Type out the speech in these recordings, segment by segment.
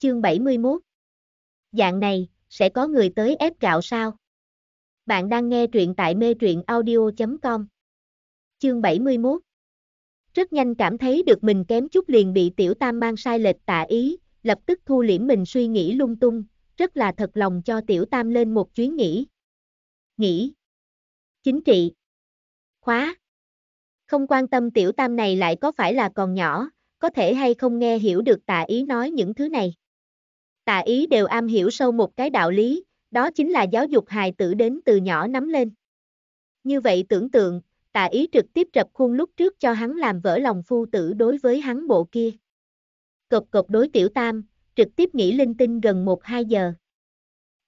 chương 71. Dạng này, sẽ có người tới ép gạo sao? Bạn đang nghe truyện tại mê truyện audio.com. Chương 71. Rất nhanh cảm thấy được mình kém chút liền bị tiểu tam mang sai lệch tạ ý, lập tức thu liễm mình suy nghĩ lung tung, rất là thật lòng cho tiểu tam lên một chuyến nghỉ. Nghỉ. Chính trị. Khóa. Không quan tâm tiểu tam này lại có phải là còn nhỏ, có thể hay không nghe hiểu được tạ ý nói những thứ này. Tà ý đều am hiểu sâu một cái đạo lý, đó chính là giáo dục hài tử đến từ nhỏ nắm lên. Như vậy tưởng tượng, Tà ý trực tiếp rập khuôn lúc trước cho hắn làm vỡ lòng phu tử đối với hắn bộ kia. Cộp cộp đối tiểu tam, trực tiếp nghĩ linh tinh gần 1-2 giờ.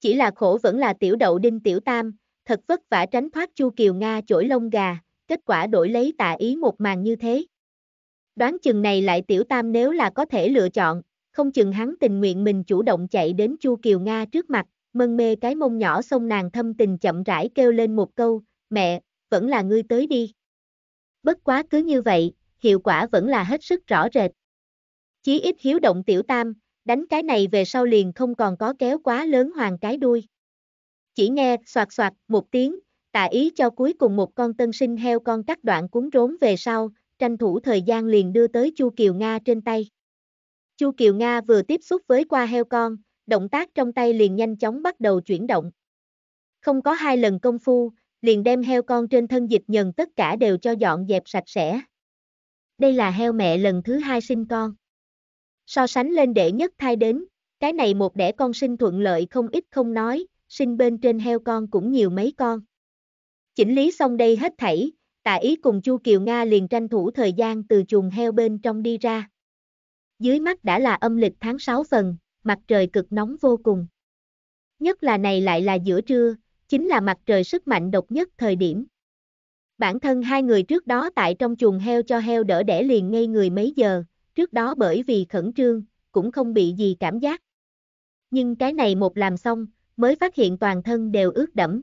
Chỉ là khổ vẫn là tiểu đậu đinh tiểu tam, thật vất vả tránh thoát chu kiều Nga chổi lông gà, kết quả đổi lấy Tà ý một màn như thế. Đoán chừng này lại tiểu tam nếu là có thể lựa chọn, không chừng hắn tình nguyện mình chủ động chạy đến Chu Kiều Nga trước mặt, mân mê cái mông nhỏ xông nàng thâm tình chậm rãi kêu lên một câu, mẹ, vẫn là ngươi tới đi. Bất quá cứ như vậy, hiệu quả vẫn là hết sức rõ rệt. Chí ít hiếu động tiểu tam, đánh cái này về sau liền không còn có kéo quá lớn hoàng cái đuôi. Chỉ nghe soạt soạt một tiếng, tạ ý cho cuối cùng một con tân sinh heo con cắt đoạn cuốn rốn về sau, tranh thủ thời gian liền đưa tới Chu Kiều Nga trên tay. Chu Kiều Nga vừa tiếp xúc với qua heo con, động tác trong tay liền nhanh chóng bắt đầu chuyển động. Không có hai lần công phu, liền đem heo con trên thân dịch nhần tất cả đều cho dọn dẹp sạch sẽ. Đây là heo mẹ lần thứ hai sinh con. So sánh lên đệ nhất thai đến, cái này một đẻ con sinh thuận lợi không ít không nói, sinh bên trên heo con cũng nhiều mấy con. Chỉnh lý xong đây hết thảy, tạ ý cùng Chu Kiều Nga liền tranh thủ thời gian từ chuồng heo bên trong đi ra. Dưới mắt đã là âm lịch tháng 6 phần, mặt trời cực nóng vô cùng. Nhất là này lại là giữa trưa, chính là mặt trời sức mạnh độc nhất thời điểm. Bản thân hai người trước đó tại trong chuồng heo cho heo đỡ đẻ liền ngay người mấy giờ, trước đó bởi vì khẩn trương, cũng không bị gì cảm giác. Nhưng cái này một làm xong, mới phát hiện toàn thân đều ướt đẫm.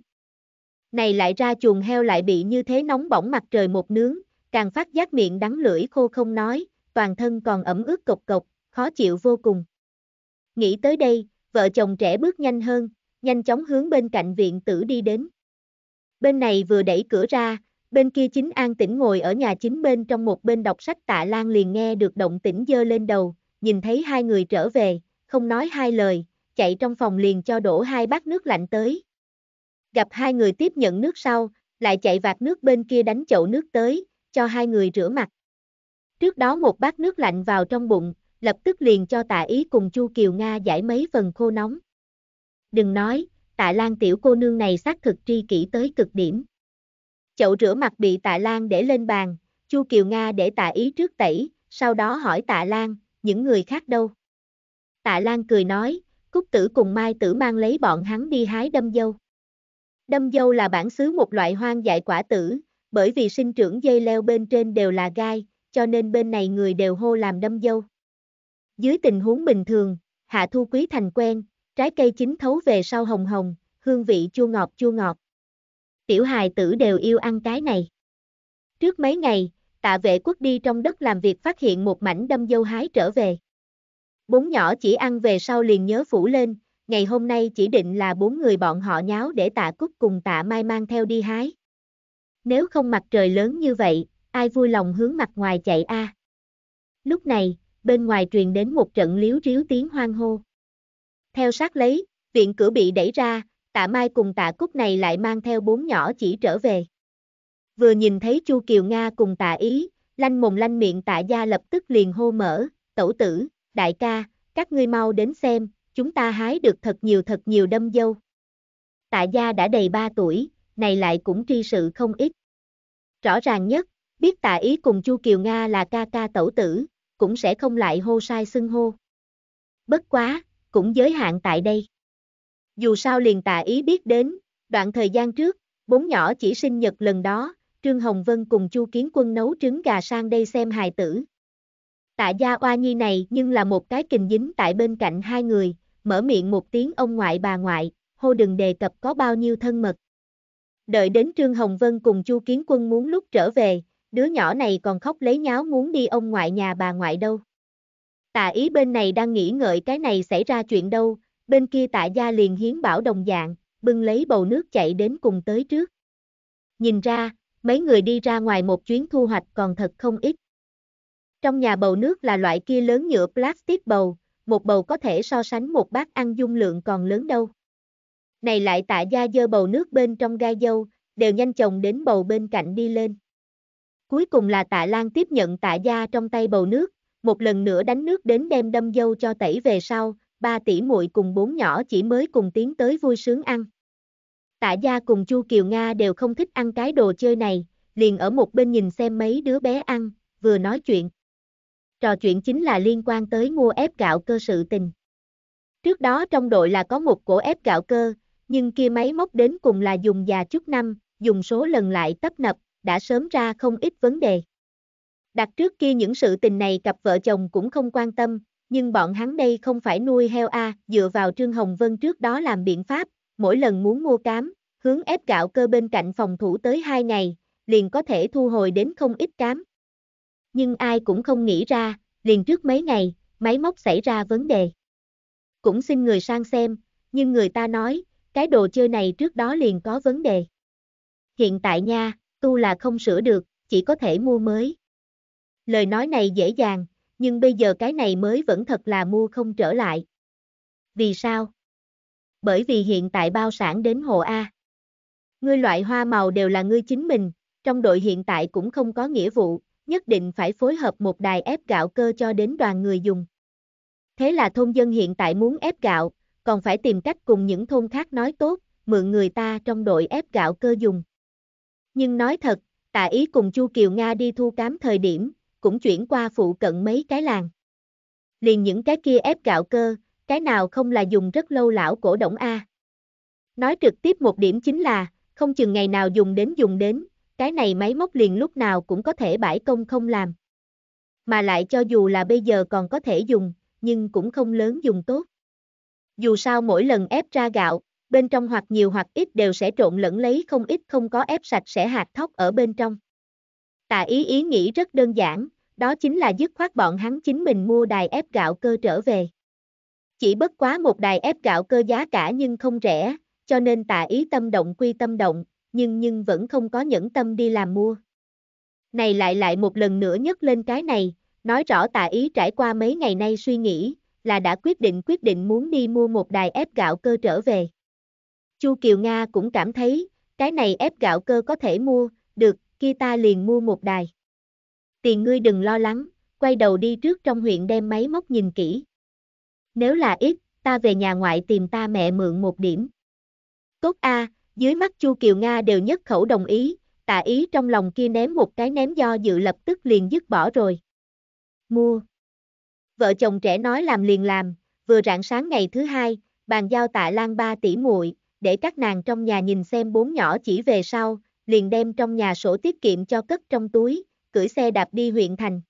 Này lại ra chuồng heo lại bị như thế nóng bỏng mặt trời một nướng, càng phát giác miệng đắng lưỡi khô không nói, toàn thân còn ẩm ướt cộc cộc, khó chịu vô cùng. Nghĩ tới đây, vợ chồng trẻ bước nhanh hơn, nhanh chóng hướng bên cạnh viện tử đi đến. Bên này vừa đẩy cửa ra, bên kia chính an tĩnh ngồi ở nhà chính bên trong một bên đọc sách tạ lan liền nghe được động tĩnh dơ lên đầu, nhìn thấy hai người trở về, không nói hai lời, chạy trong phòng liền cho đổ hai bát nước lạnh tới. Gặp hai người tiếp nhận nước sau, lại chạy vạt nước bên kia đánh chậu nước tới, cho hai người rửa mặt. Trước đó một bát nước lạnh vào trong bụng, lập tức liền cho tạ ý cùng Chu Kiều Nga giải mấy phần khô nóng. Đừng nói, tạ Lan tiểu cô nương này xác thực tri kỷ tới cực điểm. Chậu rửa mặt bị tạ Lan để lên bàn, Chu Kiều Nga để tạ ý trước tẩy, sau đó hỏi tạ Lan, những người khác đâu? Tạ Lan cười nói, Cúc tử cùng Mai tử mang lấy bọn hắn đi hái đâm dâu. Đâm dâu là bản xứ một loại hoang dại quả tử, bởi vì sinh trưởng dây leo bên trên đều là gai, cho nên bên này người đều hô làm đâm dâu. Dưới tình huống bình thường, hạ thu quý thành quen, trái cây chính thấu về sau hồng hồng, hương vị chua ngọt chua ngọt. Tiểu hài tử đều yêu ăn cái này. Trước mấy ngày, tạ vệ quốc đi trong đất làm việc phát hiện một mảnh đâm dâu hái trở về. Bốn nhỏ chỉ ăn về sau liền nhớ phủ lên, ngày hôm nay chỉ định là bốn người bọn họ nháo để tạ cúc cùng tạ mai mang theo đi hái. Nếu không mặt trời lớn như vậy, ai vui lòng hướng mặt ngoài chạy a. À? Lúc này, bên ngoài truyền đến một trận liếu riếu tiếng hoang hô. Theo sát lấy, viện cửa bị đẩy ra, tạ Mai cùng tạ Cúc này lại mang theo bốn nhỏ chỉ trở về. Vừa nhìn thấy Chu Kiều Nga cùng tạ Ý, lanh mồm lanh miệng tạ gia lập tức liền hô mở, tẩu tử, đại ca, các ngươi mau đến xem, chúng ta hái được thật nhiều thật nhiều đâm dâu. Tạ gia đã đầy ba tuổi, này lại cũng tri sự không ít. Rõ ràng nhất, biết tạ ý cùng Chu Kiều Nga là ca ca tẩu tử, cũng sẽ không lại hô sai xưng hô. Bất quá, cũng giới hạn tại đây. Dù sao liền tạ ý biết đến, đoạn thời gian trước, bốn nhỏ chỉ sinh nhật lần đó, Trương Hồng Vân cùng Chu Kiến Quân nấu trứng gà sang đây xem hài tử. Tạ gia oa nhi này nhưng là một cái kình dính tại bên cạnh hai người, mở miệng một tiếng ông ngoại bà ngoại, hô đừng đề cập có bao nhiêu thân mật. Đợi đến Trương Hồng Vân cùng Chu Kiến Quân muốn lúc trở về, đứa nhỏ này còn khóc lấy nháo muốn đi ông ngoại nhà bà ngoại đâu. Tạ ý bên này đang nghĩ ngợi cái này xảy ra chuyện đâu, bên kia tạ gia liền hiến bảo đồng dạng, bưng lấy bầu nước chạy đến cùng tới trước. Nhìn ra, mấy người đi ra ngoài một chuyến thu hoạch còn thật không ít. Trong nhà bầu nước là loại kia lớn nhựa plastic bầu, một bầu có thể so sánh một bát ăn dung lượng còn lớn đâu. Này lại tạ gia dơ bầu nước bên trong gai dâu, đều nhanh chồng đến bầu bên cạnh đi lên. Cuối cùng là tạ Lan tiếp nhận tạ gia trong tay bầu nước, một lần nữa đánh nước đến đem đâm dâu cho tẩy về sau, ba tỷ muội cùng bốn nhỏ chỉ mới cùng tiến tới vui sướng ăn. Tạ gia cùng Chu Kiều Nga đều không thích ăn cái đồ chơi này, liền ở một bên nhìn xem mấy đứa bé ăn, vừa nói chuyện. Trò chuyện chính là liên quan tới mua ép gạo cơ sự tình. Trước đó trong đội là có một cổ ép gạo cơ, nhưng kia máy móc đến cùng là dùng già chút năm, dùng số lần lại tấp nập, đã sớm ra không ít vấn đề. Đặt trước kia những sự tình này cặp vợ chồng cũng không quan tâm, nhưng bọn hắn đây không phải nuôi heo A, dựa vào Trương Hồng Vân trước đó làm biện pháp, mỗi lần muốn mua cám, hướng ép gạo cơ bên cạnh phòng thủ tới 2 ngày, liền có thể thu hồi đến không ít cám. Nhưng ai cũng không nghĩ ra, liền trước mấy ngày, máy móc xảy ra vấn đề. Cũng xin người sang xem, nhưng người ta nói, cái đồ chơi này trước đó liền có vấn đề. Hiện tại nha, tu là không sửa được, chỉ có thể mua mới. Lời nói này dễ dàng, nhưng bây giờ cái này mới vẫn thật là mua không trở lại. Vì sao? Bởi vì hiện tại bao sản đến hộ A. Ngươi loại hoa màu đều là ngươi chính mình, trong đội hiện tại cũng không có nghĩa vụ, nhất định phải phối hợp một đài ép gạo cơ cho đến đoàn người dùng. Thế là thôn dân hiện tại muốn ép gạo, còn phải tìm cách cùng những thôn khác nói tốt, mượn người ta trong đội ép gạo cơ dùng. Nhưng nói thật, tạ ý cùng Chu Kiều Nga đi thu cám thời điểm, cũng chuyển qua phụ cận mấy cái làng. Liền những cái kia ép gạo cơ, cái nào không là dùng rất lâu lão cổ động A. Nói trực tiếp một điểm chính là, không chừng ngày nào dùng đến dùng đến, cái này máy móc liền lúc nào cũng có thể bãi công không làm. Mà lại cho dù là bây giờ còn có thể dùng, nhưng cũng không lớn dùng tốt. Dù sao mỗi lần ép ra gạo, bên trong hoặc nhiều hoặc ít đều sẽ trộn lẫn lấy không ít không có ép sạch sẽ hạt thóc ở bên trong. Tạ ý ý nghĩ rất đơn giản, đó chính là dứt khoát bọn hắn chính mình mua đài ép gạo cơ trở về. Chỉ bất quá một đài ép gạo cơ giá cả nhưng không rẻ, cho nên tạ ý tâm động quy tâm động, nhưng nhưng vẫn không có nhẫn tâm đi làm mua. Này lại lại một lần nữa nhấc lên cái này, nói rõ tạ ý trải qua mấy ngày nay suy nghĩ, là đã quyết định quyết định muốn đi mua một đài ép gạo cơ trở về. Chu Kiều Nga cũng cảm thấy, cái này ép gạo cơ có thể mua, được, kia ta liền mua một đài. Tiền ngươi đừng lo lắng, quay đầu đi trước trong huyện đem máy móc nhìn kỹ. Nếu là ít, ta về nhà ngoại tìm ta mẹ mượn một điểm. Cốt a, dưới mắt Chu Kiều Nga đều nhất khẩu đồng ý, tạ ý trong lòng kia ném một cái ném do dự lập tức liền dứt bỏ rồi. Mua. Vợ chồng trẻ nói làm liền làm, vừa rạng sáng ngày thứ hai, bàn giao tạ Lan ba tỷ muội, để các nàng trong nhà nhìn xem bốn nhỏ chỉ về sau, liền đem trong nhà sổ tiết kiệm cho cất trong túi, cưỡi xe đạp đi huyện thành.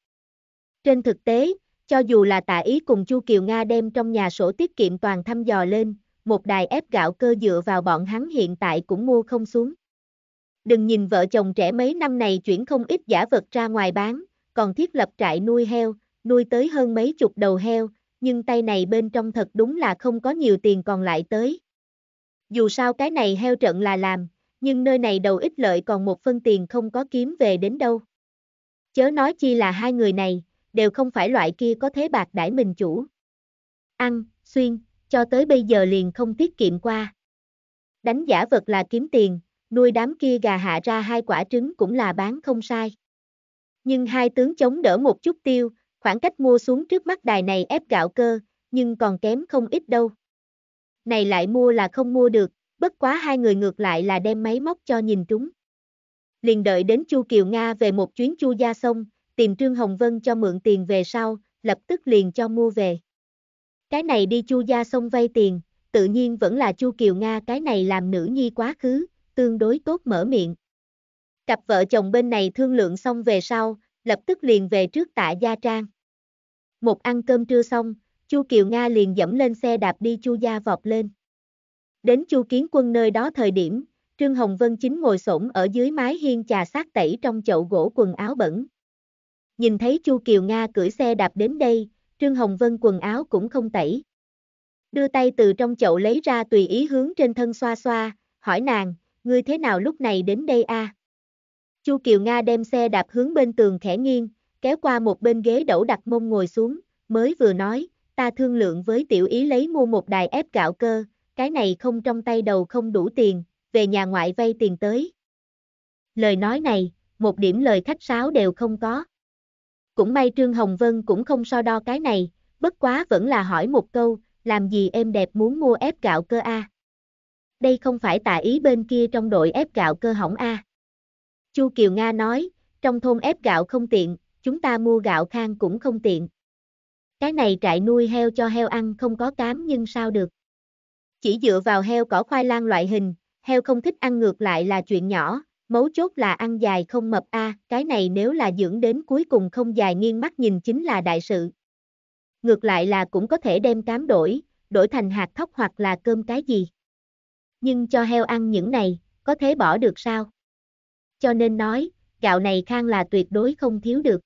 Trên thực tế, cho dù là tạ ý cùng Chu Kiều Nga đem trong nhà sổ tiết kiệm toàn thăm dò lên, một đài ép gạo cơ dựa vào bọn hắn hiện tại cũng mua không xuống. Đừng nhìn vợ chồng trẻ mấy năm này chuyển không ít giả vật ra ngoài bán, còn thiết lập trại nuôi heo, nuôi tới hơn mấy chục đầu heo, nhưng tay này bên trong thật đúng là không có nhiều tiền còn lại tới. Dù sao cái này heo trận là làm, nhưng nơi này đầu ít lợi còn một phân tiền không có kiếm về đến đâu. Chớ nói chi là hai người này, đều không phải loại kia có thế bạc đãi mình chủ. Ăn, xuyên, cho tới bây giờ liền không tiết kiệm qua. Đánh giả vật là kiếm tiền, nuôi đám kia gà hạ ra hai quả trứng cũng là bán không sai. Nhưng hai tướng chống đỡ một chút tiêu, khoảng cách mua xuống trước mắt đài này ép gạo cơ, nhưng còn kém không ít đâu này lại mua là không mua được, bất quá hai người ngược lại là đem máy móc cho nhìn trúng. Liền đợi đến Chu Kiều Nga về một chuyến Chu Gia Sông, tìm Trương Hồng Vân cho mượn tiền về sau, lập tức liền cho mua về. Cái này đi Chu Gia Sông vay tiền, tự nhiên vẫn là Chu Kiều Nga cái này làm nữ nhi quá khứ, tương đối tốt mở miệng. Cặp vợ chồng bên này thương lượng xong về sau, lập tức liền về trước tạ Gia Trang. Một ăn cơm trưa xong, Chu Kiều Nga liền dẫm lên xe đạp đi Chu gia vọt lên. Đến Chu Kiến Quân nơi đó thời điểm, Trương Hồng Vân chính ngồi xổm ở dưới mái hiên trà sát tẩy trong chậu gỗ quần áo bẩn. Nhìn thấy Chu Kiều Nga cưỡi xe đạp đến đây, Trương Hồng Vân quần áo cũng không tẩy. Đưa tay từ trong chậu lấy ra tùy ý hướng trên thân xoa xoa, hỏi nàng, ngươi thế nào lúc này đến đây a? À? Chu Kiều Nga đem xe đạp hướng bên tường khẽ nghiêng, kéo qua một bên ghế đẩu đặt mông ngồi xuống, mới vừa nói, ta thương lượng với tiểu ý lấy mua một đài ép gạo cơ, cái này không trong tay đầu không đủ tiền, về nhà ngoại vay tiền tới. Lời nói này, một điểm lời khách sáo đều không có. Cũng may Trương Hồng Vân cũng không so đo cái này, bất quá vẫn là hỏi một câu, làm gì em đẹp muốn mua ép gạo cơ A? Đây không phải tà ý bên kia trong đội ép gạo cơ hỏng A. Chu Kiều Nga nói, trong thôn ép gạo không tiện, chúng ta mua gạo khang cũng không tiện. Cái này trại nuôi heo cho heo ăn không có cám nhưng sao được. Chỉ dựa vào heo cỏ khoai lang loại hình, heo không thích ăn ngược lại là chuyện nhỏ, mấu chốt là ăn dài không mập a, à, cái này nếu là dưỡng đến cuối cùng không dài nghiêng mắt nhìn chính là đại sự. Ngược lại là cũng có thể đem cám đổi, đổi thành hạt thóc hoặc là cơm cái gì. Nhưng cho heo ăn những này, có thể bỏ được sao? Cho nên nói, gạo này khang là tuyệt đối không thiếu được.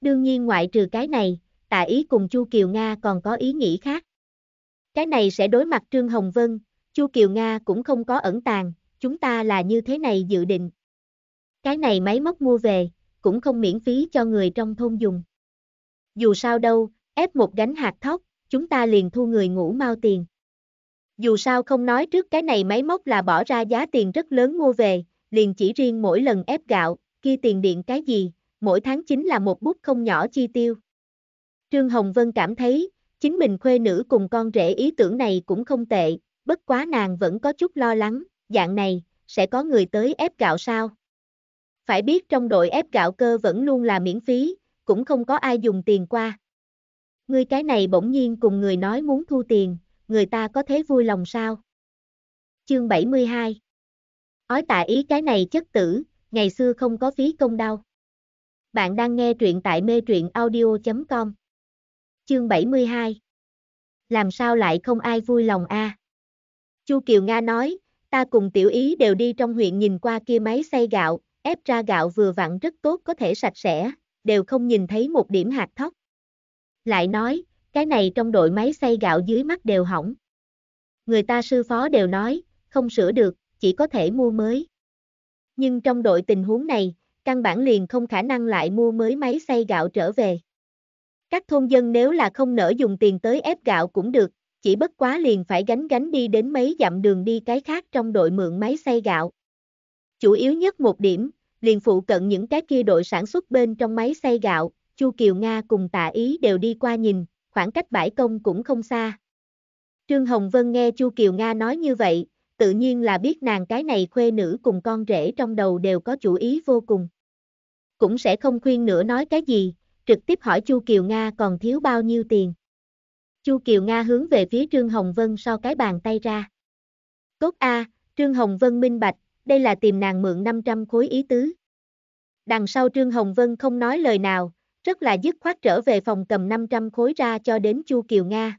Đương nhiên ngoại trừ cái này, Tạ Ý cùng Chu Kiều Nga còn có ý nghĩ khác. Cái này sẽ đối mặt Trương Hồng Vân, Chu Kiều Nga cũng không có ẩn tàng, chúng ta là như thế này dự định. Cái này máy móc mua về, cũng không miễn phí cho người trong thôn dùng. Dù sao đâu, ép một gánh hạt thóc, chúng ta liền thu người ngủ mau tiền. Dù sao không nói trước cái này máy móc là bỏ ra giá tiền rất lớn mua về, liền chỉ riêng mỗi lần ép gạo, kia tiền điện cái gì, mỗi tháng chính là một bút không nhỏ chi tiêu. Trương Hồng Vân cảm thấy, chính mình khuê nữ cùng con rể ý tưởng này cũng không tệ, bất quá nàng vẫn có chút lo lắng, dạng này, sẽ có người tới ép gạo sao? Phải biết trong đội ép gạo cơ vẫn luôn là miễn phí, cũng không có ai dùng tiền qua. Ngươi cái này bỗng nhiên cùng người nói muốn thu tiền, người ta có thế vui lòng sao? Chương 72 Ói tạ ý cái này chất tử, ngày xưa không có phí công đau. Bạn đang nghe truyện tại mê truyện audio.com chương 72. Làm sao lại không ai vui lòng a? À? Chu Kiều Nga nói, ta cùng tiểu ý đều đi trong huyện nhìn qua kia máy xay gạo, ép ra gạo vừa vặn rất tốt có thể sạch sẽ, đều không nhìn thấy một điểm hạt thóc. Lại nói, cái này trong đội máy xay gạo dưới mắt đều hỏng. Người ta sư phó đều nói, không sửa được, chỉ có thể mua mới. Nhưng trong đội tình huống này, căn bản liền không khả năng lại mua mới máy xay gạo trở về. Các thôn dân nếu là không nỡ dùng tiền tới ép gạo cũng được, chỉ bất quá liền phải gánh gánh đi đến mấy dặm đường đi cái khác trong đội mượn máy xay gạo. Chủ yếu nhất một điểm, liền phụ cận những cái kia đội sản xuất bên trong máy xay gạo, Chu Kiều Nga cùng Tạ Ý đều đi qua nhìn, khoảng cách bãi công cũng không xa. Trương Hồng Vân nghe Chu Kiều Nga nói như vậy, tự nhiên là biết nàng cái này khuê nữ cùng con rể trong đầu đều có chủ ý vô cùng. Cũng sẽ không khuyên nữa nói cái gì, trực tiếp hỏi Chu Kiều Nga còn thiếu bao nhiêu tiền. Chu Kiều Nga hướng về phía Trương Hồng Vân so cái bàn tay ra. Cốt A, Trương Hồng Vân minh bạch, đây là tìm nàng mượn 500 khối ý tứ. Đằng sau Trương Hồng Vân không nói lời nào, rất là dứt khoát trở về phòng cầm 500 khối ra cho đến Chu Kiều Nga.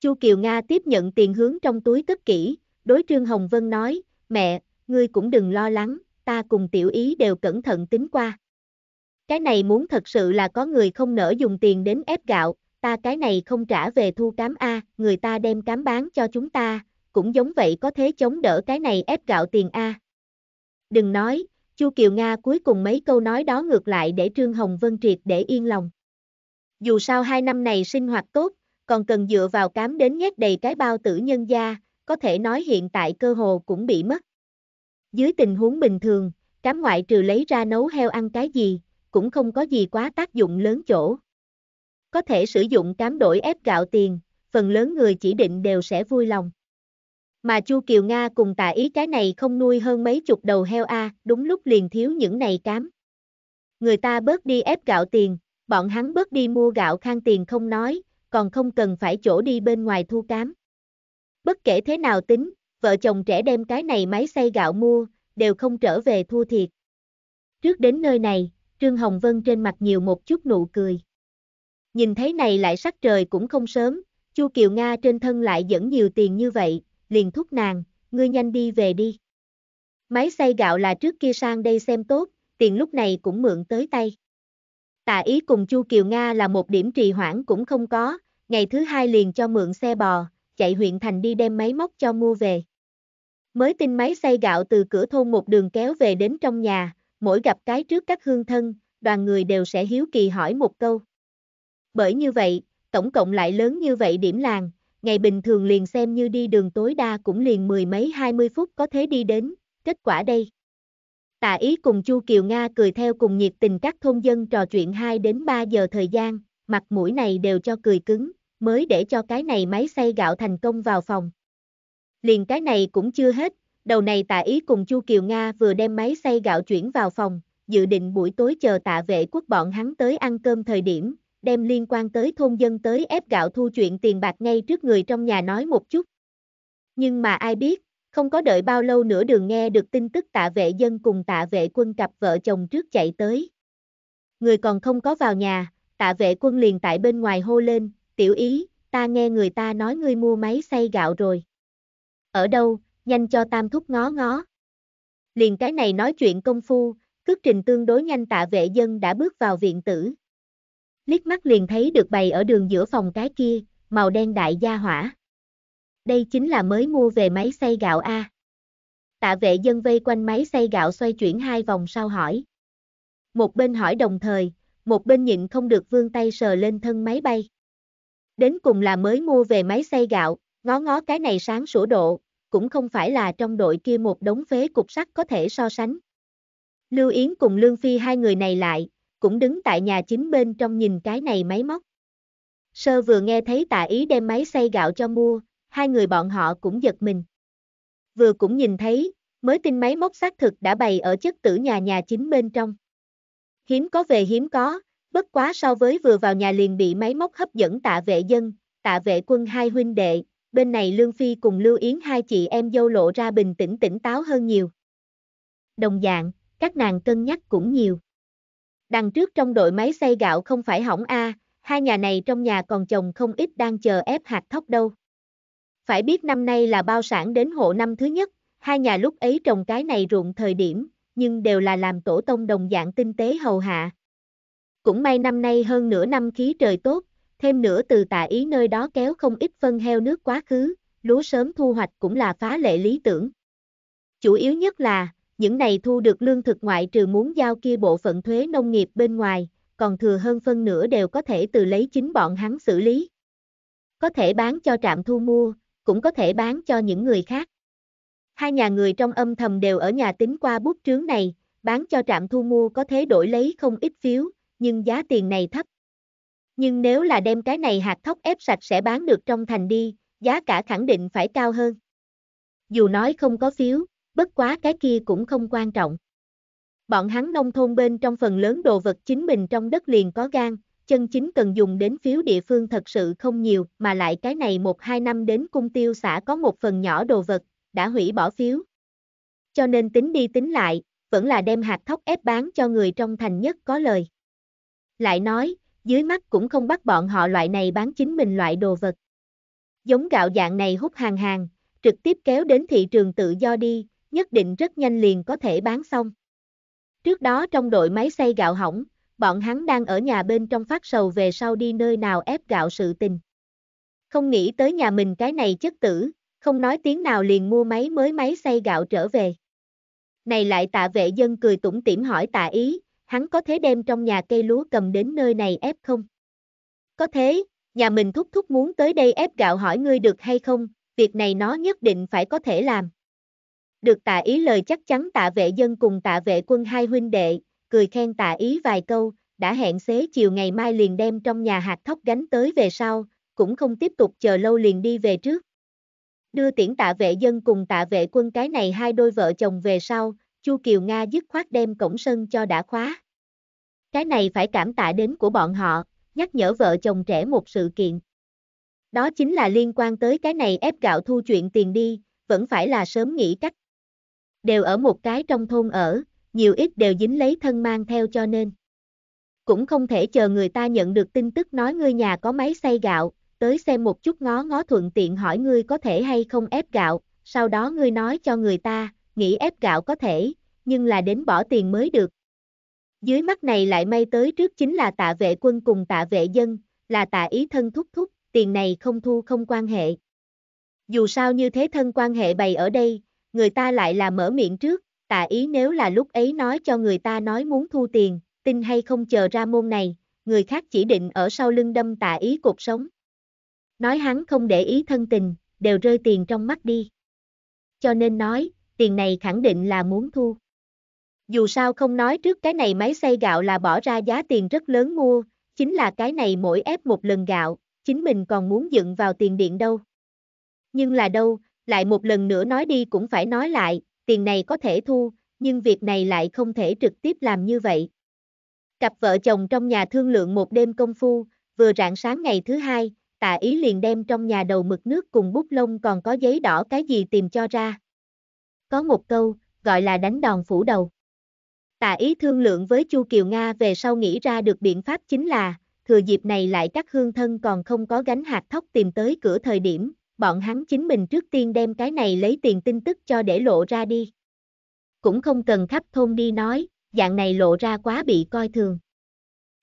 Chu Kiều Nga tiếp nhận tiền hướng trong túi cất kỹ, đối Trương Hồng Vân nói, mẹ, ngươi cũng đừng lo lắng, ta cùng tiểu ý đều cẩn thận tính qua. Cái này muốn thật sự là có người không nỡ dùng tiền đến ép gạo, ta cái này không trả về thu cám A, người ta đem cám bán cho chúng ta, cũng giống vậy có thế chống đỡ cái này ép gạo tiền A. Đừng nói, Chu Kiều Nga cuối cùng mấy câu nói đó ngược lại để Trương Hồng Vân triệt để yên lòng. Dù sao hai năm này sinh hoạt tốt, còn cần dựa vào cám đến nhét đầy cái bao tử nhân gia, có thể nói hiện tại cơ hồ cũng bị mất. Dưới tình huống bình thường, cám ngoại trừ lấy ra nấu heo ăn cái gì, cũng không có gì quá tác dụng lớn chỗ. Có thể sử dụng cám đổi ép gạo tiền, phần lớn người chỉ định đều sẽ vui lòng. Mà Chu Kiều Nga cùng tà ý cái này không nuôi hơn mấy chục đầu heo a, đúng lúc liền thiếu những này cám. Người ta bớt đi ép gạo tiền, bọn hắn bớt đi mua gạo khang tiền không nói, còn không cần phải chỗ đi bên ngoài thu cám. Bất kể thế nào tính, vợ chồng trẻ đem cái này máy xay gạo mua, đều không trở về thua thiệt. Trước đến nơi này, Trương Hồng Vân trên mặt nhiều một chút nụ cười. Nhìn thấy này lại sắc trời cũng không sớm, Chu Kiều Nga trên thân lại dẫn nhiều tiền như vậy, liền thúc nàng, ngươi nhanh đi về đi. Máy xay gạo là trước kia sang đây xem tốt, tiền lúc này cũng mượn tới tay. Tạ ý cùng Chu Kiều Nga là một điểm trì hoãn cũng không có, ngày thứ hai liền cho mượn xe bò, chạy huyện thành đi đem máy móc cho mua về. Mới tin máy xay gạo từ cửa thôn một đường kéo về đến trong nhà, mỗi gặp cái trước các hương thân, đoàn người đều sẽ hiếu kỳ hỏi một câu. Bởi như vậy, tổng cộng lại lớn như vậy điểm làng, ngày bình thường liền xem như đi đường tối đa cũng liền mười mấy hai mươi phút có thế đi đến, kết quả đây. Tạ ý cùng Chu Kiều Nga cười theo cùng nhiệt tình các thôn dân trò chuyện 2 đến 3 giờ thời gian, mặt mũi này đều cho cười cứng, mới để cho cái này máy xay gạo thành công vào phòng. Liền cái này cũng chưa hết, Đầu này tạ ý cùng Chu Kiều Nga vừa đem máy xay gạo chuyển vào phòng, dự định buổi tối chờ tạ vệ quốc bọn hắn tới ăn cơm thời điểm, đem liên quan tới thôn dân tới ép gạo thu chuyện tiền bạc ngay trước người trong nhà nói một chút. Nhưng mà ai biết, không có đợi bao lâu nữa đường nghe được tin tức tạ vệ dân cùng tạ vệ quân cặp vợ chồng trước chạy tới. Người còn không có vào nhà, tạ vệ quân liền tại bên ngoài hô lên, tiểu ý, ta nghe người ta nói ngươi mua máy xay gạo rồi. Ở đâu, nhanh cho tam thúc ngó ngó. Liền cái này nói chuyện công phu, cước trình tương đối nhanh tạ vệ dân đã bước vào viện tử. Liếc mắt liền thấy được bày ở đường giữa phòng cái kia, màu đen đại gia hỏa. Đây chính là mới mua về máy xay gạo A. Tạ vệ dân vây quanh máy xay gạo xoay chuyển hai vòng sau hỏi. Một bên hỏi đồng thời, một bên nhịn không được vươn tay sờ lên thân máy bay. Đến cùng là mới mua về máy xay gạo, ngó ngó cái này sáng sủa độ, cũng không phải là trong đội kia một đống phế cục sắt có thể so sánh. Lưu Yến cùng Lương Phi hai người này lại, cũng đứng tại nhà chính bên trong nhìn cái này máy móc. Sơ vừa nghe thấy tạ ý đem máy xay gạo cho mua, hai người bọn họ cũng giật mình. Vừa cũng nhìn thấy, mới tin máy móc xác thực đã bày ở chất tử nhà nhà chính bên trong. Hiếm có về hiếm có, bất quá so với vừa vào nhà liền bị máy móc hấp dẫn tạ vệ dân, tạ vệ quân hai huynh đệ, bên này Lương Phi cùng Lưu Yến hai chị em dâu lộ ra bình tĩnh tỉnh táo hơn nhiều. Đồng dạng, các nàng cân nhắc cũng nhiều. Đằng trước trong đội máy xay gạo không phải hỏng a, hai nhà này trong nhà còn chồng không ít đang chờ ép hạt thóc đâu. Phải biết năm nay là bao sản đến hộ năm thứ nhất, hai nhà lúc ấy trồng cái này ruộng thời điểm, nhưng đều là làm tổ tông đồng dạng tinh tế hầu hạ. Cũng may năm nay hơn nửa năm khí trời tốt, thêm nữa từ tà ý nơi đó kéo không ít phân heo nước quá khứ, lúa sớm thu hoạch cũng là phá lệ lý tưởng. Chủ yếu nhất là, những này thu được lương thực ngoại trừ muốn giao kia bộ phận thuế nông nghiệp bên ngoài, còn thừa hơn phân nửa đều có thể từ lấy chính bọn hắn xử lý. Có thể bán cho trạm thu mua, cũng có thể bán cho những người khác. Hai nhà người trong âm thầm đều ở nhà tính qua bút trướng này, bán cho trạm thu mua có thế đổi lấy không ít phiếu, nhưng giá tiền này thấp, nhưng nếu là đem cái này hạt thóc ép sạch sẽ bán được trong thành đi, giá cả khẳng định phải cao hơn. Dù nói không có phiếu, bất quá cái kia cũng không quan trọng. Bọn hắn nông thôn bên trong phần lớn đồ vật chính mình trong đất liền có gan, chân chính cần dùng đến phiếu địa phương thật sự không nhiều, mà lại cái này một hai năm đến cung tiêu xã có một phần nhỏ đồ vật, đã hủy bỏ phiếu. Cho nên tính đi tính lại, vẫn là đem hạt thóc ép bán cho người trong thành nhất có lời. Lại nói, dưới mắt cũng không bắt bọn họ loại này bán chính mình loại đồ vật. Giống gạo dạng này hút hàng hàng, trực tiếp kéo đến thị trường tự do đi, nhất định rất nhanh liền có thể bán xong. Trước đó trong đội máy xay gạo hỏng, bọn hắn đang ở nhà bên trong phát sầu về sau đi nơi nào ép gạo sự tình. Không nghĩ tới nhà mình cái này chất tử, không nói tiếng nào liền mua máy mới máy xay gạo trở về. Này lại tạ vệ dân cười tủm tỉm hỏi tạ ý, hắn có thể đem trong nhà cây lúa cầm đến nơi này ép không? Có thế, nhà mình thúc thúc muốn tới đây ép gạo hỏi ngươi được hay không, việc này nó nhất định phải có thể làm. Được tạ ý lời chắc chắn tạ vệ dân cùng tạ vệ quân hai huynh đệ, cười khen tạ ý vài câu, đã hẹn xế chiều ngày mai liền đem trong nhà hạt thóc gánh tới về sau, cũng không tiếp tục chờ lâu liền đi về trước. Đưa tiễn tạ vệ dân cùng tạ vệ quân cái này hai đôi vợ chồng về sau, Chu Kiều Nga dứt khoát đem cổng sân cho đã khóa. Cái này phải cảm tạ đến của bọn họ, nhắc nhở vợ chồng trẻ một sự kiện. Đó chính là liên quan tới cái này ép gạo thu chuyện tiền đi, vẫn phải là sớm nghĩ cách. Đều ở một cái trong thôn ở, nhiều ít đều dính lấy thân mang theo cho nên. Cũng không thể chờ người ta nhận được tin tức nói ngươi nhà có máy xay gạo, tới xem một chút ngó ngó thuận tiện hỏi ngươi có thể hay không ép gạo, sau đó ngươi nói cho người ta, nghĩ ép gạo có thể, nhưng là đến bỏ tiền mới được. Dưới mắt này lại may tới trước chính là tạ vệ quân cùng tạ vệ dân, là tạ ý thân thúc thúc, tiền này không thu không quan hệ. Dù sao như thế thân quan hệ bày ở đây, người ta lại là mở miệng trước, tạ ý nếu là lúc ấy nói cho người ta nói muốn thu tiền, tin hay không chờ ra môn này, người khác chỉ định ở sau lưng đâm tạ ý cuộc sống. Nói hắn không để ý thân tình, đều rơi tiền trong mắt đi. Cho nên nói, tiền này khẳng định là muốn thu. Dù sao không nói trước cái này máy xay gạo là bỏ ra giá tiền rất lớn mua, chính là cái này mỗi ép một lần gạo, chính mình còn muốn dựng vào tiền điện đâu. Nhưng là đâu, lại một lần nữa nói đi cũng phải nói lại, tiền này có thể thu, nhưng việc này lại không thể trực tiếp làm như vậy. Cặp vợ chồng trong nhà thương lượng một đêm công phu, vừa rạng sáng ngày thứ hai, tạ ý liền đem trong nhà đầu mực nước cùng bút lông còn có giấy đỏ cái gì tìm cho ra có một câu, gọi là đánh đòn phủ đầu. Tà ý thương lượng với Chu Kiều Nga về sau nghĩ ra được biện pháp chính là, thừa dịp này lại các hương thân còn không có gánh hạt thóc tìm tới cửa thời điểm, bọn hắn chính mình trước tiên đem cái này lấy tiền tin tức cho để lộ ra đi. Cũng không cần khắp thôn đi nói, dạng này lộ ra quá bị coi thường.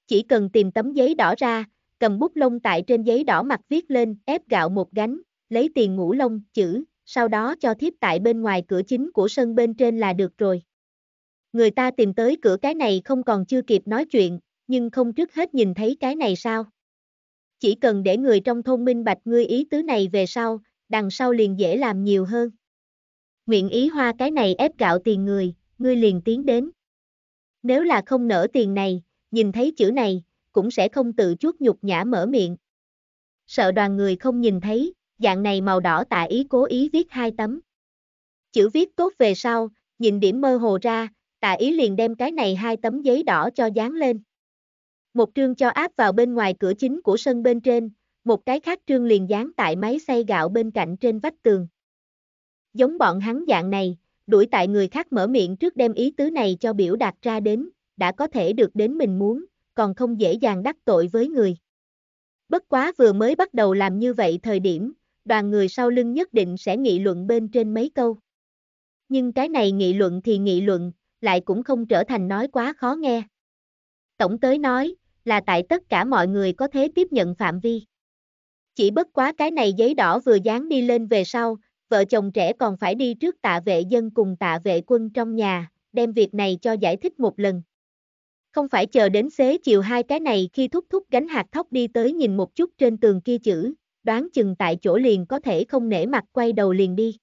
Chỉ cần tìm tấm giấy đỏ ra, cầm bút lông tại trên giấy đỏ mặt viết lên, ép gạo một gánh, lấy tiền ngũ lông, chữ, sau đó cho thiếp tại bên ngoài cửa chính của sân bên trên là được rồi. Người ta tìm tới cửa cái này không còn chưa kịp nói chuyện, nhưng không trước hết nhìn thấy cái này sao. Chỉ cần để người trong thôn minh bạch ngươi ý tứ này về sau, đằng sau liền dễ làm nhiều hơn. Nguyện ý hoa cái này ép gạo tiền người, ngươi liền tiến đến. Nếu là không nở tiền này, nhìn thấy chữ này, cũng sẽ không tự chuốt nhục nhã mở miệng. Sợ đoàn người không nhìn thấy, dạng này màu đỏ tạ ý cố ý viết hai tấm. Chữ viết tốt về sau, nhìn điểm mơ hồ ra, tạ ý liền đem cái này hai tấm giấy đỏ cho dán lên. Một trương cho áp vào bên ngoài cửa chính của sân bên trên, một cái khác trương liền dán tại máy xay gạo bên cạnh trên vách tường. Giống bọn hắn dạng này, đuổi tại người khác mở miệng trước đem ý tứ này cho biểu đạt ra đến, đã có thể được đến mình muốn, còn không dễ dàng đắc tội với người. Bất quá vừa mới bắt đầu làm như vậy thời điểm, đoàn người sau lưng nhất định sẽ nghị luận bên trên mấy câu. Nhưng cái này nghị luận thì nghị luận, lại cũng không trở thành nói quá khó nghe. Tổng tới nói, là tại tất cả mọi người có thế tiếp nhận phạm vi. Chỉ bất quá cái này giấy đỏ vừa dán đi lên về sau, vợ chồng trẻ còn phải đi trước tạ vệ dân cùng tạ vệ quân trong nhà, đem việc này cho giải thích một lần. Không phải chờ đến xế chiều hai cái này khi thúc thúc gánh hạt thóc đi tới nhìn một chút trên tường kia chữ, đoán chừng tại chỗ liền có thể không nể mặt quay đầu liền đi.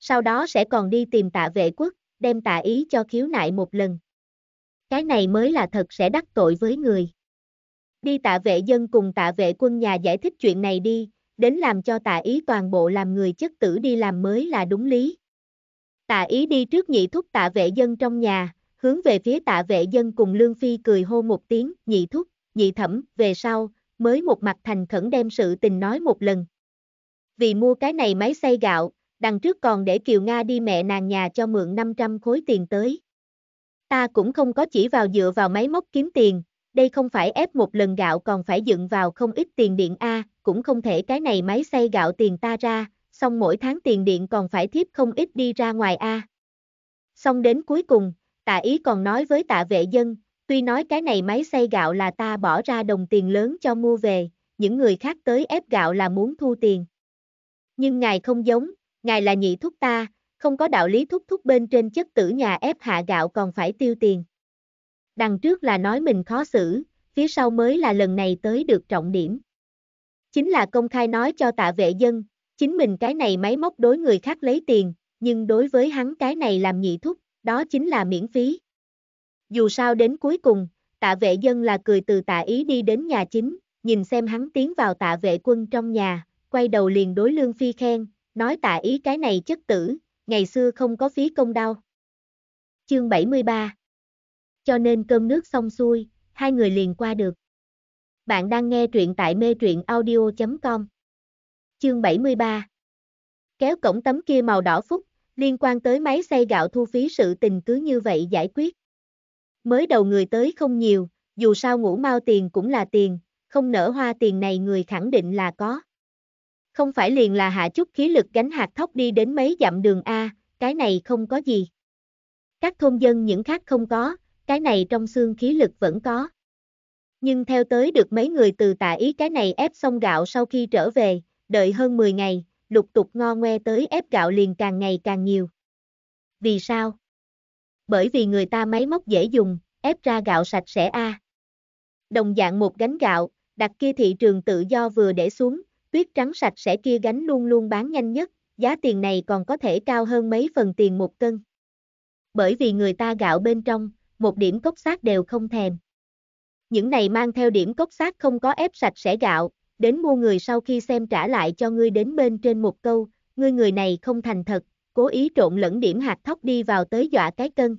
Sau đó sẽ còn đi tìm tạ vệ quốc, đem tạ ý cho khiếu nại một lần. Cái này mới là thật sẽ đắc tội với người. Đi tạ vệ dân cùng tạ vệ quân nhà giải thích chuyện này đi, đến làm cho tạ ý toàn bộ làm người chất tử đi làm mới là đúng lý. Tạ ý đi trước nhị thúc tạ vệ dân trong nhà, hướng về phía tạ vệ dân cùng Lương Phi cười hô một tiếng, nhị thúc, nhị thẩm, về sau, mới một mặt thành khẩn đem sự tình nói một lần. Vì mua cái này máy xay gạo, đằng trước còn để Kiều Nga đi mẹ nàng nhà cho mượn 500 khối tiền tới. Ta cũng không có chỉ vào dựa vào máy móc kiếm tiền, đây không phải ép một lần gạo còn phải dựng vào không ít tiền điện A, cũng không thể cái này máy xay gạo tiền ta ra, xong mỗi tháng tiền điện còn phải thiếp không ít đi ra ngoài A. Xong đến cuối cùng, tạ ý còn nói với tạ vệ dân, Tuy nói cái này máy xay gạo là ta bỏ ra đồng tiền lớn cho mua về, những người khác tới ép gạo là muốn thu tiền. Nhưng ngài không giống, ngài là nhị thúc ta, không có đạo lý thúc thúc bên trên chất tử nhà ép hạ gạo còn phải tiêu tiền. Đằng trước là nói mình khó xử, phía sau mới là lần này tới được trọng điểm. Chính là công khai nói cho tạ vệ dân, chính mình cái này máy móc đối người khác lấy tiền, nhưng đối với hắn cái này làm nhị thúc, đó chính là miễn phí. Dù sao đến cuối cùng, tạ vệ dân là cười từ tạ ý đi đến nhà chính, nhìn xem hắn tiến vào tạ vệ quân trong nhà, quay đầu liền đối Lương Phi khen, nói tạ ý cái này chất tử, ngày xưa không có phí công đau. Chương 73 Cho nên cơm nước xong xuôi, hai người liền qua được. Bạn đang nghe truyện tại mê truyện audio.com Chương 73 Kéo cổng tấm kia màu đỏ phúc, liên quan tới máy xay gạo thu phí sự tình cứ như vậy giải quyết. Mới đầu người tới không nhiều, dù sao ngủ mau tiền cũng là tiền, không nở hoa tiền này người khẳng định là có. Không phải liền là hạ chút khí lực gánh hạt thóc đi đến mấy dặm đường A, cái này không có gì. Các thôn dân những khác không có, cái này trong xương khí lực vẫn có. Nhưng theo tới được mấy người từ tạ ý cái này ép xong gạo sau khi trở về, đợi hơn 10 ngày, lục tục ngo ngoe tới ép gạo liền càng ngày càng nhiều. Vì sao? bởi vì người ta máy móc dễ dùng, ép ra gạo sạch sẽ a. À. Đồng dạng một gánh gạo, đặt kia thị trường tự do vừa để xuống, tuyết trắng sạch sẽ kia gánh luôn luôn bán nhanh nhất, giá tiền này còn có thể cao hơn mấy phần tiền một cân. Bởi vì người ta gạo bên trong, một điểm cốc xác đều không thèm. Những này mang theo điểm cốc xác không có ép sạch sẽ gạo, đến mua người sau khi xem trả lại cho ngươi đến bên trên một câu, ngươi người này không thành thật, cố ý trộn lẫn điểm hạt thóc đi vào tới dọa cái cân.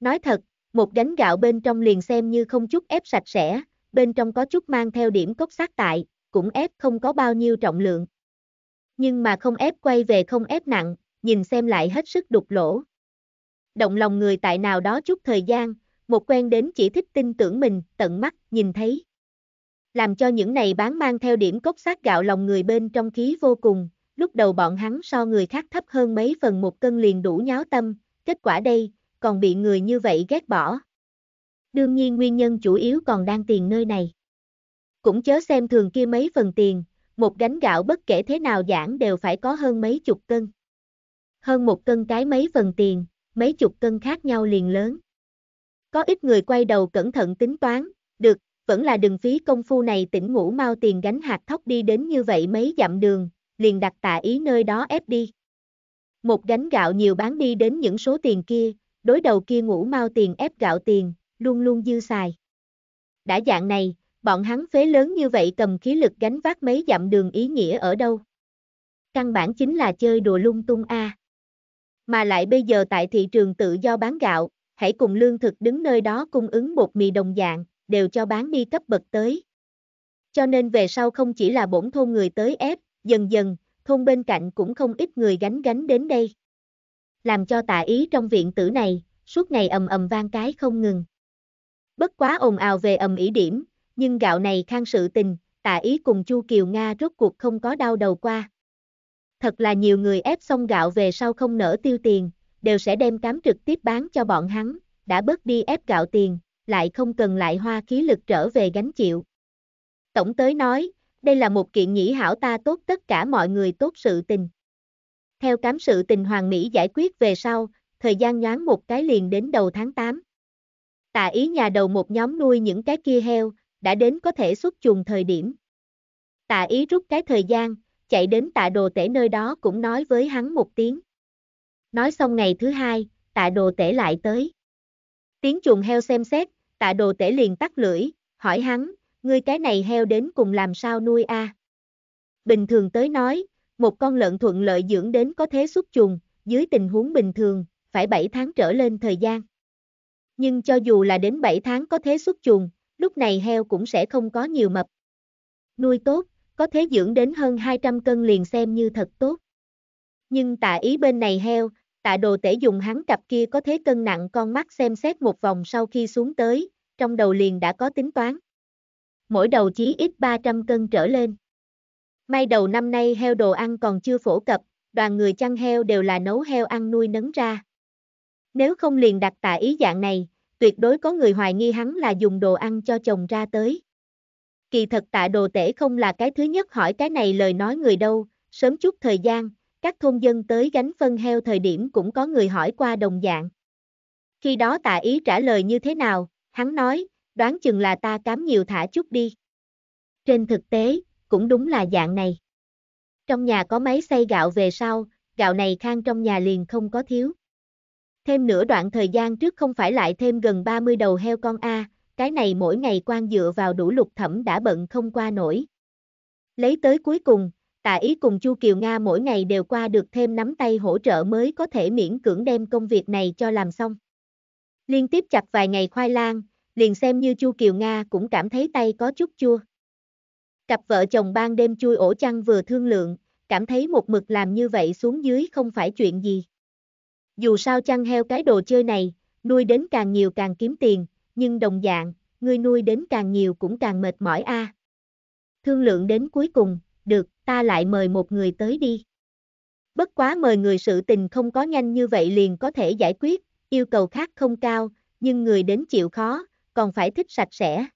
Nói thật, một gánh gạo bên trong liền xem như không chút ép sạch sẽ, bên trong có chút mang theo điểm cốc sát tại, cũng ép không có bao nhiêu trọng lượng. Nhưng mà không ép quay về không ép nặng, nhìn xem lại hết sức đục lỗ. Động lòng người tại nào đó chút thời gian, một quen đến chỉ thích tin tưởng mình, tận mắt, nhìn thấy. Làm cho những này bán mang theo điểm cốc sát gạo lòng người bên trong khí vô cùng, lúc đầu bọn hắn so người khác thấp hơn mấy phần một cân liền đủ nháo tâm, kết quả đây, còn bị người như vậy ghét bỏ. Đương nhiên nguyên nhân chủ yếu còn đang tiền nơi này. Cũng chớ xem thường kia mấy phần tiền, một gánh gạo bất kể thế nào giảng đều phải có hơn mấy chục cân. Hơn một cân cái mấy phần tiền, mấy chục cân khác nhau liền lớn. Có ít người quay đầu cẩn thận tính toán, được, vẫn là đừng phí công phu này tỉnh ngủ mau tiền gánh hạt thóc đi đến như vậy mấy dặm đường, liền đặt tạ ý nơi đó ép đi. Một gánh gạo nhiều bán đi đến những số tiền kia, đối đầu kia ngủ mau tiền ép gạo tiền, luôn luôn dư xài. Đã dạng này, bọn hắn phế lớn như vậy cầm khí lực gánh vác mấy dặm đường ý nghĩa ở đâu. Căn bản chính là chơi đùa lung tung a. À. Mà lại bây giờ tại thị trường tự do bán gạo, hãy cùng lương thực đứng nơi đó cung ứng bột mì đồng dạng, đều cho bán đi cấp bậc tới. Cho nên về sau không chỉ là bổn thôn người tới ép, dần dần, thôn bên cạnh cũng không ít người gánh gánh đến đây. Làm cho tạ ý trong viện tử này, suốt ngày ầm ầm vang cái không ngừng. Bất quá ồn ào về ầm ý điểm, nhưng gạo này khang sự tình, tạ ý cùng Chu Kiều Nga rốt cuộc không có đau đầu qua. Thật là nhiều người ép xong gạo về sau không nở tiêu tiền, đều sẽ đem cám trực tiếp bán cho bọn hắn, đã bớt đi ép gạo tiền, lại không cần lại hoa khí lực trở về gánh chịu. Tổng tới nói, đây là một kiện nhĩ hảo ta tốt tất cả mọi người tốt sự tình. Theo cám sự tình Hoàng Mỹ giải quyết về sau, thời gian nhoáng một cái liền đến đầu tháng 8. Tạ ý nhà đầu một nhóm nuôi những cái kia heo, đã đến có thể xuất chuồng thời điểm. Tạ ý rút cái thời gian, chạy đến tạ đồ tể nơi đó cũng nói với hắn một tiếng. Nói xong ngày thứ hai, tạ đồ tể lại tới. Tiếng chuồng heo xem xét, tạ đồ tể liền tắt lưỡi, hỏi hắn, ngươi cái này heo đến cùng làm sao nuôi a? À? Bình thường tới nói, một con lợn thuận lợi dưỡng đến có thế xuất trùng dưới tình huống bình thường, phải 7 tháng trở lên thời gian. Nhưng cho dù là đến 7 tháng có thế xuất trùng lúc này heo cũng sẽ không có nhiều mập. Nuôi tốt, có thế dưỡng đến hơn 200 cân liền xem như thật tốt. Nhưng tạ ý bên này heo, tạ đồ tể dùng hắn cặp kia có thế cân nặng con mắt xem xét một vòng sau khi xuống tới, trong đầu liền đã có tính toán mỗi đầu chí ít 300 cân trở lên. May đầu năm nay heo đồ ăn còn chưa phổ cập, đoàn người chăn heo đều là nấu heo ăn nuôi nấng ra. Nếu không liền đặt tại ý dạng này, tuyệt đối có người hoài nghi hắn là dùng đồ ăn cho chồng ra tới. Kỳ thật tạ đồ tể không là cái thứ nhất hỏi cái này lời nói người đâu, sớm chút thời gian, các thôn dân tới gánh phân heo thời điểm cũng có người hỏi qua đồng dạng. Khi đó tạ ý trả lời như thế nào, hắn nói, đoán chừng là ta cám nhiều thả chút đi. Trên thực tế, cũng đúng là dạng này. Trong nhà có máy xay gạo về sau, gạo này khang trong nhà liền không có thiếu. Thêm nửa đoạn thời gian trước không phải lại thêm gần 30 đầu heo con A, cái này mỗi ngày quan dựa vào đủ lục thẩm đã bận không qua nổi. Lấy tới cuối cùng, tạ ý cùng Chu Kiều Nga mỗi ngày đều qua được thêm nắm tay hỗ trợ mới có thể miễn cưỡng đem công việc này cho làm xong. Liên tiếp chặt vài ngày khoai lang, liền xem như Chu Kiều Nga cũng cảm thấy tay có chút chua. Cặp vợ chồng ban đêm chui ổ chăn vừa thương lượng, cảm thấy một mực làm như vậy xuống dưới không phải chuyện gì. Dù sao chăn heo cái đồ chơi này, nuôi đến càng nhiều càng kiếm tiền, nhưng đồng dạng, người nuôi đến càng nhiều cũng càng mệt mỏi a. Thương lượng đến cuối cùng, được, ta lại mời một người tới đi. Bất quá mời người sự tình không có nhanh như vậy liền có thể giải quyết, yêu cầu khác không cao, nhưng người đến chịu khó, còn phải thích sạch sẽ.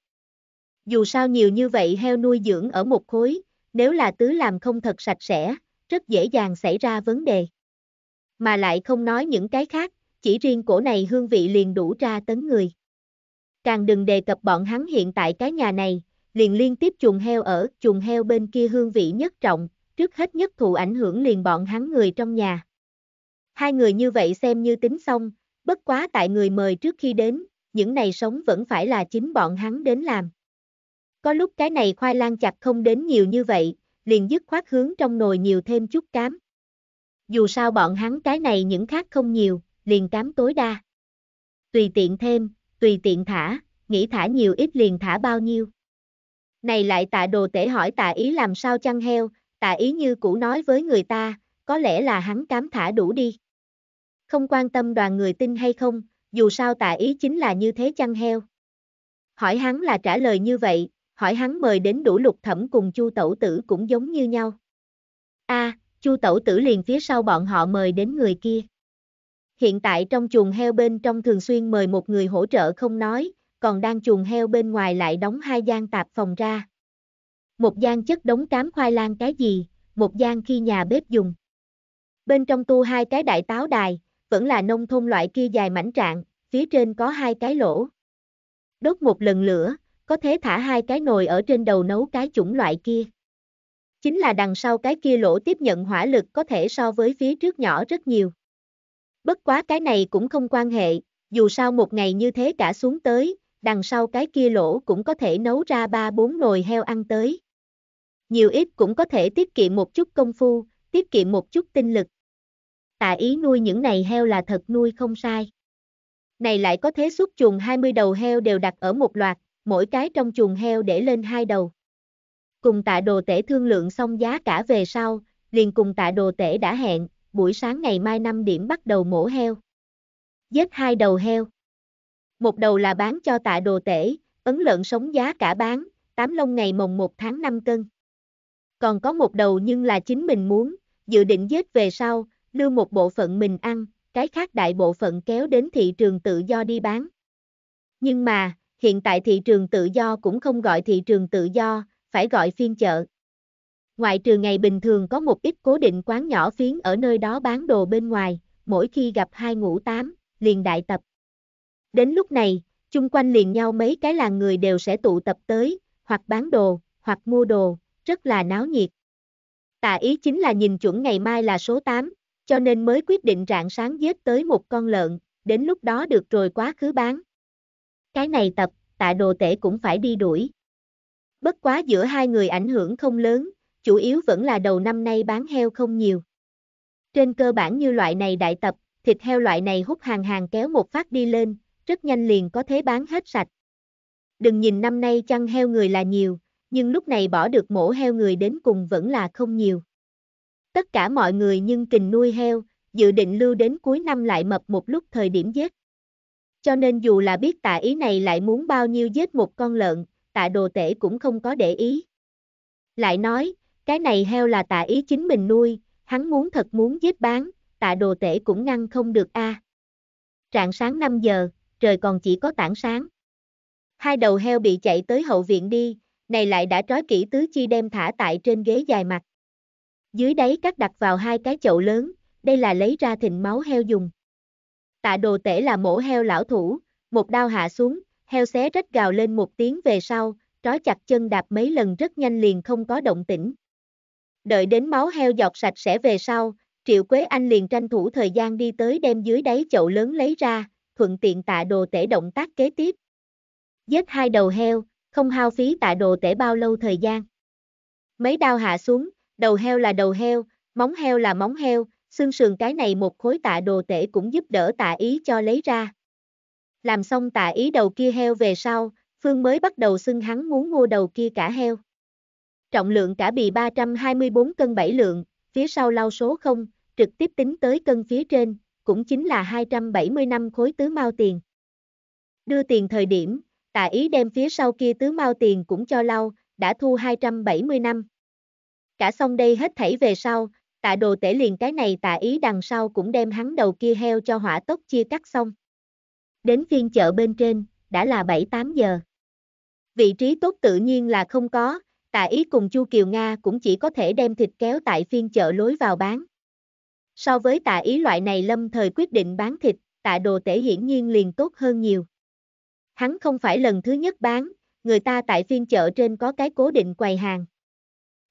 Dù sao nhiều như vậy heo nuôi dưỡng ở một khối, nếu là tứ làm không thật sạch sẽ, rất dễ dàng xảy ra vấn đề. Mà lại không nói những cái khác, chỉ riêng cổ này hương vị liền đủ ra tấn người. Càng đừng đề cập bọn hắn hiện tại cái nhà này, liền liên tiếp chuồng heo ở, chuồng heo bên kia hương vị nhất trọng, trước hết nhất thụ ảnh hưởng liền bọn hắn người trong nhà. Hai người như vậy xem như tính xong, bất quá tại người mời trước khi đến, những này sống vẫn phải là chính bọn hắn đến làm. Có lúc cái này khoai lang chặt không đến nhiều như vậy, liền dứt khoát hướng trong nồi nhiều thêm chút cám. Dù sao bọn hắn cái này những khác không nhiều, liền cám tối đa. Tùy tiện thêm, tùy tiện thả, nghĩ thả nhiều ít liền thả bao nhiêu. Này lại tạ đồ tể hỏi tạ ý làm sao chăn heo, tạ ý như cũ nói với người ta, có lẽ là hắn cám thả đủ đi. Không quan tâm đoàn người tin hay không, dù sao tà ý chính là như thế chăn heo. Hỏi hắn là trả lời như vậy, hỏi hắn mời đến đủ lục thẩm cùng chu tẩu tử cũng giống như nhau. a à, chu tẩu tử liền phía sau bọn họ mời đến người kia. Hiện tại trong chuồng heo bên trong thường xuyên mời một người hỗ trợ không nói, còn đang chuồng heo bên ngoài lại đóng hai gian tạp phòng ra. Một gian chất đống cám khoai lang cái gì, một gian khi nhà bếp dùng. Bên trong tu hai cái đại táo đài, vẫn là nông thôn loại kia dài mảnh trạng, phía trên có hai cái lỗ. Đốt một lần lửa, có thể thả hai cái nồi ở trên đầu nấu cái chủng loại kia. Chính là đằng sau cái kia lỗ tiếp nhận hỏa lực có thể so với phía trước nhỏ rất nhiều. Bất quá cái này cũng không quan hệ, dù sao một ngày như thế cả xuống tới, đằng sau cái kia lỗ cũng có thể nấu ra ba bốn nồi heo ăn tới. Nhiều ít cũng có thể tiết kiệm một chút công phu, tiết kiệm một chút tinh lực tạ ý nuôi những này heo là thật nuôi không sai. Này lại có thế xuất chuồng 20 đầu heo đều đặt ở một loạt, mỗi cái trong chuồng heo để lên hai đầu. Cùng tạ đồ tể thương lượng xong giá cả về sau, liền cùng tạ đồ tể đã hẹn, buổi sáng ngày mai 5 điểm bắt đầu mổ heo. Giết hai đầu heo. Một đầu là bán cho tạ đồ tể, ấn lợn sống giá cả bán, 8 lông ngày mồng 1 tháng 5 cân. Còn có một đầu nhưng là chính mình muốn, dự định giết về sau, lưu một bộ phận mình ăn, cái khác đại bộ phận kéo đến thị trường tự do đi bán. Nhưng mà, hiện tại thị trường tự do cũng không gọi thị trường tự do, phải gọi phiên chợ. Ngoại trừ ngày bình thường có một ít cố định quán nhỏ phiến ở nơi đó bán đồ bên ngoài, mỗi khi gặp hai ngũ tám, liền đại tập. Đến lúc này, chung quanh liền nhau mấy cái làng người đều sẽ tụ tập tới, hoặc bán đồ, hoặc mua đồ, rất là náo nhiệt. Tạ ý chính là nhìn chuẩn ngày mai là số 8, cho nên mới quyết định rạng sáng giết tới một con lợn, đến lúc đó được rồi quá khứ bán. Cái này tập, tạ đồ tể cũng phải đi đuổi. Bất quá giữa hai người ảnh hưởng không lớn, chủ yếu vẫn là đầu năm nay bán heo không nhiều. Trên cơ bản như loại này đại tập, thịt heo loại này hút hàng hàng kéo một phát đi lên, rất nhanh liền có thế bán hết sạch. Đừng nhìn năm nay chăn heo người là nhiều, nhưng lúc này bỏ được mổ heo người đến cùng vẫn là không nhiều. Tất cả mọi người nhưng kình nuôi heo, dự định lưu đến cuối năm lại mập một lúc thời điểm giết. Cho nên dù là biết tạ ý này lại muốn bao nhiêu giết một con lợn, tạ đồ tể cũng không có để ý. Lại nói, cái này heo là tạ ý chính mình nuôi, hắn muốn thật muốn giết bán, tạ đồ tể cũng ngăn không được a. À. Trạng sáng 5 giờ, trời còn chỉ có tảng sáng. Hai đầu heo bị chạy tới hậu viện đi, này lại đã trói kỹ tứ chi đem thả tại trên ghế dài mặt. Dưới đáy cắt đặt vào hai cái chậu lớn, đây là lấy ra thịnh máu heo dùng. Tạ đồ tể là mổ heo lão thủ, một đao hạ xuống, heo xé rách gào lên một tiếng về sau, trói chặt chân đạp mấy lần rất nhanh liền không có động tĩnh. Đợi đến máu heo giọt sạch sẽ về sau, Triệu Quế Anh liền tranh thủ thời gian đi tới đem dưới đáy chậu lớn lấy ra, thuận tiện tạ đồ tể động tác kế tiếp. Giết hai đầu heo, không hao phí tạ đồ tể bao lâu thời gian. Mấy đao hạ xuống, đầu heo là đầu heo, móng heo là móng heo, xương sườn cái này một khối tạ đồ tể cũng giúp đỡ tạ ý cho lấy ra. Làm xong tạ ý đầu kia heo về sau, Phương mới bắt đầu xưng hắn muốn mua đầu kia cả heo. Trọng lượng cả bì 324 cân 7 lượng, phía sau lau số 0, trực tiếp tính tới cân phía trên, cũng chính là 270 năm khối tứ mao tiền. Đưa tiền thời điểm, tạ ý đem phía sau kia tứ mao tiền cũng cho lau, đã thu 270 năm. Cả xong đây hết thảy về sau, tạ đồ tể liền cái này tạ ý đằng sau cũng đem hắn đầu kia heo cho hỏa tốc chia cắt xong. Đến phiên chợ bên trên, đã là 7-8 giờ. Vị trí tốt tự nhiên là không có, tạ ý cùng Chu Kiều Nga cũng chỉ có thể đem thịt kéo tại phiên chợ lối vào bán. So với tạ ý loại này lâm thời quyết định bán thịt, tạ đồ tể hiển nhiên liền tốt hơn nhiều. Hắn không phải lần thứ nhất bán, người ta tại phiên chợ trên có cái cố định quầy hàng.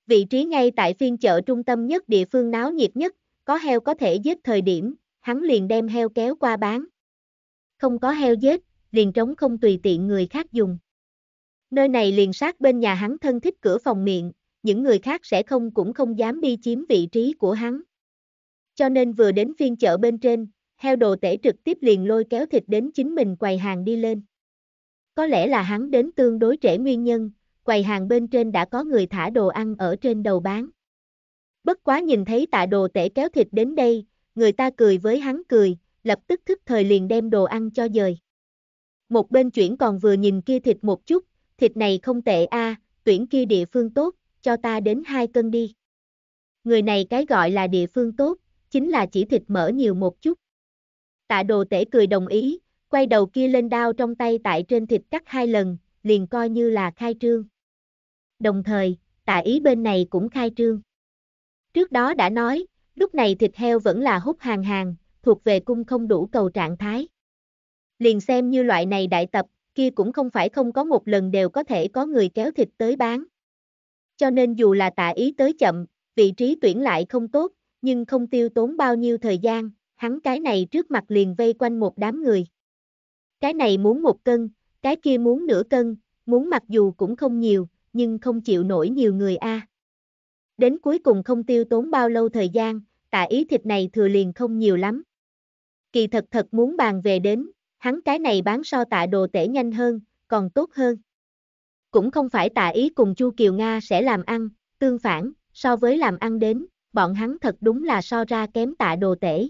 Vị trí ngay tại phiên chợ trung tâm nhất địa phương náo nhiệt nhất, có heo có thể giết thời điểm, hắn liền đem heo kéo qua bán. Không có heo giết, liền trống không tùy tiện người khác dùng. Nơi này liền sát bên nhà hắn thân thích cửa phòng miệng, những người khác sẽ không cũng không dám đi chiếm vị trí của hắn. Cho nên vừa đến phiên chợ bên trên, heo đồ tể trực tiếp liền lôi kéo thịt đến chính mình quầy hàng đi lên. Có lẽ là hắn đến tương đối trễ nguyên nhân, quầy hàng bên trên đã có người thả đồ ăn ở trên đầu bán. Bất quá nhìn thấy tạ đồ tể kéo thịt đến đây, người ta cười với hắn cười, lập tức thức thời liền đem đồ ăn cho dời. Một bên chuyển còn vừa nhìn kia thịt một chút, thịt này không tệ a, tuyển kia địa phương tốt, cho ta đến hai cân đi. Người này cái gọi là địa phương tốt, chính là chỉ thịt mỡ nhiều một chút. Tạ đồ tể cười đồng ý, quay đầu kia lên đao trong tay tại trên thịt cắt hai lần, liền coi như là khai trương đồng thời, tà ý bên này cũng khai trương. Trước đó đã nói, lúc này thịt heo vẫn là hút hàng hàng, thuộc về cung không đủ cầu trạng thái. Liền xem như loại này đại tập, kia cũng không phải không có một lần đều có thể có người kéo thịt tới bán. Cho nên dù là tà ý tới chậm, vị trí tuyển lại không tốt, nhưng không tiêu tốn bao nhiêu thời gian, hắn cái này trước mặt liền vây quanh một đám người. Cái này muốn một cân, cái kia muốn nửa cân, muốn mặc dù cũng không nhiều, nhưng không chịu nổi nhiều người a. À. Đến cuối cùng không tiêu tốn bao lâu thời gian, tạ ý thịt này thừa liền không nhiều lắm. Kỳ thật thật muốn bàn về đến, hắn cái này bán so tạ đồ tể nhanh hơn, còn tốt hơn. Cũng không phải tạ ý cùng Chu Kiều Nga sẽ làm ăn, tương phản, so với làm ăn đến, bọn hắn thật đúng là so ra kém tạ đồ tể.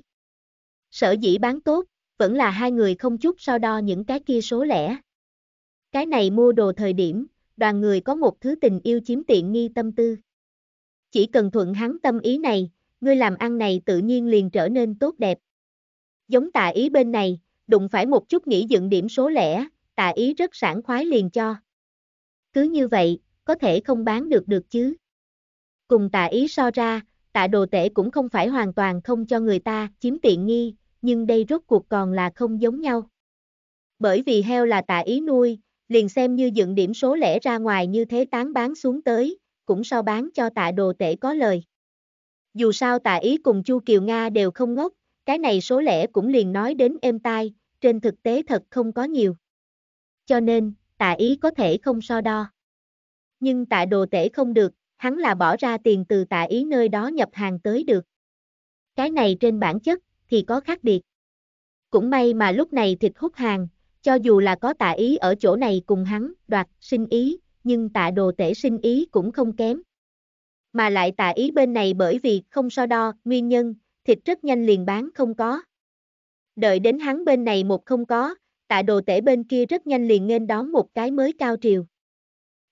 Sở dĩ bán tốt, vẫn là hai người không chút so đo những cái kia số lẻ. Cái này mua đồ thời điểm, đoàn người có một thứ tình yêu chiếm tiện nghi tâm tư. Chỉ cần thuận hắn tâm ý này, ngươi làm ăn này tự nhiên liền trở nên tốt đẹp. Giống tạ ý bên này, đụng phải một chút nghĩ dựng điểm số lẻ, tạ ý rất sảng khoái liền cho. Cứ như vậy, có thể không bán được được chứ. Cùng tạ ý so ra, tạ đồ tể cũng không phải hoàn toàn không cho người ta chiếm tiện nghi, nhưng đây rốt cuộc còn là không giống nhau. Bởi vì heo là tạ ý nuôi, liền xem như dựng điểm số lẻ ra ngoài như thế tán bán xuống tới, cũng so bán cho tạ đồ tể có lời. Dù sao tạ ý cùng Chu Kiều Nga đều không ngốc, cái này số lẻ cũng liền nói đến êm tai, trên thực tế thật không có nhiều. Cho nên, tạ ý có thể không so đo. Nhưng tạ đồ tể không được, hắn là bỏ ra tiền từ tạ ý nơi đó nhập hàng tới được. Cái này trên bản chất, thì có khác biệt. Cũng may mà lúc này thịt hút hàng, cho dù là có tạ ý ở chỗ này cùng hắn, đoạt, sinh ý, nhưng tạ đồ tể sinh ý cũng không kém. Mà lại tạ ý bên này bởi vì không so đo, nguyên nhân, thịt rất nhanh liền bán không có. Đợi đến hắn bên này một không có, tạ đồ tể bên kia rất nhanh liền nên đón một cái mới cao triều.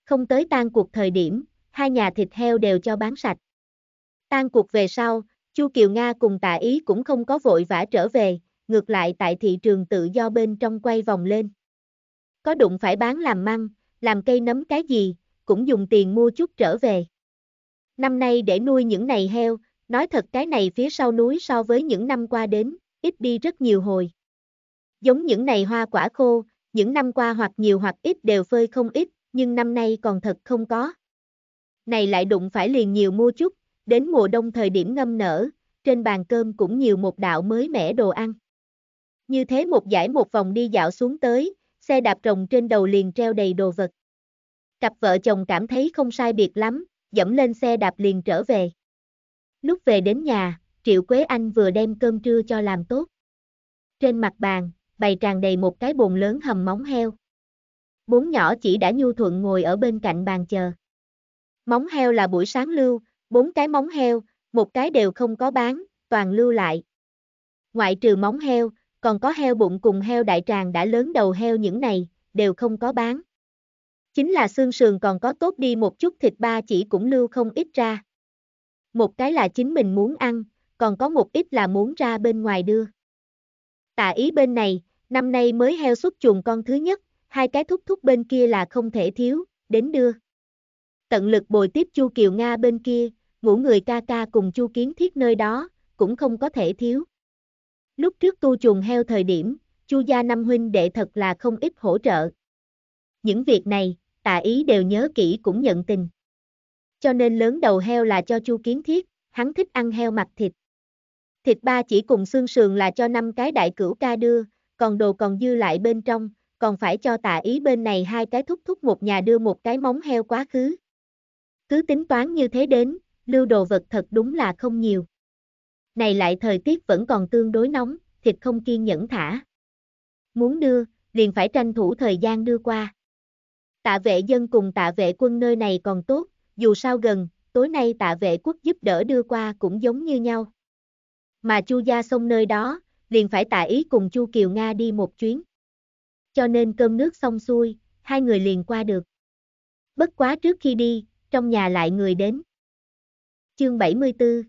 Không tới tan cuộc thời điểm, hai nhà thịt heo đều cho bán sạch. Tan cuộc về sau, Chu Kiều Nga cùng tạ ý cũng không có vội vã trở về, ngược lại tại thị trường tự do bên trong quay vòng lên. Có đụng phải bán làm măng, làm cây nấm cái gì, cũng dùng tiền mua chút trở về. Năm nay để nuôi những này heo, nói thật cái này phía sau núi so với những năm qua đến, ít đi rất nhiều hồi. Giống những này hoa quả khô, những năm qua hoặc nhiều hoặc ít đều phơi không ít, nhưng năm nay còn thật không có. Này lại đụng phải liền nhiều mua chút, đến mùa đông thời điểm ngâm nở, trên bàn cơm cũng nhiều một đạo mới mẻ đồ ăn như thế một giải một vòng đi dạo xuống tới, xe đạp rồng trên đầu liền treo đầy đồ vật. Cặp vợ chồng cảm thấy không sai biệt lắm, dẫm lên xe đạp liền trở về. Lúc về đến nhà, Triệu Quế Anh vừa đem cơm trưa cho làm tốt. Trên mặt bàn, bày tràn đầy một cái bồn lớn hầm móng heo. Bốn nhỏ chỉ đã nhu thuận ngồi ở bên cạnh bàn chờ. Móng heo là buổi sáng lưu, bốn cái móng heo, một cái đều không có bán, toàn lưu lại. Ngoại trừ móng heo, còn có heo bụng cùng heo đại tràng đã lớn đầu heo những này, đều không có bán. Chính là xương sườn còn có tốt đi một chút thịt ba chỉ cũng lưu không ít ra. Một cái là chính mình muốn ăn, còn có một ít là muốn ra bên ngoài đưa. Tạ ý bên này, năm nay mới heo xuất chuồng con thứ nhất, hai cái thúc thúc bên kia là không thể thiếu, đến đưa. Tận lực bồi tiếp Chu Kiều Nga bên kia, ngủ người ca ca cùng Chu Kiến Thiết nơi đó, cũng không có thể thiếu. Lúc trước tu chuồng heo thời điểm, Chu gia năm huynh đệ thật là không ít hỗ trợ. Những việc này, tạ ý đều nhớ kỹ cũng nhận tình. Cho nên lớn đầu heo là cho Chu Kiến Thiết, hắn thích ăn heo mặt thịt. Thịt ba chỉ cùng xương sườn là cho năm cái đại cửu ca đưa, còn đồ còn dư lại bên trong, còn phải cho tạ ý bên này hai cái thúc thúc một nhà đưa một cái móng heo quá khứ. Cứ tính toán như thế đến, lưu đồ vật thật đúng là không nhiều. Này lại thời tiết vẫn còn tương đối nóng, thịt không kiên nhẫn thả. Muốn đưa, liền phải tranh thủ thời gian đưa qua. Tạ vệ dân cùng tạ vệ quân nơi này còn tốt, dù sao gần, tối nay tạ vệ quốc giúp đỡ đưa qua cũng giống như nhau. Mà chu gia sông nơi đó, liền phải tạ ý cùng chu Kiều Nga đi một chuyến. Cho nên cơm nước xong xuôi, hai người liền qua được. Bất quá trước khi đi, trong nhà lại người đến. Chương 74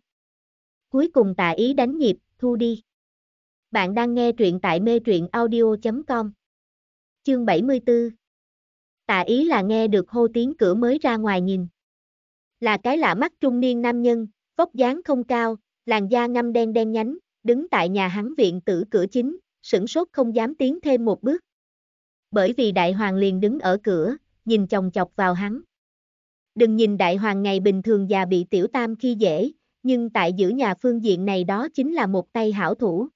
Cuối cùng tạ ý đánh nhịp, thu đi. Bạn đang nghe truyện tại mê truyện audio.com. Chương 74 Tạ ý là nghe được hô tiếng cửa mới ra ngoài nhìn. Là cái lạ mắt trung niên nam nhân, vóc dáng không cao, làn da ngăm đen đen nhánh, đứng tại nhà hắn viện tử cửa chính, sửng sốt không dám tiến thêm một bước. Bởi vì đại hoàng liền đứng ở cửa, nhìn chồng chọc vào hắn. Đừng nhìn đại hoàng ngày bình thường già bị tiểu tam khi dễ, nhưng tại giữa nhà phương diện này đó chính là một tay hảo thủ.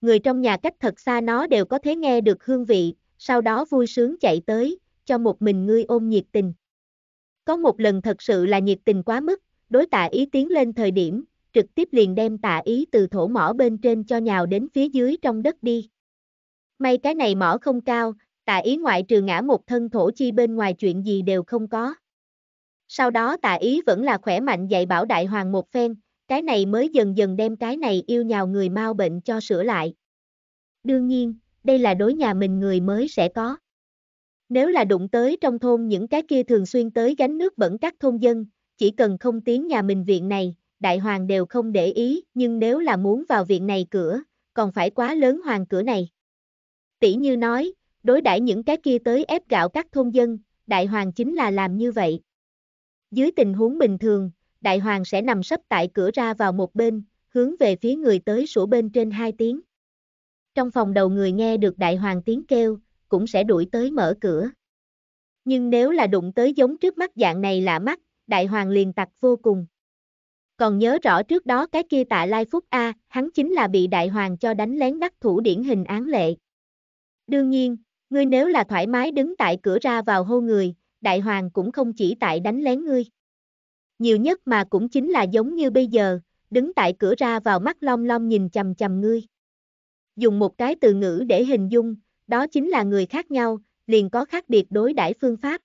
Người trong nhà cách thật xa nó đều có thể nghe được hương vị, sau đó vui sướng chạy tới, cho một mình ngươi ôm nhiệt tình. Có một lần thật sự là nhiệt tình quá mức, đối tạ ý tiến lên thời điểm, trực tiếp liền đem tạ ý từ thổ mỏ bên trên cho nhào đến phía dưới trong đất đi. May cái này mỏ không cao, tạ ý ngoại trừ ngã một thân thổ chi bên ngoài chuyện gì đều không có. Sau đó tạ ý vẫn là khỏe mạnh dạy bảo đại hoàng một phen, cái này mới dần dần đem cái này yêu nhào người mau bệnh cho sửa lại. Đương nhiên, đây là đối nhà mình người mới sẽ có. Nếu là đụng tới trong thôn những cái kia thường xuyên tới gánh nước bẩn các thôn dân, chỉ cần không tiến nhà mình viện này, đại hoàng đều không để ý, nhưng nếu là muốn vào viện này cửa, còn phải quá lớn hoàng cửa này. Tỷ như nói, đối đãi những cái kia tới ép gạo các thôn dân, đại hoàng chính là làm như vậy. Dưới tình huống bình thường, đại hoàng sẽ nằm sấp tại cửa ra vào một bên, hướng về phía người tới sủa bên trên hai tiếng. Trong phòng đầu người nghe được đại hoàng tiếng kêu, cũng sẽ đuổi tới mở cửa. Nhưng nếu là đụng tới giống trước mắt dạng này lạ mắt, đại hoàng liền tặc vô cùng. Còn nhớ rõ trước đó cái kia tạ Lai Phúc A, hắn chính là bị đại hoàng cho đánh lén đắc thủ điển hình án lệ. Đương nhiên, ngươi nếu là thoải mái đứng tại cửa ra vào hô người, đại hoàng cũng không chỉ tại đánh lén ngươi. Nhiều nhất mà cũng chính là giống như bây giờ, đứng tại cửa ra vào mắt long long nhìn chầm chầm ngươi. Dùng một cái từ ngữ để hình dung, đó chính là người khác nhau, liền có khác biệt đối đãi phương pháp.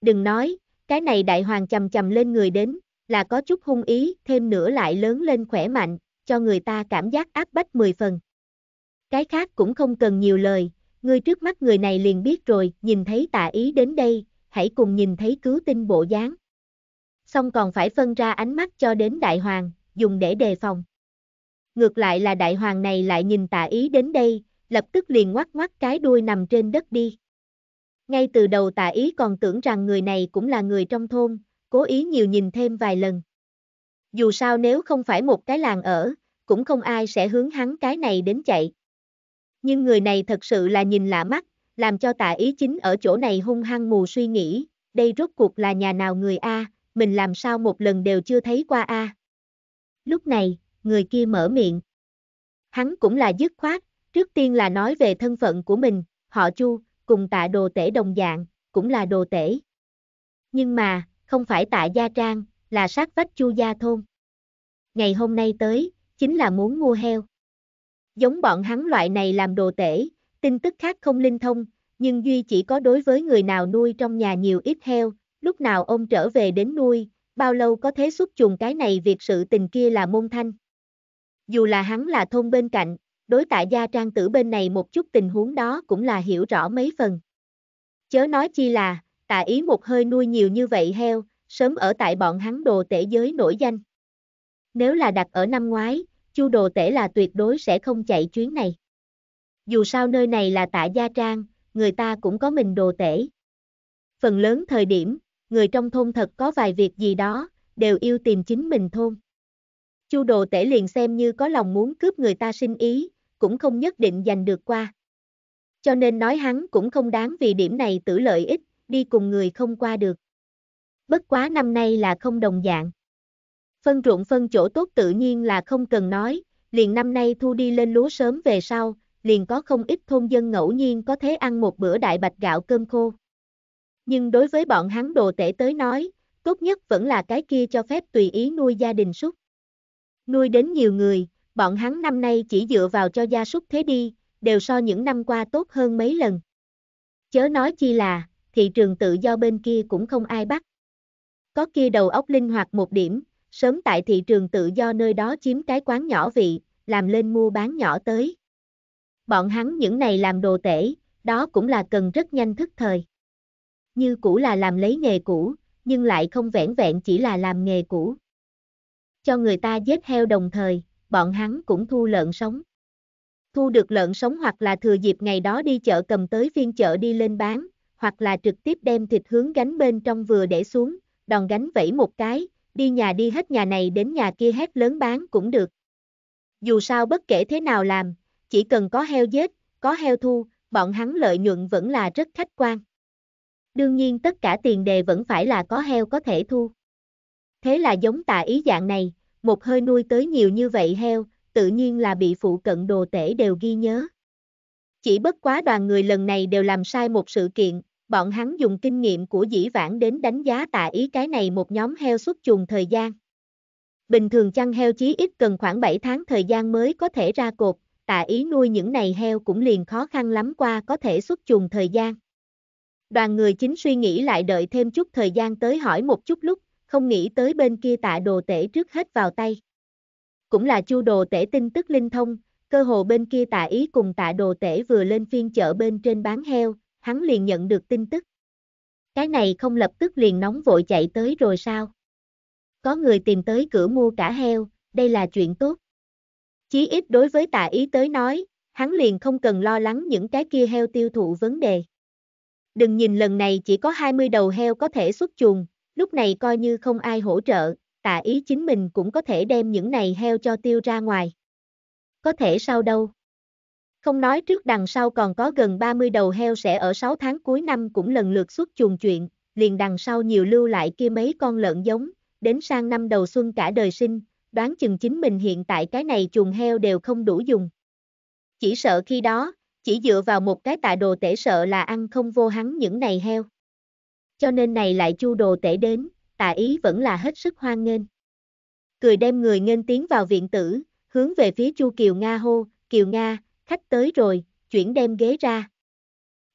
Đừng nói, cái này đại hoàng chầm chầm lên người đến, là có chút hung ý, thêm nữa lại lớn lên khỏe mạnh, cho người ta cảm giác áp bách mười phần. Cái khác cũng không cần nhiều lời, ngươi trước mắt người này liền biết rồi, nhìn thấy tạ ý đến đây, hãy cùng nhìn thấy cứu tinh bộ dáng. Xong còn phải phân ra ánh mắt cho đến đại hoàng, dùng để đề phòng. Ngược lại là đại hoàng này lại nhìn tạ ý đến đây, lập tức liền ngoắc ngoắc cái đuôi nằm trên đất đi. Ngay từ đầu tạ ý còn tưởng rằng người này cũng là người trong thôn, cố ý nhiều nhìn thêm vài lần. Dù sao nếu không phải một cái làng ở, cũng không ai sẽ hướng hắn cái này đến chạy. Nhưng người này thật sự là nhìn lạ mắt, làm cho tạ ý chính ở chỗ này hung hăng mù suy nghĩ, đây rốt cuộc là nhà nào người A, mình làm sao một lần đều chưa thấy qua A. Lúc này, người kia mở miệng. Hắn cũng là dứt khoát, trước tiên là nói về thân phận của mình, họ chu, cùng tạ đồ tể đồng dạng, cũng là đồ tể. Nhưng mà, không phải tạ gia trang, là sát vách chu gia thôn. Ngày hôm nay tới, chính là muốn mua heo. Giống bọn hắn loại này làm đồ tể, Tin tức khác không linh thông, nhưng Duy chỉ có đối với người nào nuôi trong nhà nhiều ít heo, lúc nào ông trở về đến nuôi, bao lâu có thế xuất chuồng cái này việc sự tình kia là môn thanh. Dù là hắn là thôn bên cạnh, đối tại gia trang tử bên này một chút tình huống đó cũng là hiểu rõ mấy phần. Chớ nói chi là, tạ ý một hơi nuôi nhiều như vậy heo, sớm ở tại bọn hắn đồ tể giới nổi danh. Nếu là đặt ở năm ngoái, chu đồ tể là tuyệt đối sẽ không chạy chuyến này. Dù sao nơi này là tạ gia trang, người ta cũng có mình đồ tể. Phần lớn thời điểm, người trong thôn thật có vài việc gì đó, đều yêu tìm chính mình thôn. Chu đồ tể liền xem như có lòng muốn cướp người ta sinh ý, cũng không nhất định giành được qua. Cho nên nói hắn cũng không đáng vì điểm này tử lợi ích, đi cùng người không qua được. Bất quá năm nay là không đồng dạng. Phân ruộng phân chỗ tốt tự nhiên là không cần nói, liền năm nay thu đi lên lúa sớm về sau, liền có không ít thôn dân ngẫu nhiên có thể ăn một bữa đại bạch gạo cơm khô. Nhưng đối với bọn hắn đồ tể tới nói, tốt nhất vẫn là cái kia cho phép tùy ý nuôi gia đình súc. Nuôi đến nhiều người, bọn hắn năm nay chỉ dựa vào cho gia súc thế đi, đều so những năm qua tốt hơn mấy lần. Chớ nói chi là, thị trường tự do bên kia cũng không ai bắt. Có kia đầu óc linh hoạt một điểm, sớm tại thị trường tự do nơi đó chiếm cái quán nhỏ vị, làm lên mua bán nhỏ tới bọn hắn những này làm đồ tể, đó cũng là cần rất nhanh thức thời. Như cũ là làm lấy nghề cũ, nhưng lại không vẻn vẹn chỉ là làm nghề cũ. Cho người ta giết heo đồng thời, bọn hắn cũng thu lợn sống. Thu được lợn sống hoặc là thừa dịp ngày đó đi chợ cầm tới phiên chợ đi lên bán, hoặc là trực tiếp đem thịt hướng gánh bên trong vừa để xuống, đòn gánh vẫy một cái, đi nhà đi hết nhà này đến nhà kia hết lớn bán cũng được. Dù sao bất kể thế nào làm, chỉ cần có heo giết, có heo thu, bọn hắn lợi nhuận vẫn là rất khách quan. Đương nhiên tất cả tiền đề vẫn phải là có heo có thể thu. Thế là giống tạ ý dạng này, một hơi nuôi tới nhiều như vậy heo, tự nhiên là bị phụ cận đồ tể đều ghi nhớ. Chỉ bất quá đoàn người lần này đều làm sai một sự kiện, bọn hắn dùng kinh nghiệm của dĩ vãng đến đánh giá tạ ý cái này một nhóm heo xuất chuồng thời gian. Bình thường chăn heo chí ít cần khoảng 7 tháng thời gian mới có thể ra cột, tạ ý nuôi những này heo cũng liền khó khăn lắm qua có thể xuất chuồng thời gian. Đoàn người chính suy nghĩ lại đợi thêm chút thời gian tới hỏi một chút lúc, không nghĩ tới bên kia tạ đồ tể trước hết vào tay. Cũng là chu đồ tể tin tức linh thông, cơ hồ bên kia tạ ý cùng tạ đồ tể vừa lên phiên chợ bên trên bán heo, hắn liền nhận được tin tức. Cái này không lập tức liền nóng vội chạy tới rồi sao? Có người tìm tới cửa mua cả heo, đây là chuyện tốt. Chí ít đối với tạ ý tới nói, hắn liền không cần lo lắng những cái kia heo tiêu thụ vấn đề. Đừng nhìn lần này chỉ có 20 đầu heo có thể xuất chuồng, lúc này coi như không ai hỗ trợ, tạ ý chính mình cũng có thể đem những này heo cho tiêu ra ngoài. Có thể sao đâu? Không nói trước đằng sau còn có gần 30 đầu heo sẽ ở 6 tháng cuối năm cũng lần lượt xuất chuồng chuyện, liền đằng sau nhiều lưu lại kia mấy con lợn giống, đến sang năm đầu xuân cả đời sinh, đoán chừng chính mình hiện tại cái này chuồng heo đều không đủ dùng. Chỉ sợ khi đó, chỉ dựa vào một cái tạ đồ tể sợ là ăn không vô hắn những này heo. Cho nên này lại chu đồ tể đến, tạ ý vẫn là hết sức hoan nghênh. Cười đem người nghênh tiến vào viện tử, hướng về phía chu Kiều Nga hô, Kiều Nga, khách tới rồi, chuyển đem ghế ra.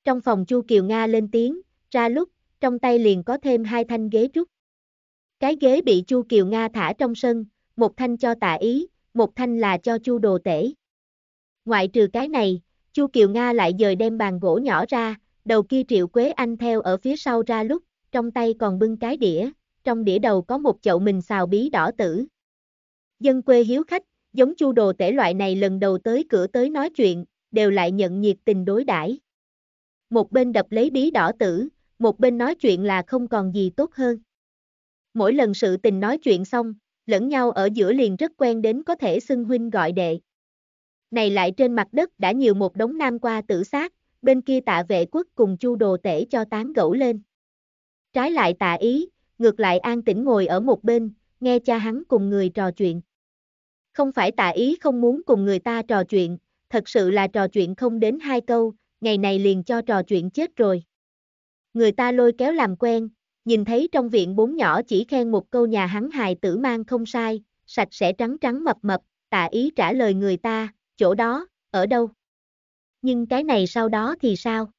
Trong phòng chu Kiều Nga lên tiếng, ra lúc, trong tay liền có thêm hai thanh ghế trúc. Cái ghế bị chu Kiều Nga thả trong sân, một thanh cho tạ ý, một thanh là cho chu đồ tể. Ngoại trừ cái này, chu Kiều Nga lại dời đem bàn gỗ nhỏ ra, đầu kia Triệu Quế Anh theo ở phía sau ra lúc, trong tay còn bưng cái đĩa, trong đĩa đầu có một chậu mình xào bí đỏ tử. Dân quê hiếu khách, giống chu đồ tể loại này lần đầu tới cửa tới nói chuyện, đều lại nhận nhiệt tình đối đãi. Một bên đập lấy bí đỏ tử, một bên nói chuyện là không còn gì tốt hơn. Mỗi lần sự tình nói chuyện xong, lẫn nhau ở giữa liền rất quen đến có thể xưng huynh gọi đệ. Này lại trên mặt đất đã nhiều một đống nam qua tử sát, bên kia tạ vệ quốc cùng chu đồ tể cho tán gẫu lên. Trái lại tạ ý, ngược lại an tĩnh ngồi ở một bên, nghe cha hắn cùng người trò chuyện. Không phải tạ ý không muốn cùng người ta trò chuyện, thật sự là trò chuyện không đến hai câu, ngày này liền cho trò chuyện chết rồi. Người ta lôi kéo làm quen, nhìn thấy trong viện bốn nhỏ chỉ khen một câu nhà hắn hài tử mang không sai, sạch sẽ trắng trắng mập mập, tạ ý trả lời người ta, chỗ đó, ở đâu. Nhưng cái này sau đó thì sao?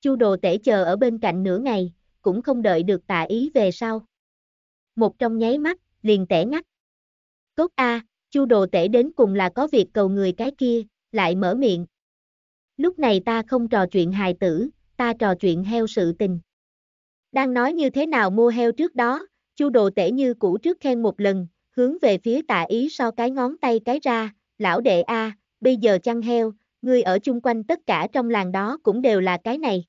Chu đồ tể chờ ở bên cạnh nửa ngày, cũng không đợi được tạ ý về sau. Một trong nháy mắt, liền tẻ ngắt. Cốt A, chu đồ tể đến cùng là có việc cầu người cái kia, lại mở miệng. Lúc này ta không trò chuyện hài tử, ta trò chuyện heo sự tình. Đang nói như thế nào mua heo trước đó, chu đồ tể như cũ trước khen một lần, hướng về phía tạ ý so cái ngón tay cái ra, lão đệ a, bây giờ chăn heo, người ở chung quanh tất cả trong làng đó cũng đều là cái này.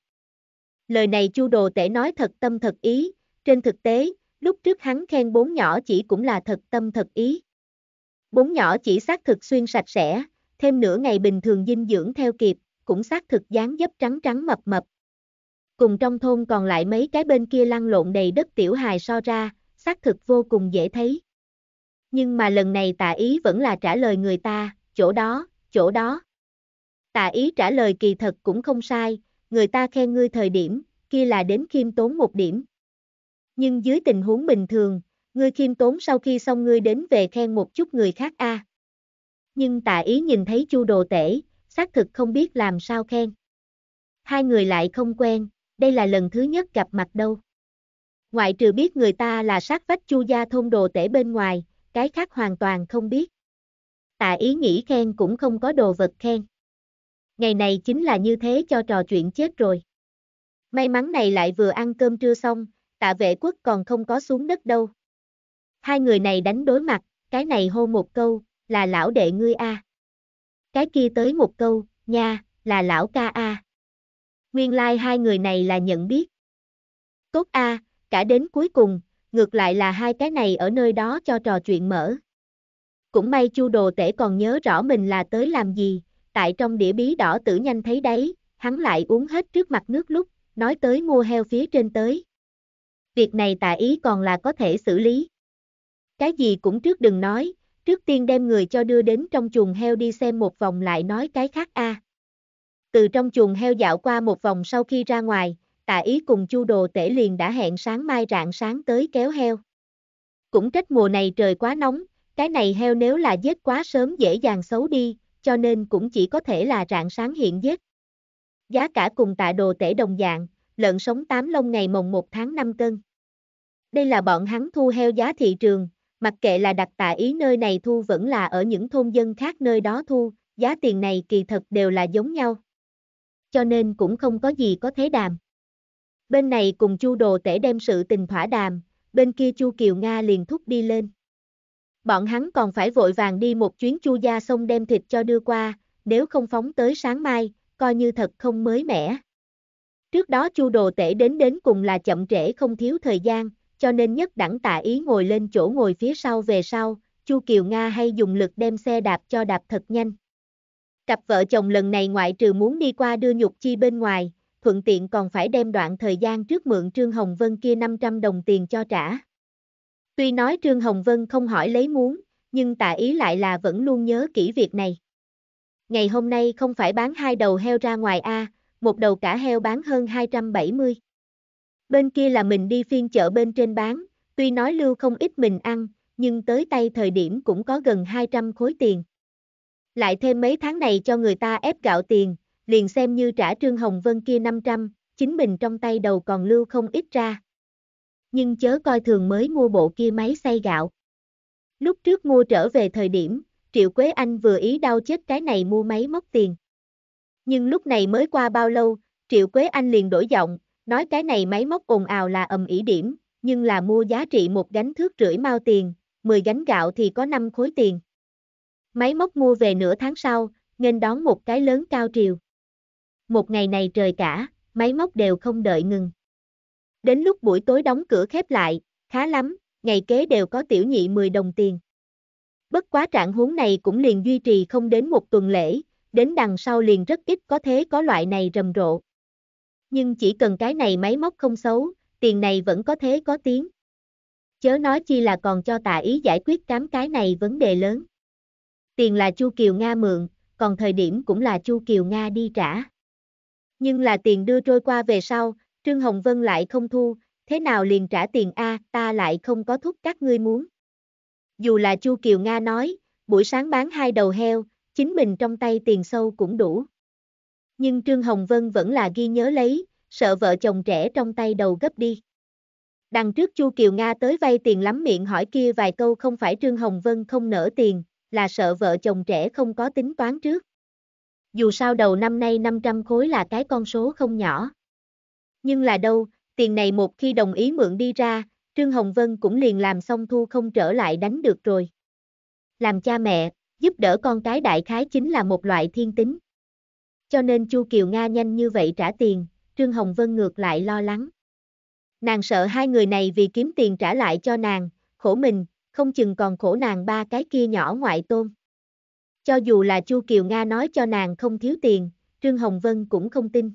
Lời này chu đồ tể nói thật tâm thật ý, trên thực tế, lúc trước hắn khen bốn nhỏ chỉ cũng là thật tâm thật ý. Bốn nhỏ chỉ xác thực xuyên sạch sẽ, thêm nửa ngày bình thường dinh dưỡng theo kịp, cũng xác thực dáng dấp trắng trắng mập mập, cùng trong thôn còn lại mấy cái bên kia lăn lộn đầy đất tiểu hài so ra, xác thực vô cùng dễ thấy. Nhưng mà lần này tà ý vẫn là trả lời người ta, chỗ đó, chỗ đó. tà ý trả lời kỳ thật cũng không sai, người ta khen ngươi thời điểm, kia là đến khiêm tốn một điểm. Nhưng dưới tình huống bình thường, ngươi khiêm tốn sau khi xong ngươi đến về khen một chút người khác a. À. Nhưng tà ý nhìn thấy chu đồ tể, xác thực không biết làm sao khen. Hai người lại không quen đây là lần thứ nhất gặp mặt đâu. Ngoại trừ biết người ta là sát vách chu gia thôn đồ tể bên ngoài, cái khác hoàn toàn không biết. Tạ ý nghĩ khen cũng không có đồ vật khen. Ngày này chính là như thế cho trò chuyện chết rồi. May mắn này lại vừa ăn cơm trưa xong, tạ vệ quốc còn không có xuống đất đâu. Hai người này đánh đối mặt, cái này hô một câu, là lão đệ ngươi a. Cái kia tới một câu, nha, là lão ca a nguyên lai like hai người này là nhận biết. Tốt A, cả đến cuối cùng, ngược lại là hai cái này ở nơi đó cho trò chuyện mở. Cũng may chu đồ tể còn nhớ rõ mình là tới làm gì, tại trong đĩa bí đỏ tử nhanh thấy đấy, hắn lại uống hết trước mặt nước lúc, nói tới mua heo phía trên tới. Việc này tạ ý còn là có thể xử lý. Cái gì cũng trước đừng nói, trước tiên đem người cho đưa đến trong chuồng heo đi xem một vòng lại nói cái khác a. À. Từ trong chuồng heo dạo qua một vòng sau khi ra ngoài, tạ ý cùng chu đồ tể liền đã hẹn sáng mai rạng sáng tới kéo heo. Cũng trách mùa này trời quá nóng, cái này heo nếu là giết quá sớm dễ dàng xấu đi, cho nên cũng chỉ có thể là rạng sáng hiện giết. Giá cả cùng tạ đồ tể đồng dạng, lợn sống tám lông ngày mồng 1 tháng 5 cân. Đây là bọn hắn thu heo giá thị trường, mặc kệ là đặt tạ ý nơi này thu vẫn là ở những thôn dân khác nơi đó thu, giá tiền này kỳ thật đều là giống nhau cho nên cũng không có gì có thế đàm. Bên này cùng Chu Đồ Tể đem sự tình thỏa đàm, bên kia Chu Kiều Nga liền thúc đi lên. Bọn hắn còn phải vội vàng đi một chuyến Chu gia sông đem thịt cho đưa qua, nếu không phóng tới sáng mai, coi như thật không mới mẻ. Trước đó Chu Đồ Tể đến đến cùng là chậm trễ không thiếu thời gian, cho nên nhất đẳng tạ ý ngồi lên chỗ ngồi phía sau về sau, Chu Kiều Nga hay dùng lực đem xe đạp cho đạp thật nhanh. Cặp vợ chồng lần này ngoại trừ muốn đi qua đưa Nhục Chi bên ngoài, thuận tiện còn phải đem đoạn thời gian trước mượn Trương Hồng Vân kia 500 đồng tiền cho trả. Tuy nói Trương Hồng Vân không hỏi lấy muốn, nhưng tạ ý lại là vẫn luôn nhớ kỹ việc này. Ngày hôm nay không phải bán hai đầu heo ra ngoài A, một đầu cả heo bán hơn 270. Bên kia là mình đi phiên chợ bên trên bán, tuy nói lưu không ít mình ăn, nhưng tới tay thời điểm cũng có gần 200 khối tiền lại thêm mấy tháng này cho người ta ép gạo tiền, liền xem như trả Trương Hồng Vân kia 500, chính mình trong tay đầu còn lưu không ít ra. Nhưng chớ coi thường mới mua bộ kia máy xay gạo. Lúc trước mua trở về thời điểm, Triệu Quế Anh vừa ý đau chết cái này mua máy móc tiền. Nhưng lúc này mới qua bao lâu, Triệu Quế Anh liền đổi giọng, nói cái này máy móc ồn ào là ầm ỉ điểm, nhưng là mua giá trị một gánh thước rưỡi mao tiền, 10 gánh gạo thì có 5 khối tiền. Máy móc mua về nửa tháng sau, nghênh đón một cái lớn cao triều. Một ngày này trời cả, máy móc đều không đợi ngừng. Đến lúc buổi tối đóng cửa khép lại, khá lắm, ngày kế đều có tiểu nhị 10 đồng tiền. Bất quá trạng huống này cũng liền duy trì không đến một tuần lễ, đến đằng sau liền rất ít có thế có loại này rầm rộ. Nhưng chỉ cần cái này máy móc không xấu, tiền này vẫn có thế có tiếng. Chớ nói chi là còn cho tà ý giải quyết cám cái này vấn đề lớn. Tiền là Chu Kiều Nga mượn, còn thời điểm cũng là Chu Kiều Nga đi trả. Nhưng là tiền đưa trôi qua về sau, Trương Hồng Vân lại không thu, thế nào liền trả tiền A, ta lại không có thúc các ngươi muốn. Dù là Chu Kiều Nga nói, buổi sáng bán hai đầu heo, chính mình trong tay tiền sâu cũng đủ. Nhưng Trương Hồng Vân vẫn là ghi nhớ lấy, sợ vợ chồng trẻ trong tay đầu gấp đi. Đằng trước Chu Kiều Nga tới vay tiền lắm miệng hỏi kia vài câu không phải Trương Hồng Vân không nở tiền, là sợ vợ chồng trẻ không có tính toán trước. Dù sao đầu năm nay 500 khối là cái con số không nhỏ. Nhưng là đâu, tiền này một khi đồng ý mượn đi ra, Trương Hồng Vân cũng liền làm xong thu không trở lại đánh được rồi. Làm cha mẹ, giúp đỡ con cái đại khái chính là một loại thiên tính. Cho nên Chu Kiều Nga nhanh như vậy trả tiền, Trương Hồng Vân ngược lại lo lắng. Nàng sợ hai người này vì kiếm tiền trả lại cho nàng, khổ mình, không chừng còn khổ nàng ba cái kia nhỏ ngoại tôn. Cho dù là Chu Kiều Nga nói cho nàng không thiếu tiền, Trương Hồng Vân cũng không tin.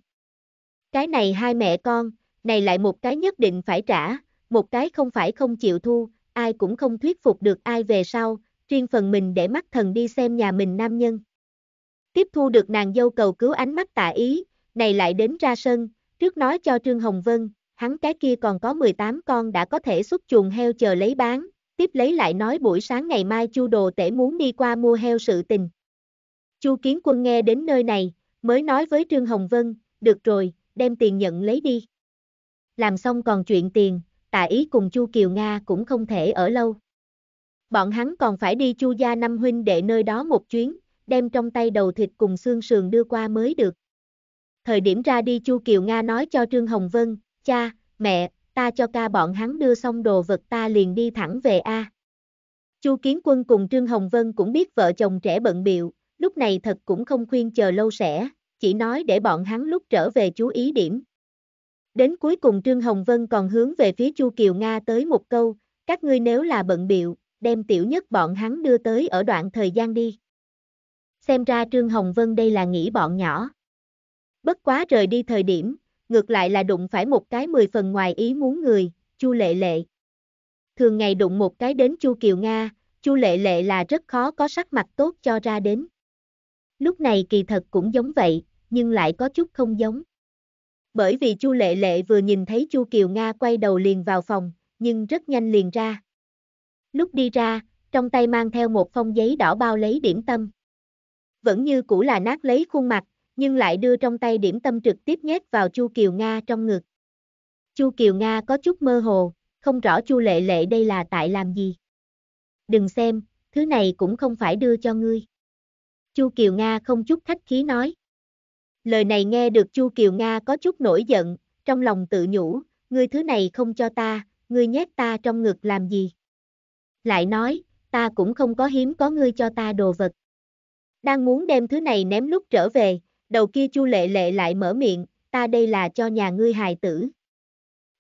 Cái này hai mẹ con, này lại một cái nhất định phải trả, một cái không phải không chịu thu, ai cũng không thuyết phục được ai về sau, riêng phần mình để mắt thần đi xem nhà mình nam nhân. Tiếp thu được nàng dâu cầu cứu ánh mắt tạ ý, này lại đến ra sân, trước nói cho Trương Hồng Vân, hắn cái kia còn có 18 con đã có thể xuất chuồng heo chờ lấy bán, tiếp lấy lại nói buổi sáng ngày mai Chu Đồ Tể muốn đi qua mua heo sự tình. Chu Kiến Quân nghe đến nơi này, mới nói với Trương Hồng Vân, được rồi, đem tiền nhận lấy đi. Làm xong còn chuyện tiền, tạ ý cùng Chu Kiều Nga cũng không thể ở lâu. Bọn hắn còn phải đi Chu gia năm huynh để nơi đó một chuyến, đem trong tay đầu thịt cùng xương sườn đưa qua mới được. Thời điểm ra đi Chu Kiều Nga nói cho Trương Hồng Vân, cha, mẹ, ta cho ca bọn hắn đưa xong đồ vật ta liền đi thẳng về A. Chu Kiến Quân cùng Trương Hồng Vân cũng biết vợ chồng trẻ bận biệu, lúc này thật cũng không khuyên chờ lâu sẽ, chỉ nói để bọn hắn lúc trở về chú ý điểm. Đến cuối cùng Trương Hồng Vân còn hướng về phía Chu Kiều Nga tới một câu, các ngươi nếu là bận biệu, đem tiểu nhất bọn hắn đưa tới ở đoạn thời gian đi. Xem ra Trương Hồng Vân đây là nghĩ bọn nhỏ. Bất quá rời đi thời điểm, ngược lại là đụng phải một cái mười phần ngoài ý muốn người, Chu Lệ Lệ. Thường ngày đụng một cái đến Chu Kiều Nga, Chu Lệ Lệ là rất khó có sắc mặt tốt cho ra đến. Lúc này kỳ thật cũng giống vậy, nhưng lại có chút không giống. Bởi vì Chu Lệ Lệ vừa nhìn thấy Chu Kiều Nga quay đầu liền vào phòng, nhưng rất nhanh liền ra. Lúc đi ra, trong tay mang theo một phong giấy đỏ bao lấy điểm tâm. Vẫn như cũ là nát lấy khuôn mặt, nhưng lại đưa trong tay điểm tâm trực tiếp nhét vào Chu Kiều Nga trong ngực. Chu Kiều Nga có chút mơ hồ, không rõ Chu Lệ Lệ đây là tại làm gì. Đừng xem, thứ này cũng không phải đưa cho ngươi. Chu Kiều Nga không chút khách khí nói. Lời này nghe được Chu Kiều Nga có chút nổi giận, trong lòng tự nhủ, ngươi thứ này không cho ta, ngươi nhét ta trong ngực làm gì. Lại nói, ta cũng không có hiếm có ngươi cho ta đồ vật. Đang muốn đem thứ này ném lúc trở về, đầu kia Chu Lệ Lệ lại mở miệng, ta đây là cho nhà ngươi hài tử.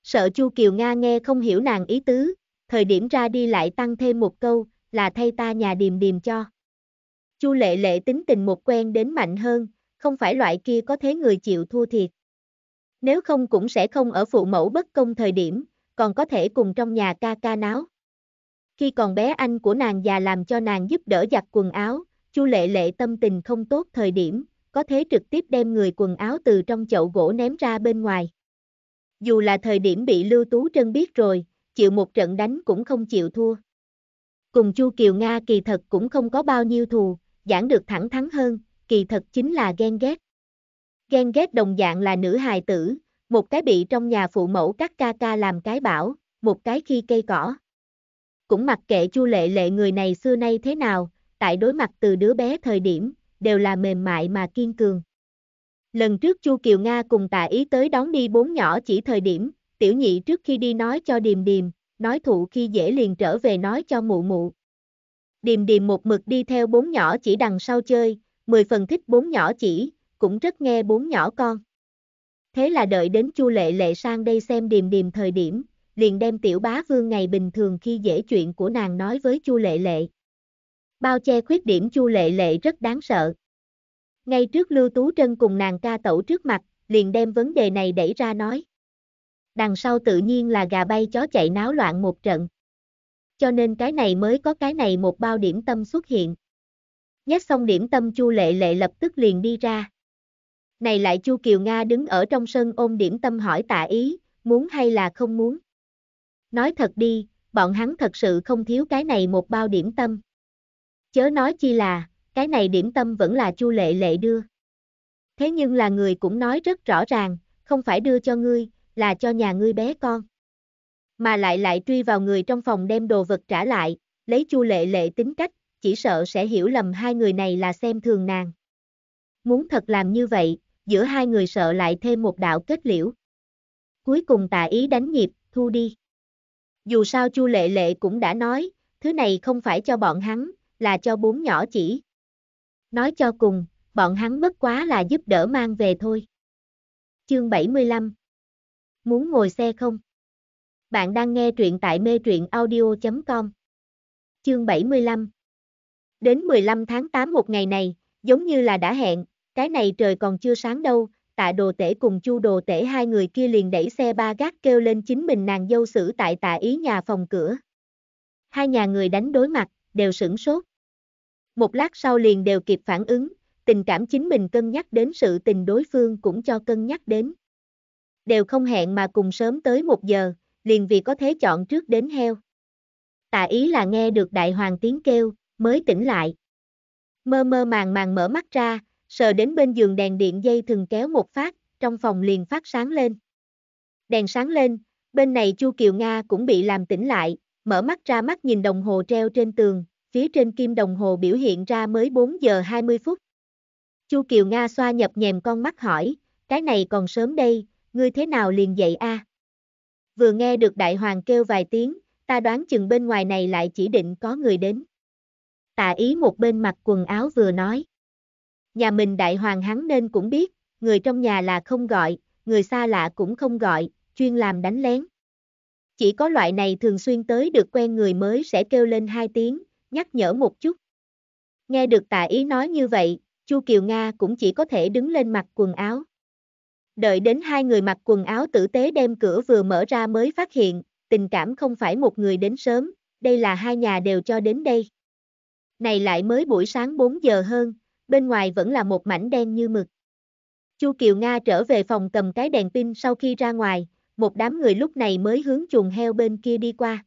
Sợ Chu Kiều Nga nghe không hiểu nàng ý tứ, thời điểm ra đi lại tăng thêm một câu, là thay ta nhà điềm điềm cho. Chu Lệ Lệ tính tình một quen đến mạnh hơn, không phải loại kia có thế người chịu thua thiệt. Nếu không cũng sẽ không ở phụ mẫu bất công thời điểm, còn có thể cùng trong nhà ca ca náo. Khi còn bé anh của nàng già làm cho nàng giúp đỡ giặt quần áo, Chu Lệ Lệ tâm tình không tốt thời điểm, có thế trực tiếp đem người quần áo từ trong chậu gỗ ném ra bên ngoài. Dù là thời điểm bị Lưu Tú Trân biết rồi, chịu một trận đánh cũng không chịu thua. Cùng Chu Kiều Nga kỳ thật cũng không có bao nhiêu thù, giảng được thẳng thắn hơn, kỳ thật chính là ghen ghét. Ghen ghét đồng dạng là nữ hài tử, một cái bị trong nhà phụ mẫu cắt ca ca làm cái bảo, một cái khi cây cỏ. Cũng mặc kệ Chu Lệ Lệ người này xưa nay thế nào, tại đối mặt từ đứa bé thời điểm, đều là mềm mại mà kiên cường. Lần trước Chu Kiều Nga cùng tạ ý tới đón đi bốn nhỏ chỉ thời điểm, tiểu nhị trước khi đi nói cho điềm điềm, nói thụ khi dễ liền trở về nói cho mụ mụ. Điềm điềm một mực đi theo bốn nhỏ chỉ đằng sau chơi, mười phần thích bốn nhỏ chỉ, cũng rất nghe bốn nhỏ con. Thế là đợi đến Chu Lệ Lệ sang đây xem điềm điềm thời điểm, liền đem tiểu bá vương ngày bình thường khi dễ chuyện của nàng nói với Chu Lệ Lệ bao che khuyết điểm Chu Lệ Lệ rất đáng sợ. Ngay trước Lưu Tú Trân cùng nàng ca tẩu trước mặt, liền đem vấn đề này đẩy ra nói. Đằng sau tự nhiên là gà bay chó chạy náo loạn một trận. Cho nên cái này mới có cái này một bao điểm tâm xuất hiện. Nhét xong điểm tâm Chu Lệ Lệ lập tức liền đi ra. Này lại Chu Kiều Nga đứng ở trong sân ôm điểm tâm hỏi tạ ý, muốn hay là không muốn. Nói thật đi, bọn hắn thật sự không thiếu cái này một bao điểm tâm chớ nói chi là, cái này điểm tâm vẫn là chu lệ lệ đưa. Thế nhưng là người cũng nói rất rõ ràng, không phải đưa cho ngươi, là cho nhà ngươi bé con. Mà lại lại truy vào người trong phòng đem đồ vật trả lại, lấy chu lệ lệ tính cách, chỉ sợ sẽ hiểu lầm hai người này là xem thường nàng. Muốn thật làm như vậy, giữa hai người sợ lại thêm một đạo kết liễu. Cuối cùng tạ ý đánh nhịp, thu đi. Dù sao chu lệ lệ cũng đã nói, thứ này không phải cho bọn hắn, là cho bốn nhỏ chỉ. Nói cho cùng, bọn hắn bất quá là giúp đỡ mang về thôi. Chương 75 Muốn ngồi xe không? Bạn đang nghe truyện tại mê truyện audio.com Chương 75 Đến 15 tháng 8 một ngày này, giống như là đã hẹn, cái này trời còn chưa sáng đâu, tạ đồ tể cùng chu đồ tể hai người kia liền đẩy xe ba gác kêu lên chính mình nàng dâu xử tại tạ ý nhà phòng cửa. Hai nhà người đánh đối mặt, đều sửng sốt. Một lát sau liền đều kịp phản ứng, tình cảm chính mình cân nhắc đến sự tình đối phương cũng cho cân nhắc đến. Đều không hẹn mà cùng sớm tới một giờ, liền vì có thế chọn trước đến heo. Tạ ý là nghe được đại hoàng tiếng kêu, mới tỉnh lại. Mơ mơ màng màng mở mắt ra, sờ đến bên giường đèn điện dây thường kéo một phát, trong phòng liền phát sáng lên. Đèn sáng lên, bên này Chu Kiều Nga cũng bị làm tỉnh lại, mở mắt ra mắt nhìn đồng hồ treo trên tường, phía trên kim đồng hồ biểu hiện ra mới 4 giờ 20 phút. Chu Kiều Nga xoa nhập nhèm con mắt hỏi, cái này còn sớm đây, ngươi thế nào liền dậy a? À? Vừa nghe được đại hoàng kêu vài tiếng, ta đoán chừng bên ngoài này lại chỉ định có người đến. Tạ ý một bên mặc quần áo vừa nói. Nhà mình đại hoàng hắn nên cũng biết, người trong nhà là không gọi, người xa lạ cũng không gọi, chuyên làm đánh lén. Chỉ có loại này thường xuyên tới được quen người mới sẽ kêu lên hai tiếng, nhắc nhở một chút. Nghe được tà ý nói như vậy, Chu Kiều Nga cũng chỉ có thể đứng lên mặc quần áo. Đợi đến hai người mặc quần áo tử tế đem cửa vừa mở ra mới phát hiện, tình cảm không phải một người đến sớm, đây là hai nhà đều cho đến đây. Này lại mới buổi sáng 4 giờ hơn, bên ngoài vẫn là một mảnh đen như mực. Chu Kiều Nga trở về phòng cầm cái đèn pin sau khi ra ngoài, một đám người lúc này mới hướng chuồng heo bên kia đi qua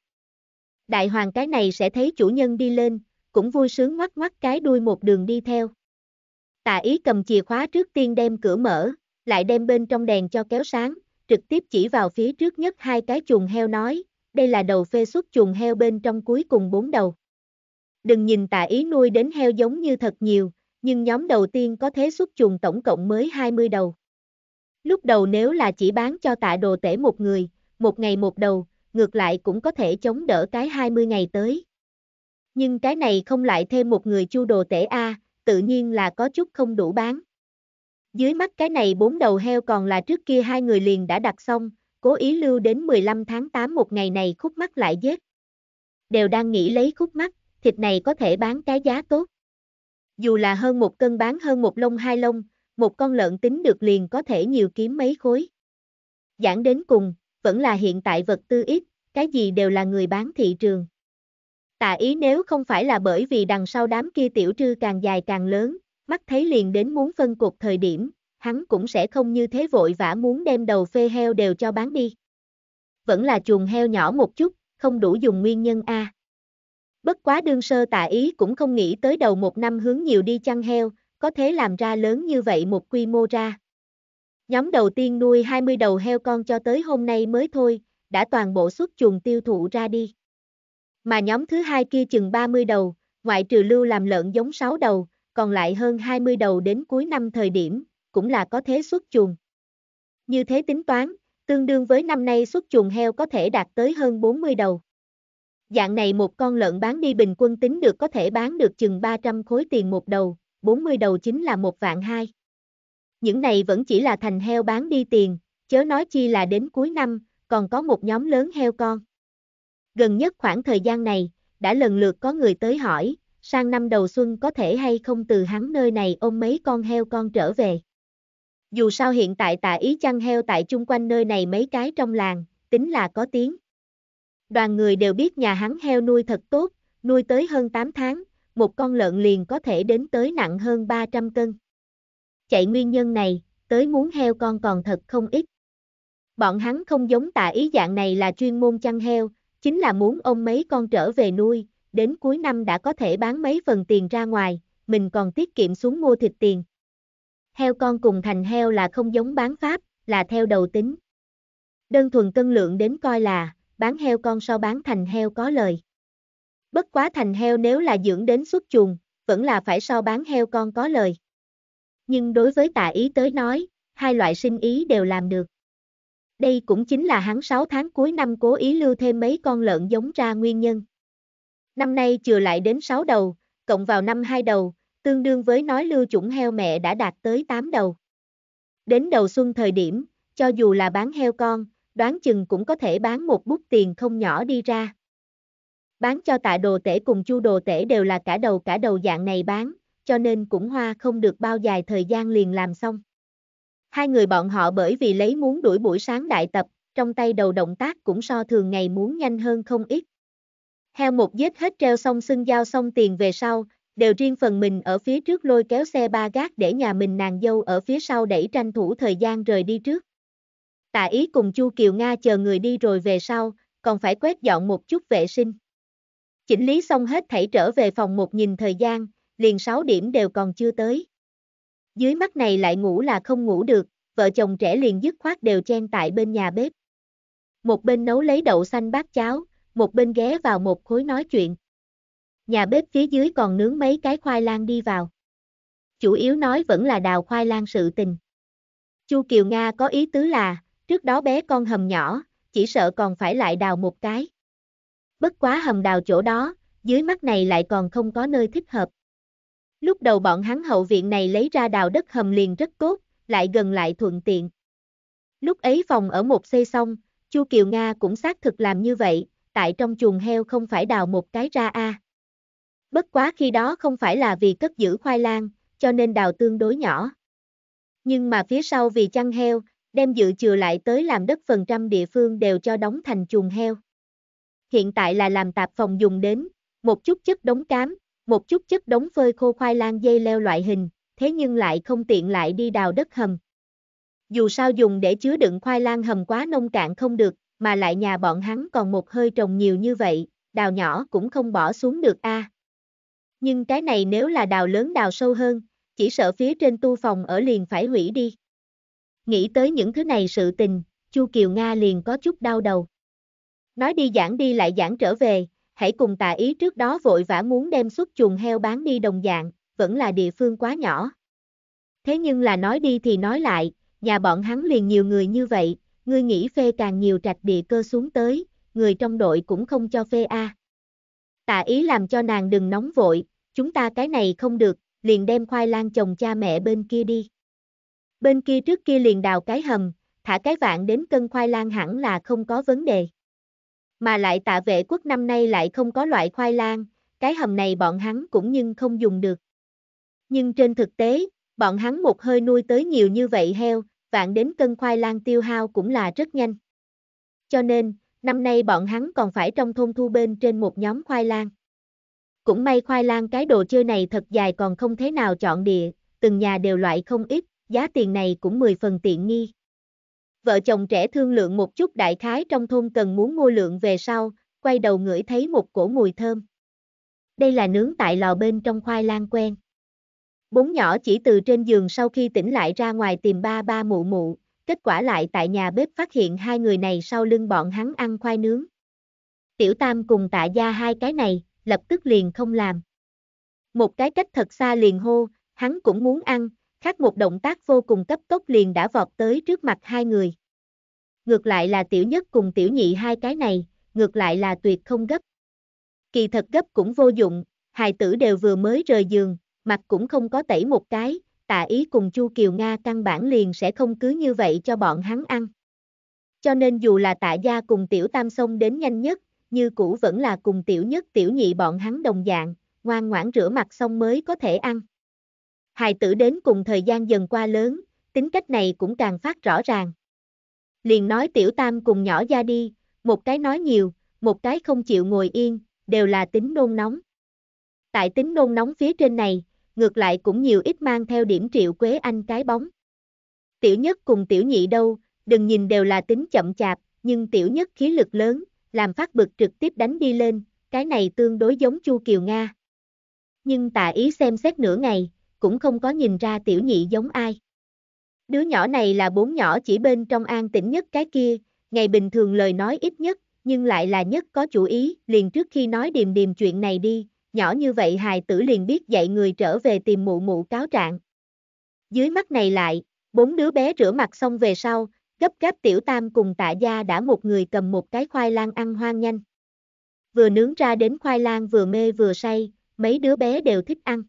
đại hoàng cái này sẽ thấy chủ nhân đi lên, cũng vui sướng ngoắc ngoắc cái đuôi một đường đi theo. Tạ ý cầm chìa khóa trước tiên đem cửa mở, lại đem bên trong đèn cho kéo sáng, trực tiếp chỉ vào phía trước nhất hai cái chuồng heo nói, đây là đầu phê xuất chuồng heo bên trong cuối cùng bốn đầu. Đừng nhìn tạ ý nuôi đến heo giống như thật nhiều, nhưng nhóm đầu tiên có thế xuất chuồng tổng cộng mới 20 đầu. Lúc đầu nếu là chỉ bán cho tạ đồ tể một người, một ngày một đầu, ngược lại cũng có thể chống đỡ cái 20 ngày tới. Nhưng cái này không lại thêm một người chu đồ tể A, tự nhiên là có chút không đủ bán. Dưới mắt cái này bốn đầu heo còn là trước kia hai người liền đã đặt xong, cố ý lưu đến 15 tháng 8 một ngày này khúc mắt lại giết. Đều đang nghĩ lấy khúc mắt, thịt này có thể bán cái giá tốt. Dù là hơn một cân bán hơn một lông hai lông, một con lợn tính được liền có thể nhiều kiếm mấy khối. Giảng đến cùng, vẫn là hiện tại vật tư ít, cái gì đều là người bán thị trường. Tạ ý nếu không phải là bởi vì đằng sau đám kia tiểu trư càng dài càng lớn, mắt thấy liền đến muốn phân cuộc thời điểm, hắn cũng sẽ không như thế vội vã muốn đem đầu phê heo đều cho bán đi. Vẫn là chuồng heo nhỏ một chút, không đủ dùng nguyên nhân A. Bất quá đương sơ tạ ý cũng không nghĩ tới đầu một năm hướng nhiều đi chăn heo, có thế làm ra lớn như vậy một quy mô ra. Nhóm đầu tiên nuôi 20 đầu heo con cho tới hôm nay mới thôi, đã toàn bộ xuất chuồng tiêu thụ ra đi. Mà nhóm thứ hai kia chừng 30 đầu, ngoại trừ lưu làm lợn giống 6 đầu, còn lại hơn 20 đầu đến cuối năm thời điểm, cũng là có thế xuất chuồng. Như thế tính toán, tương đương với năm nay xuất chuồng heo có thể đạt tới hơn 40 đầu. Dạng này một con lợn bán đi bình quân tính được có thể bán được chừng 300 khối tiền một đầu, 40 đầu chính là một vạn hai. Những này vẫn chỉ là thành heo bán đi tiền, chớ nói chi là đến cuối năm, còn có một nhóm lớn heo con. Gần nhất khoảng thời gian này, đã lần lượt có người tới hỏi, sang năm đầu xuân có thể hay không từ hắn nơi này ôm mấy con heo con trở về. Dù sao hiện tại tạ ý chăn heo tại chung quanh nơi này mấy cái trong làng, tính là có tiếng. Đoàn người đều biết nhà hắn heo nuôi thật tốt, nuôi tới hơn 8 tháng, một con lợn liền có thể đến tới nặng hơn 300 cân chạy nguyên nhân này, tới muốn heo con còn thật không ít. Bọn hắn không giống tạ ý dạng này là chuyên môn chăn heo, chính là muốn ông mấy con trở về nuôi, đến cuối năm đã có thể bán mấy phần tiền ra ngoài, mình còn tiết kiệm xuống mua thịt tiền. Heo con cùng thành heo là không giống bán pháp, là theo đầu tính. Đơn thuần cân lượng đến coi là, bán heo con so bán thành heo có lời. Bất quá thành heo nếu là dưỡng đến xuất chuồng, vẫn là phải so bán heo con có lời nhưng đối với tà ý tới nói, hai loại sinh ý đều làm được. Đây cũng chính là hắn 6 tháng cuối năm cố ý lưu thêm mấy con lợn giống ra nguyên nhân. Năm nay chừa lại đến 6 đầu, cộng vào năm hai đầu, tương đương với nói lưu chủng heo mẹ đã đạt tới 8 đầu. Đến đầu xuân thời điểm, cho dù là bán heo con, đoán chừng cũng có thể bán một bút tiền không nhỏ đi ra. Bán cho tạ đồ tể cùng chu đồ tể đều là cả đầu cả đầu dạng này bán, cho nên cũng hoa không được bao dài thời gian liền làm xong. Hai người bọn họ bởi vì lấy muốn đuổi buổi sáng đại tập, trong tay đầu động tác cũng so thường ngày muốn nhanh hơn không ít. Heo một giết hết treo xong xưng giao xong tiền về sau, đều riêng phần mình ở phía trước lôi kéo xe ba gác để nhà mình nàng dâu ở phía sau đẩy tranh thủ thời gian rời đi trước. Tạ ý cùng Chu Kiều Nga chờ người đi rồi về sau, còn phải quét dọn một chút vệ sinh. Chỉnh lý xong hết thảy trở về phòng một nhìn thời gian, liền 6 điểm đều còn chưa tới. Dưới mắt này lại ngủ là không ngủ được, vợ chồng trẻ liền dứt khoát đều chen tại bên nhà bếp. Một bên nấu lấy đậu xanh bát cháo, một bên ghé vào một khối nói chuyện. Nhà bếp phía dưới còn nướng mấy cái khoai lang đi vào. Chủ yếu nói vẫn là đào khoai lang sự tình. Chu Kiều Nga có ý tứ là, trước đó bé con hầm nhỏ, chỉ sợ còn phải lại đào một cái. Bất quá hầm đào chỗ đó, dưới mắt này lại còn không có nơi thích hợp. Lúc đầu bọn hắn hậu viện này lấy ra đào đất hầm liền rất tốt, lại gần lại thuận tiện. Lúc ấy phòng ở một xây xong, Chu Kiều Nga cũng xác thực làm như vậy, tại trong chuồng heo không phải đào một cái ra a. À. Bất quá khi đó không phải là vì cất giữ khoai lang, cho nên đào tương đối nhỏ. Nhưng mà phía sau vì chăn heo, đem dự chừa lại tới làm đất phần trăm địa phương đều cho đóng thành chuồng heo. Hiện tại là làm tạp phòng dùng đến, một chút chất đống cám, một chút chất đống phơi khô khoai lang dây leo loại hình, thế nhưng lại không tiện lại đi đào đất hầm. Dù sao dùng để chứa đựng khoai lang hầm quá nông cạn không được, mà lại nhà bọn hắn còn một hơi trồng nhiều như vậy, đào nhỏ cũng không bỏ xuống được a. À. Nhưng cái này nếu là đào lớn đào sâu hơn, chỉ sợ phía trên tu phòng ở liền phải hủy đi. Nghĩ tới những thứ này sự tình, Chu Kiều Nga liền có chút đau đầu. Nói đi giảng đi lại giảng trở về, hãy cùng tà ý trước đó vội vã muốn đem xuất chuồng heo bán đi đồng dạng, vẫn là địa phương quá nhỏ. Thế nhưng là nói đi thì nói lại, nhà bọn hắn liền nhiều người như vậy, ngươi nghĩ phê càng nhiều trạch địa cơ xuống tới, người trong đội cũng không cho phê A. À. Tạ ý làm cho nàng đừng nóng vội, chúng ta cái này không được, liền đem khoai lang chồng cha mẹ bên kia đi. Bên kia trước kia liền đào cái hầm, thả cái vạn đến cân khoai lang hẳn là không có vấn đề. Mà lại tạ vệ quốc năm nay lại không có loại khoai lang, cái hầm này bọn hắn cũng nhưng không dùng được. Nhưng trên thực tế, bọn hắn một hơi nuôi tới nhiều như vậy heo, vạn đến cân khoai lang tiêu hao cũng là rất nhanh. Cho nên, năm nay bọn hắn còn phải trong thôn thu bên trên một nhóm khoai lang. Cũng may khoai lang cái đồ chơi này thật dài còn không thế nào chọn địa, từng nhà đều loại không ít, giá tiền này cũng 10 phần tiện nghi. Vợ chồng trẻ thương lượng một chút đại khái trong thôn cần muốn mua lượng về sau, quay đầu ngửi thấy một cổ mùi thơm. Đây là nướng tại lò bên trong khoai lang quen. Bốn nhỏ chỉ từ trên giường sau khi tỉnh lại ra ngoài tìm ba ba mụ mụ, kết quả lại tại nhà bếp phát hiện hai người này sau lưng bọn hắn ăn khoai nướng. Tiểu Tam cùng tạ gia hai cái này, lập tức liền không làm. Một cái cách thật xa liền hô, hắn cũng muốn ăn, khác một động tác vô cùng cấp tốc liền đã vọt tới trước mặt hai người. Ngược lại là tiểu nhất cùng tiểu nhị hai cái này, ngược lại là tuyệt không gấp. Kỳ thật gấp cũng vô dụng, hài tử đều vừa mới rời giường, mặt cũng không có tẩy một cái, tạ ý cùng Chu Kiều Nga căn bản liền sẽ không cứ như vậy cho bọn hắn ăn. Cho nên dù là tạ gia cùng tiểu tam sông đến nhanh nhất, như cũ vẫn là cùng tiểu nhất tiểu nhị bọn hắn đồng dạng, ngoan ngoãn rửa mặt xong mới có thể ăn hài tử đến cùng thời gian dần qua lớn, tính cách này cũng càng phát rõ ràng. Liền nói tiểu tam cùng nhỏ ra đi, một cái nói nhiều, một cái không chịu ngồi yên, đều là tính nôn nóng. Tại tính nôn nóng phía trên này, ngược lại cũng nhiều ít mang theo điểm triệu quế anh cái bóng. Tiểu nhất cùng tiểu nhị đâu, đừng nhìn đều là tính chậm chạp, nhưng tiểu nhất khí lực lớn, làm phát bực trực tiếp đánh đi lên, cái này tương đối giống Chu Kiều Nga. Nhưng tạ ý xem xét nửa ngày, cũng không có nhìn ra tiểu nhị giống ai. Đứa nhỏ này là bốn nhỏ chỉ bên trong an tĩnh nhất cái kia, ngày bình thường lời nói ít nhất, nhưng lại là nhất có chủ ý, liền trước khi nói điềm điềm chuyện này đi, nhỏ như vậy hài tử liền biết dạy người trở về tìm mụ mụ cáo trạng. Dưới mắt này lại, bốn đứa bé rửa mặt xong về sau, gấp gáp tiểu tam cùng tạ gia đã một người cầm một cái khoai lang ăn hoang nhanh. Vừa nướng ra đến khoai lang vừa mê vừa say, mấy đứa bé đều thích ăn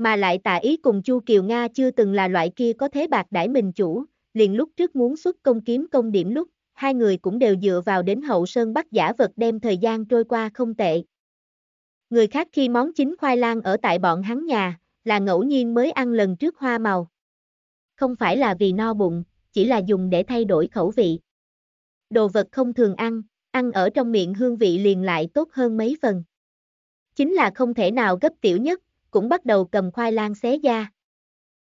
mà lại tà ý cùng Chu Kiều Nga chưa từng là loại kia có thế bạc đãi mình chủ, liền lúc trước muốn xuất công kiếm công điểm lúc, hai người cũng đều dựa vào đến hậu sơn bắt giả vật đem thời gian trôi qua không tệ. Người khác khi món chính khoai lang ở tại bọn hắn nhà, là ngẫu nhiên mới ăn lần trước hoa màu. Không phải là vì no bụng, chỉ là dùng để thay đổi khẩu vị. Đồ vật không thường ăn, ăn ở trong miệng hương vị liền lại tốt hơn mấy phần. Chính là không thể nào gấp tiểu nhất, cũng bắt đầu cầm khoai lang xé ra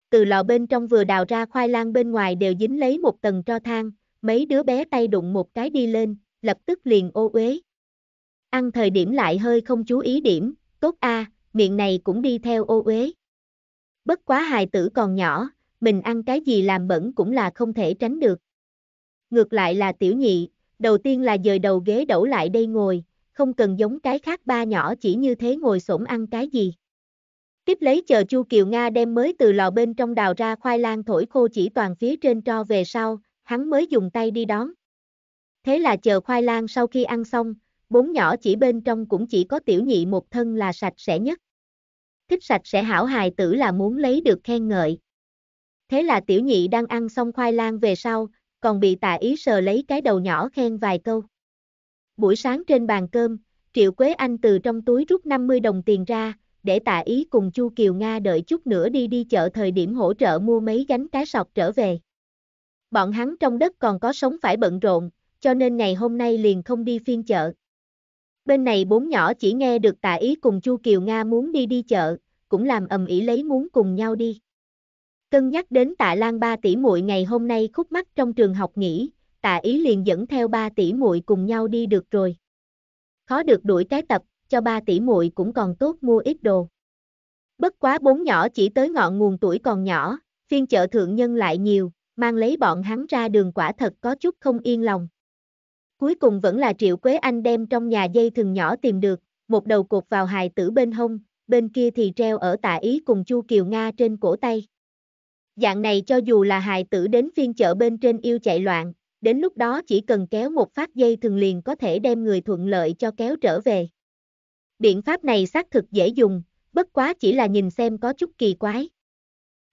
Từ lò bên trong vừa đào ra khoai lang bên ngoài đều dính lấy một tầng tro than, mấy đứa bé tay đụng một cái đi lên, lập tức liền ô uế. Ăn thời điểm lại hơi không chú ý điểm, tốt a, miệng này cũng đi theo ô uế. Bất quá hài tử còn nhỏ, mình ăn cái gì làm bẩn cũng là không thể tránh được. Ngược lại là tiểu nhị, đầu tiên là dời đầu ghế đổ lại đây ngồi, không cần giống cái khác ba nhỏ chỉ như thế ngồi xổm ăn cái gì. Tiếp lấy chờ Chu Kiều Nga đem mới từ lò bên trong đào ra khoai lang thổi khô chỉ toàn phía trên cho về sau, hắn mới dùng tay đi đón. Thế là chờ khoai lang sau khi ăn xong, bốn nhỏ chỉ bên trong cũng chỉ có tiểu nhị một thân là sạch sẽ nhất. Thích sạch sẽ hảo hài tử là muốn lấy được khen ngợi. Thế là tiểu nhị đang ăn xong khoai lang về sau, còn bị tà ý sờ lấy cái đầu nhỏ khen vài câu. Buổi sáng trên bàn cơm, Triệu Quế Anh từ trong túi rút 50 đồng tiền ra, để tạ ý cùng Chu Kiều Nga đợi chút nữa đi đi chợ thời điểm hỗ trợ mua mấy gánh cá sọc trở về. Bọn hắn trong đất còn có sống phải bận rộn, cho nên ngày hôm nay liền không đi phiên chợ. Bên này bốn nhỏ chỉ nghe được tạ ý cùng Chu Kiều Nga muốn đi đi chợ, cũng làm ầm ĩ lấy muốn cùng nhau đi. Cân nhắc đến tạ Lan ba tỷ muội ngày hôm nay khúc mắt trong trường học nghỉ, tạ ý liền dẫn theo ba tỷ muội cùng nhau đi được rồi. Khó được đuổi cái tập, cho ba tỷ muội cũng còn tốt mua ít đồ. Bất quá bốn nhỏ chỉ tới ngọn nguồn tuổi còn nhỏ, phiên chợ thượng nhân lại nhiều, mang lấy bọn hắn ra đường quả thật có chút không yên lòng. Cuối cùng vẫn là Triệu Quế Anh đem trong nhà dây thừng nhỏ tìm được, một đầu cột vào hài tử bên hông, bên kia thì treo ở tạ ý cùng Chu Kiều Nga trên cổ tay. Dạng này cho dù là hài tử đến phiên chợ bên trên yêu chạy loạn, đến lúc đó chỉ cần kéo một phát dây thừng liền có thể đem người thuận lợi cho kéo trở về biện pháp này xác thực dễ dùng, bất quá chỉ là nhìn xem có chút kỳ quái.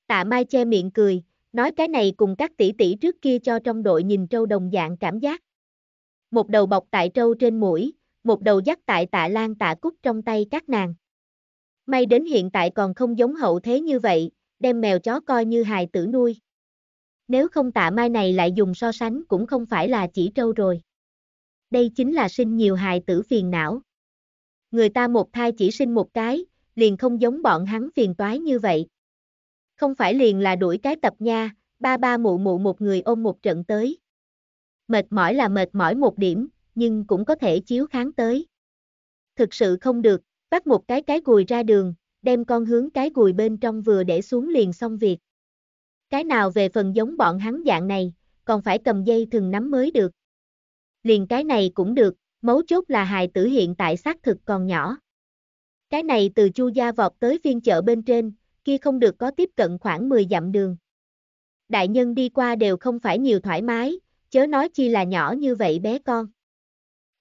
Tạ Mai che miệng cười, nói cái này cùng các tỷ tỷ trước kia cho trong đội nhìn trâu đồng dạng cảm giác. Một đầu bọc tại trâu trên mũi, một đầu dắt tại tạ lan tạ cúc trong tay các nàng. May đến hiện tại còn không giống hậu thế như vậy, đem mèo chó coi như hài tử nuôi. Nếu không tạ mai này lại dùng so sánh cũng không phải là chỉ trâu rồi. Đây chính là sinh nhiều hài tử phiền não người ta một thai chỉ sinh một cái, liền không giống bọn hắn phiền toái như vậy. Không phải liền là đuổi cái tập nha, ba ba mụ mụ một người ôm một trận tới. Mệt mỏi là mệt mỏi một điểm, nhưng cũng có thể chiếu kháng tới. Thực sự không được, bắt một cái cái gùi ra đường, đem con hướng cái gùi bên trong vừa để xuống liền xong việc. Cái nào về phần giống bọn hắn dạng này, còn phải cầm dây thừng nắm mới được. Liền cái này cũng được, mấu chốt là hài tử hiện tại xác thực còn nhỏ. Cái này từ chu gia vọt tới phiên chợ bên trên, kia không được có tiếp cận khoảng 10 dặm đường. Đại nhân đi qua đều không phải nhiều thoải mái, chớ nói chi là nhỏ như vậy bé con.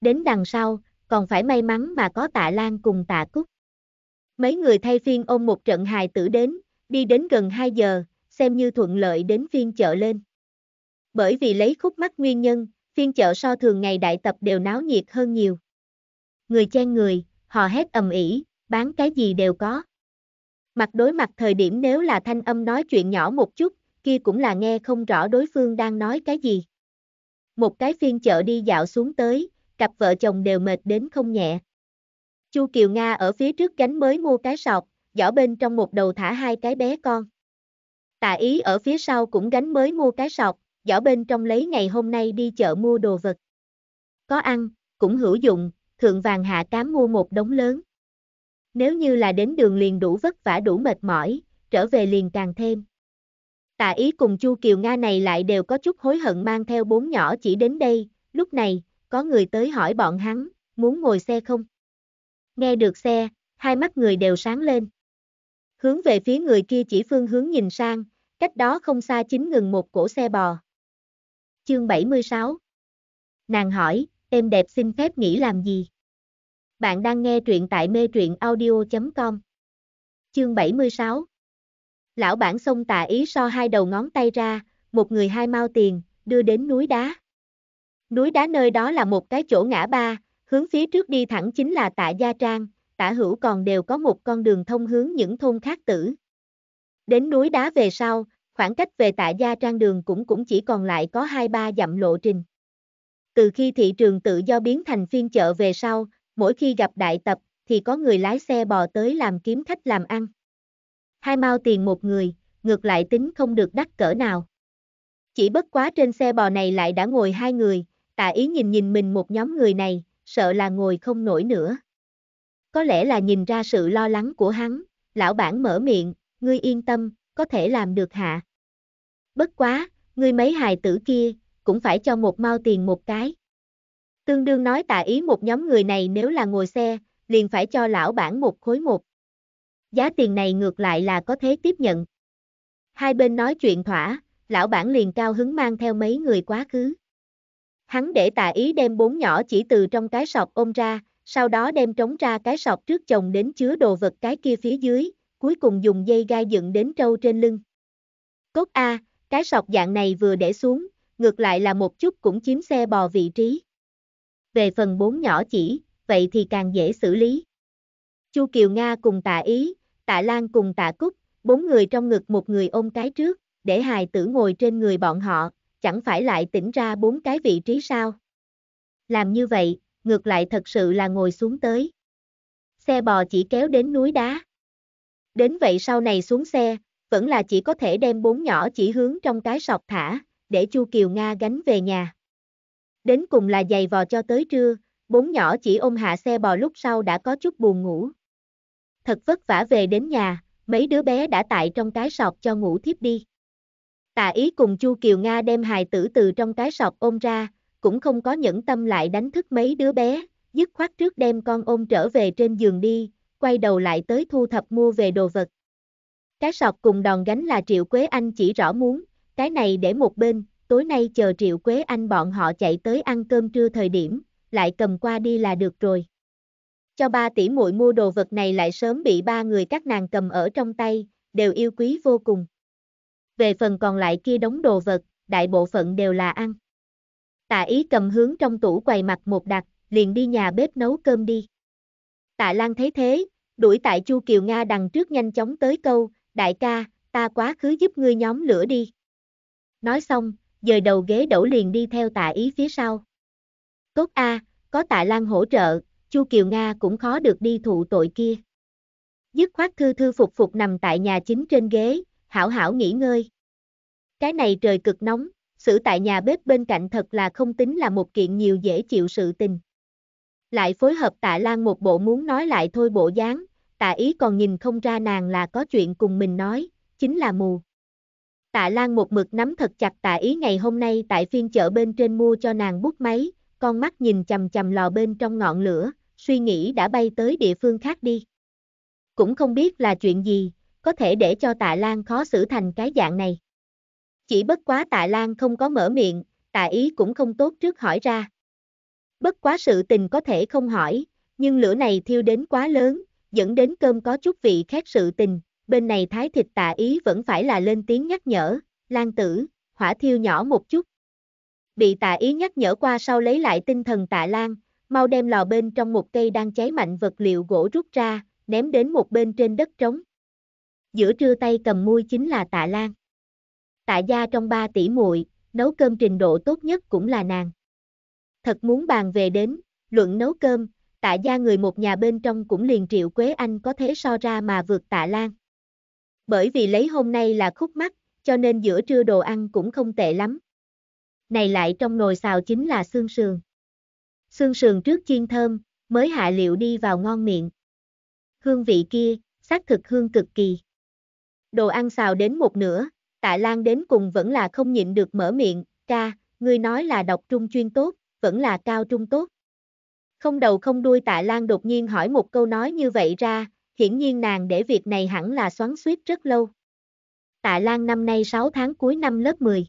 Đến đằng sau, còn phải may mắn mà có tạ Lan cùng tạ Cúc. Mấy người thay phiên ôm một trận hài tử đến, đi đến gần 2 giờ, xem như thuận lợi đến phiên chợ lên. Bởi vì lấy khúc mắt nguyên nhân, phiên chợ so thường ngày đại tập đều náo nhiệt hơn nhiều. Người chen người, họ hét ầm ĩ, bán cái gì đều có. Mặt đối mặt thời điểm nếu là thanh âm nói chuyện nhỏ một chút, kia cũng là nghe không rõ đối phương đang nói cái gì. Một cái phiên chợ đi dạo xuống tới, cặp vợ chồng đều mệt đến không nhẹ. Chu Kiều Nga ở phía trước gánh mới mua cái sọt, giỏ bên trong một đầu thả hai cái bé con. Tạ Ý ở phía sau cũng gánh mới mua cái sọt, giỏ bên trong lấy ngày hôm nay đi chợ mua đồ vật. Có ăn, cũng hữu dụng, thượng vàng hạ cám mua một đống lớn. Nếu như là đến đường liền đủ vất vả đủ mệt mỏi, trở về liền càng thêm. Tạ ý cùng Chu Kiều Nga này lại đều có chút hối hận mang theo bốn nhỏ chỉ đến đây, lúc này, có người tới hỏi bọn hắn, muốn ngồi xe không? Nghe được xe, hai mắt người đều sáng lên. Hướng về phía người kia chỉ phương hướng nhìn sang, cách đó không xa chính ngừng một cổ xe bò chương 76. Nàng hỏi, em đẹp xin phép nghĩ làm gì? Bạn đang nghe truyện tại mê truyện audio.com. Chương 76. Lão bản sông tà ý so hai đầu ngón tay ra, một người hai mau tiền, đưa đến núi đá. Núi đá nơi đó là một cái chỗ ngã ba, hướng phía trước đi thẳng chính là tạ Gia Trang, tả hữu còn đều có một con đường thông hướng những thôn khác tử. Đến núi đá về sau, khoảng cách về tạ gia trang đường cũng cũng chỉ còn lại có 2-3 dặm lộ trình. Từ khi thị trường tự do biến thành phiên chợ về sau, mỗi khi gặp đại tập, thì có người lái xe bò tới làm kiếm khách làm ăn. Hai mao tiền một người, ngược lại tính không được đắt cỡ nào. Chỉ bất quá trên xe bò này lại đã ngồi hai người, tạ ý nhìn nhìn mình một nhóm người này, sợ là ngồi không nổi nữa. Có lẽ là nhìn ra sự lo lắng của hắn, lão bản mở miệng, ngươi yên tâm, có thể làm được hạ. Bất quá, ngươi mấy hài tử kia, cũng phải cho một mau tiền một cái. Tương đương nói tạ ý một nhóm người này nếu là ngồi xe, liền phải cho lão bản một khối một. Giá tiền này ngược lại là có thế tiếp nhận. Hai bên nói chuyện thỏa, lão bản liền cao hứng mang theo mấy người quá khứ. Hắn để tạ ý đem bốn nhỏ chỉ từ trong cái sọt ôm ra, sau đó đem trống ra cái sọt trước chồng đến chứa đồ vật cái kia phía dưới, cuối cùng dùng dây gai dựng đến trâu trên lưng. Cốt A, cái sọc dạng này vừa để xuống, ngược lại là một chút cũng chiếm xe bò vị trí. Về phần bốn nhỏ chỉ, vậy thì càng dễ xử lý. Chu Kiều Nga cùng tạ Ý, tạ Lan cùng tạ Cúc, bốn người trong ngực một người ôm cái trước, để hài tử ngồi trên người bọn họ, chẳng phải lại tỉnh ra bốn cái vị trí sao. Làm như vậy, ngược lại thật sự là ngồi xuống tới. Xe bò chỉ kéo đến núi đá. Đến vậy sau này xuống xe, vẫn là chỉ có thể đem bốn nhỏ chỉ hướng trong cái sọc thả, để Chu Kiều Nga gánh về nhà. Đến cùng là giày vò cho tới trưa, bốn nhỏ chỉ ôm hạ xe bò lúc sau đã có chút buồn ngủ. Thật vất vả về đến nhà, mấy đứa bé đã tại trong cái sọt cho ngủ thiếp đi. Tạ ý cùng Chu Kiều Nga đem hài tử từ trong cái sọt ôm ra, cũng không có nhẫn tâm lại đánh thức mấy đứa bé, dứt khoát trước đem con ôm trở về trên giường đi, quay đầu lại tới thu thập mua về đồ vật. Cái sọt cùng đòn gánh là Triệu Quế Anh chỉ rõ muốn, cái này để một bên, tối nay chờ Triệu Quế Anh bọn họ chạy tới ăn cơm trưa thời điểm, lại cầm qua đi là được rồi. Cho ba tỷ muội mua đồ vật này lại sớm bị ba người các nàng cầm ở trong tay, đều yêu quý vô cùng. Về phần còn lại kia đóng đồ vật, đại bộ phận đều là ăn. Tạ ý cầm hướng trong tủ quầy mặt một đặt, liền đi nhà bếp nấu cơm đi. Tạ Lan thấy thế, đuổi tại Chu Kiều Nga đằng trước nhanh chóng tới câu, đại ca, ta quá khứ giúp ngươi nhóm lửa đi. Nói xong, dời đầu ghế đổ liền đi theo tạ ý phía sau. tốt A, có tạ Lan hỗ trợ, Chu Kiều Nga cũng khó được đi thụ tội kia. Dứt khoát thư thư phục phục nằm tại nhà chính trên ghế, hảo hảo nghỉ ngơi. Cái này trời cực nóng, xử tại nhà bếp bên cạnh thật là không tính là một kiện nhiều dễ chịu sự tình lại phối hợp tạ Lan một bộ muốn nói lại thôi bộ dáng, tạ ý còn nhìn không ra nàng là có chuyện cùng mình nói, chính là mù. Tạ Lan một mực nắm thật chặt tạ ý ngày hôm nay tại phiên chợ bên trên mua cho nàng bút máy, con mắt nhìn chầm chầm lò bên trong ngọn lửa, suy nghĩ đã bay tới địa phương khác đi. Cũng không biết là chuyện gì, có thể để cho tạ Lan khó xử thành cái dạng này. Chỉ bất quá tạ Lan không có mở miệng, tạ ý cũng không tốt trước hỏi ra. Bất quá sự tình có thể không hỏi, nhưng lửa này thiêu đến quá lớn, dẫn đến cơm có chút vị khác sự tình, bên này thái thịt tạ ý vẫn phải là lên tiếng nhắc nhở, lan tử, hỏa thiêu nhỏ một chút. Bị tạ ý nhắc nhở qua sau lấy lại tinh thần tạ lan, mau đem lò bên trong một cây đang cháy mạnh vật liệu gỗ rút ra, ném đến một bên trên đất trống. Giữa trưa tay cầm muôi chính là tạ lan. Tạ gia trong ba tỷ muội, nấu cơm trình độ tốt nhất cũng là nàng thật muốn bàn về đến, luận nấu cơm, tạ gia người một nhà bên trong cũng liền triệu Quế Anh có thế so ra mà vượt tạ Lan. Bởi vì lấy hôm nay là khúc mắt, cho nên giữa trưa đồ ăn cũng không tệ lắm. Này lại trong nồi xào chính là xương sườn. Xương sườn trước chiên thơm, mới hạ liệu đi vào ngon miệng. Hương vị kia, xác thực hương cực kỳ. Đồ ăn xào đến một nửa, tạ Lan đến cùng vẫn là không nhịn được mở miệng, ca, ngươi nói là đọc trung chuyên tốt, vẫn là cao trung tốt. Không đầu không đuôi tạ Lan đột nhiên hỏi một câu nói như vậy ra, hiển nhiên nàng để việc này hẳn là xoắn suýt rất lâu. Tạ Lan năm nay 6 tháng cuối năm lớp 10.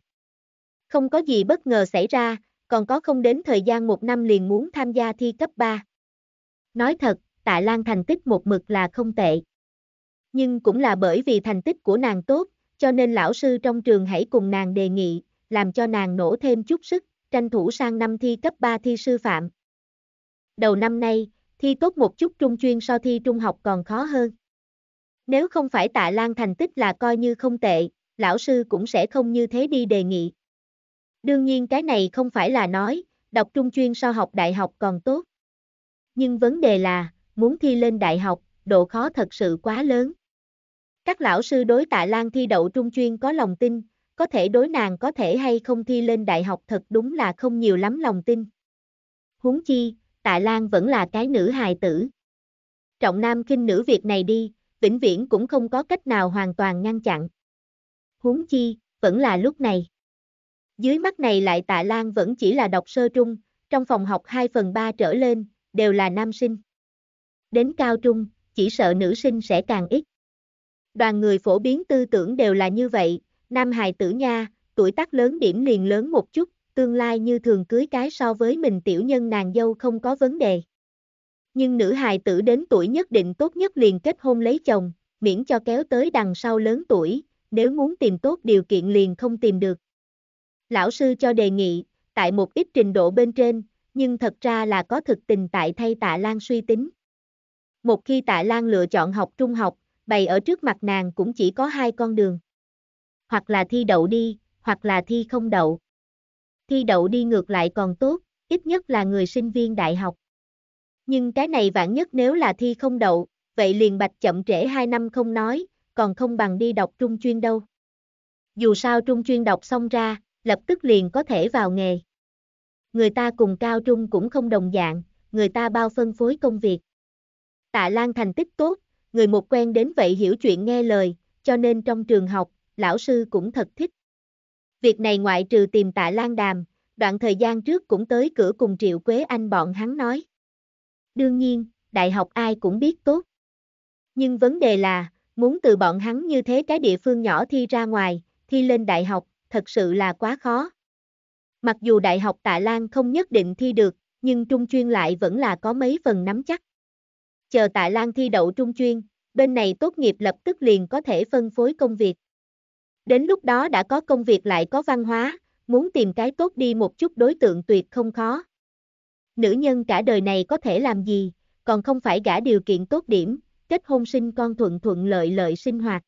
Không có gì bất ngờ xảy ra, còn có không đến thời gian một năm liền muốn tham gia thi cấp 3. Nói thật, Tạ Lan thành tích một mực là không tệ. Nhưng cũng là bởi vì thành tích của nàng tốt, cho nên lão sư trong trường hãy cùng nàng đề nghị, làm cho nàng nổ thêm chút sức, tranh thủ sang năm thi cấp 3 thi sư phạm. Đầu năm nay, thi tốt một chút trung chuyên so thi trung học còn khó hơn. Nếu không phải tạ Lan thành tích là coi như không tệ, lão sư cũng sẽ không như thế đi đề nghị. Đương nhiên cái này không phải là nói, đọc trung chuyên so học đại học còn tốt. Nhưng vấn đề là, muốn thi lên đại học, độ khó thật sự quá lớn. Các lão sư đối tạ Lan thi đậu trung chuyên có lòng tin, có thể đối nàng có thể hay không thi lên đại học thật đúng là không nhiều lắm lòng tin. Huống chi, Tạ Lan vẫn là cái nữ hài tử. Trọng nam kinh nữ việc này đi, vĩnh viễn cũng không có cách nào hoàn toàn ngăn chặn. Huống chi, vẫn là lúc này. Dưới mắt này lại Tạ Lan vẫn chỉ là độc sơ trung, trong phòng học 2 phần 3 trở lên, đều là nam sinh. Đến cao trung, chỉ sợ nữ sinh sẽ càng ít. Đoàn người phổ biến tư tưởng đều là như vậy, Nam hài tử nha, tuổi tác lớn điểm liền lớn một chút, tương lai như thường cưới cái so với mình tiểu nhân nàng dâu không có vấn đề. Nhưng nữ hài tử đến tuổi nhất định tốt nhất liền kết hôn lấy chồng, miễn cho kéo tới đằng sau lớn tuổi, nếu muốn tìm tốt điều kiện liền không tìm được. Lão sư cho đề nghị, tại một ít trình độ bên trên, nhưng thật ra là có thực tình tại thay tạ Lan suy tính. Một khi tạ Lan lựa chọn học trung học, bày ở trước mặt nàng cũng chỉ có hai con đường hoặc là thi đậu đi, hoặc là thi không đậu. Thi đậu đi ngược lại còn tốt, ít nhất là người sinh viên đại học. Nhưng cái này vạn nhất nếu là thi không đậu, vậy liền bạch chậm trễ 2 năm không nói, còn không bằng đi đọc trung chuyên đâu. Dù sao trung chuyên đọc xong ra, lập tức liền có thể vào nghề. Người ta cùng cao trung cũng không đồng dạng, người ta bao phân phối công việc. Tạ Lan thành tích tốt, người một quen đến vậy hiểu chuyện nghe lời, cho nên trong trường học, lão sư cũng thật thích. Việc này ngoại trừ tìm tạ Lan Đàm, đoạn thời gian trước cũng tới cửa cùng Triệu Quế Anh bọn hắn nói. Đương nhiên, đại học ai cũng biết tốt. Nhưng vấn đề là, muốn từ bọn hắn như thế cái địa phương nhỏ thi ra ngoài, thi lên đại học, thật sự là quá khó. Mặc dù đại học Tạ Lan không nhất định thi được, nhưng trung chuyên lại vẫn là có mấy phần nắm chắc. Chờ Tạ Lan thi đậu trung chuyên, bên này tốt nghiệp lập tức liền có thể phân phối công việc. Đến lúc đó đã có công việc lại có văn hóa, muốn tìm cái tốt đi một chút đối tượng tuyệt không khó. Nữ nhân cả đời này có thể làm gì, còn không phải gả điều kiện tốt điểm, kết hôn sinh con thuận thuận lợi lợi sinh hoạt.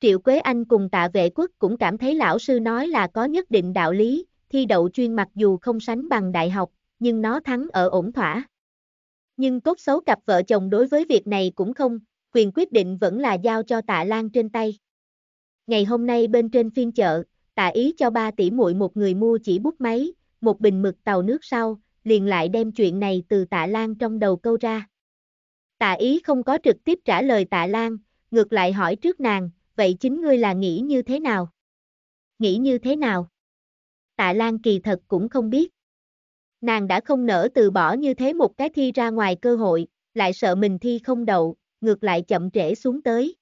Triệu Quế Anh cùng tạ vệ quốc cũng cảm thấy lão sư nói là có nhất định đạo lý, thi đậu chuyên mặc dù không sánh bằng đại học, nhưng nó thắng ở ổn thỏa. Nhưng tốt xấu cặp vợ chồng đối với việc này cũng không, quyền quyết định vẫn là giao cho tạ Lan trên tay. Ngày hôm nay bên trên phiên chợ, tạ ý cho ba tỷ muội một người mua chỉ bút máy, một bình mực tàu nước sau, liền lại đem chuyện này từ tạ Lan trong đầu câu ra. Tạ ý không có trực tiếp trả lời tạ Lan, ngược lại hỏi trước nàng, vậy chính ngươi là nghĩ như thế nào? Nghĩ như thế nào? Tạ Lan kỳ thật cũng không biết. Nàng đã không nỡ từ bỏ như thế một cái thi ra ngoài cơ hội, lại sợ mình thi không đậu, ngược lại chậm trễ xuống tới.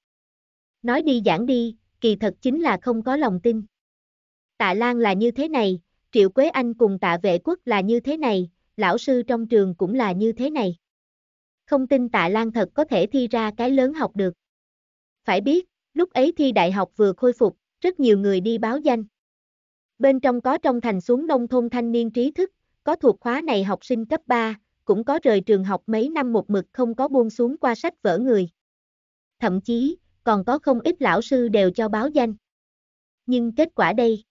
Nói đi giảng đi, kỳ thật chính là không có lòng tin. Tạ Lan là như thế này, Triệu Quế Anh cùng tạ vệ quốc là như thế này, lão sư trong trường cũng là như thế này. Không tin tạ Lan thật có thể thi ra cái lớn học được. Phải biết, lúc ấy thi đại học vừa khôi phục, rất nhiều người đi báo danh. Bên trong có trong thành xuống nông thôn thanh niên trí thức, có thuộc khóa này học sinh cấp 3, cũng có rời trường học mấy năm một mực không có buông xuống qua sách vở người. Thậm chí, còn có không ít lão sư đều cho báo danh. Nhưng kết quả đây?